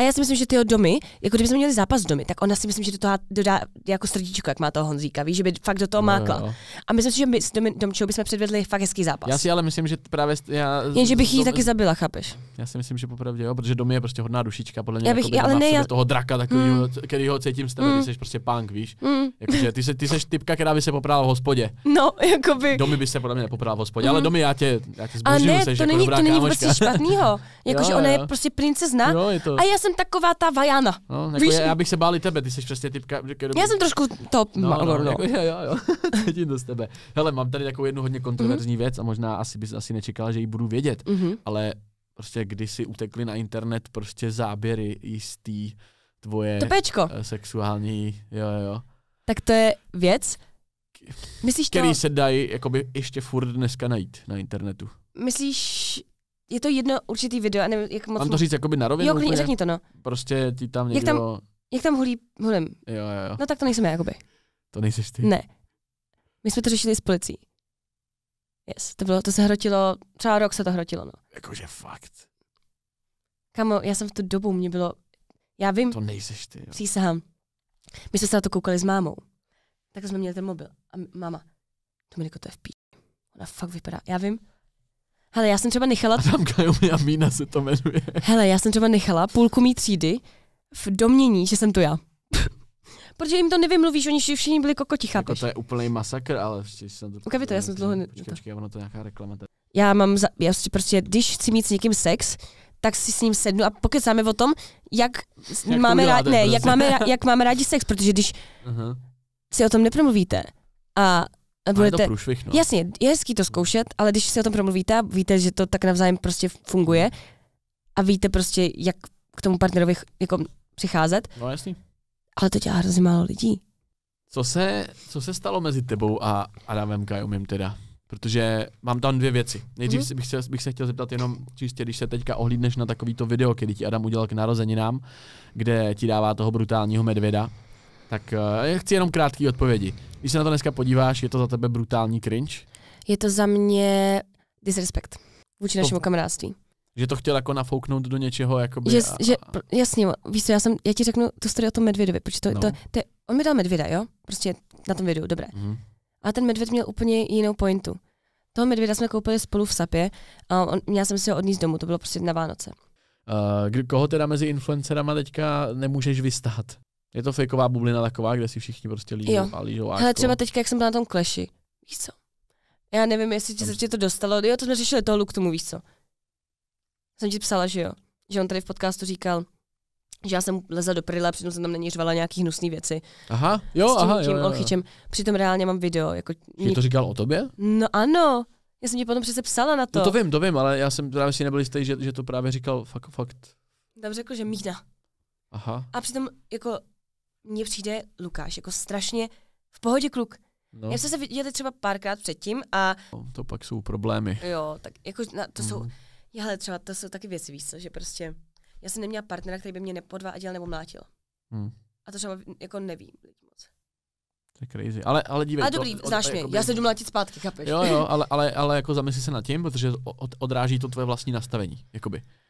A já si myslím, že ty domy, jako kdybychom měli zápas domy, tak ona si myslím, že do toho dodá jako srdíčko, jak má toho Honzíka, víš, že by fakt do toho no, mákla. No, A myslím si, že my s domy, domčou bychom předvedli fakt hezký zápas. Já si ale myslím, že právě. Já, Jenže bych jí taky zabila, chápeš? Já si myslím, že popravdě jo, protože domy je prostě hodná dušička, podle mě. Já bych, jako ale ne, já... toho draka, takovýho, mm. který ho cítím s tebe, mm. ty jsi prostě punk, víš. Mm. Jakože ty, jsi, ty jsi typka, která by se poprala v hospodě. No, jako by. Domy by se podle mě nepoprala v hospodě, mm. ale domy já tě, já tě zbožňuju, ne, to jako není, to není špatného. Jakože ona je prostě princezna. a já jsem taková ta vajana. No, jako Víš? Já, já bych se bál i tebe, ty jsi přesně typka. Já jsem trošku to... No, no, no. Jako, jo, jo, jo. to z tebe. Hele, mám tady takovou jednu hodně kontroverzní mm-hmm. věc a možná asi bys asi nečekala, že ji budu vědět, mm-hmm. ale prostě když si utekli na internet prostě záběry jistý tvoje... Topečko. Eh, sexuální, jo, jo. Tak to je věc, Myslíš který to... se dají jakoby ještě furt dneska najít na internetu. Myslíš je to jedno určitý video, a nevím, jak moc... Mám to říct jakoby na rovinu? Jo, klidně, řekni to, no. Prostě ty tam někdo... Jak tam, jak tam hulí, hulím. Jo, jo, jo. No tak to nejsem já, jakoby. To nejsi ty. Ne. My jsme to řešili s policií. Yes, to, bylo, to se hrotilo, třeba rok se to hrotilo, no. Jakože fakt. Kamo, já jsem v tu dobu, mě bylo, já vím. To nejsi ty, jo. Přísahám. My jsme se na to koukali s mámou. Tak jsme měli ten mobil. A máma, Dominiko, to je v píči. Ona fakt vypadá. Já vím, Hele, já jsem třeba nechala... A tam Kajomi a Mína se to jmenuje. Hele, já jsem třeba nechala půlku mý třídy v domění, že jsem to já. Protože jim to nevymluvíš, oni všichni byli kokoti, jako chápeš? Jako to je úplný masakr, ale ještě jsem to... Ukavě to, já jsem dlouho... Ne... Počkej, počkej, ono to je nějaká reklama. Tady. Já mám, za... já si prostě, když chci mít s někým sex, tak si s ním sednu a pokecáme o tom, jak, jak máme rádi, ne, prostě. jak máme, jak máme rádi sex, protože když uh-huh. si o tom nepromluvíte a a budete, je to průšvih, no. Jasně, je hezký to zkoušet, ale když si o tom promluvíte a víte, že to tak navzájem prostě funguje a víte prostě, jak k tomu partnerovi jako přicházet. No jasný. Ale to dělá hrozně málo lidí. Co se, co se stalo mezi tebou a Adamem Kajumem teda? Protože mám tam dvě věci. Nejdřív mm-hmm. bych, se, bych se chtěl zeptat jenom čistě, když se teďka ohlídneš na takovýto video, který ti Adam udělal k narozeninám, kde ti dává toho brutálního medvěda, tak uh, chci jenom krátké odpovědi. Když se na to dneska podíváš, je to za tebe brutální cringe? Je to za mě disrespekt vůči to... našemu kamarádství. Že to chtěl jako nafouknout do něčeho, jako Že, a, že, jasně, víš co, já, jsem, já ti řeknu tu story o tom medvědovi, protože to, no. to, to, on mi dal medvěda, jo? Prostě na tom videu, dobré. Mm. A ten medvěd měl úplně jinou pointu. Toho medvěda jsme koupili spolu v Sapě a on, měla jsem si ho odníst domů, to bylo prostě na Vánoce. Uh, koho teda mezi influencerama teďka nemůžeš vystát? Je to fejková bublina taková, kde si všichni prostě lížou jo. a lížou Hele, třeba teďka, jak jsem byla na tom kleši, víš co? Já nevím, jestli ti se to dostalo, jo, to jsme řešili toho k tomu, víš co? Jsem ti psala, že jo, že on tady v podcastu říkal, že já jsem lezla do prdele, přitom jsem tam není řvala nějaký hnusný věci. Aha, jo, s tím, aha, tím jo, jo, olchyčem. Přitom reálně mám video. Jako, mě... to říkal o tobě? No ano, já jsem ti potom přece psala na no to. No to vím, to vím, ale já jsem právě si nebyl jistý, že, že to právě říkal fakt, fakt. Dobře, řekl, že mína. Aha. A přitom jako mně přijde Lukáš jako strašně v pohodě kluk. No. Já jsem se viděli třeba párkrát předtím a... No, to pak jsou problémy. Jo, tak jako na, to mm. jsou... Mhm. Já, třeba to jsou taky věci, víc, že prostě... Já jsem neměla partnera, který by mě nepodváděl nebo mlátil. Mm. A to třeba jako nevím To je crazy. Ale, ale dívej. Ale dobrý, to, znáš od, mě, jakoby... já se jdu mlátit zpátky, chápeš? Jo, jo, ale, ale, ale jako zamysli se nad tím, protože od, odráží to tvoje vlastní nastavení, jakoby.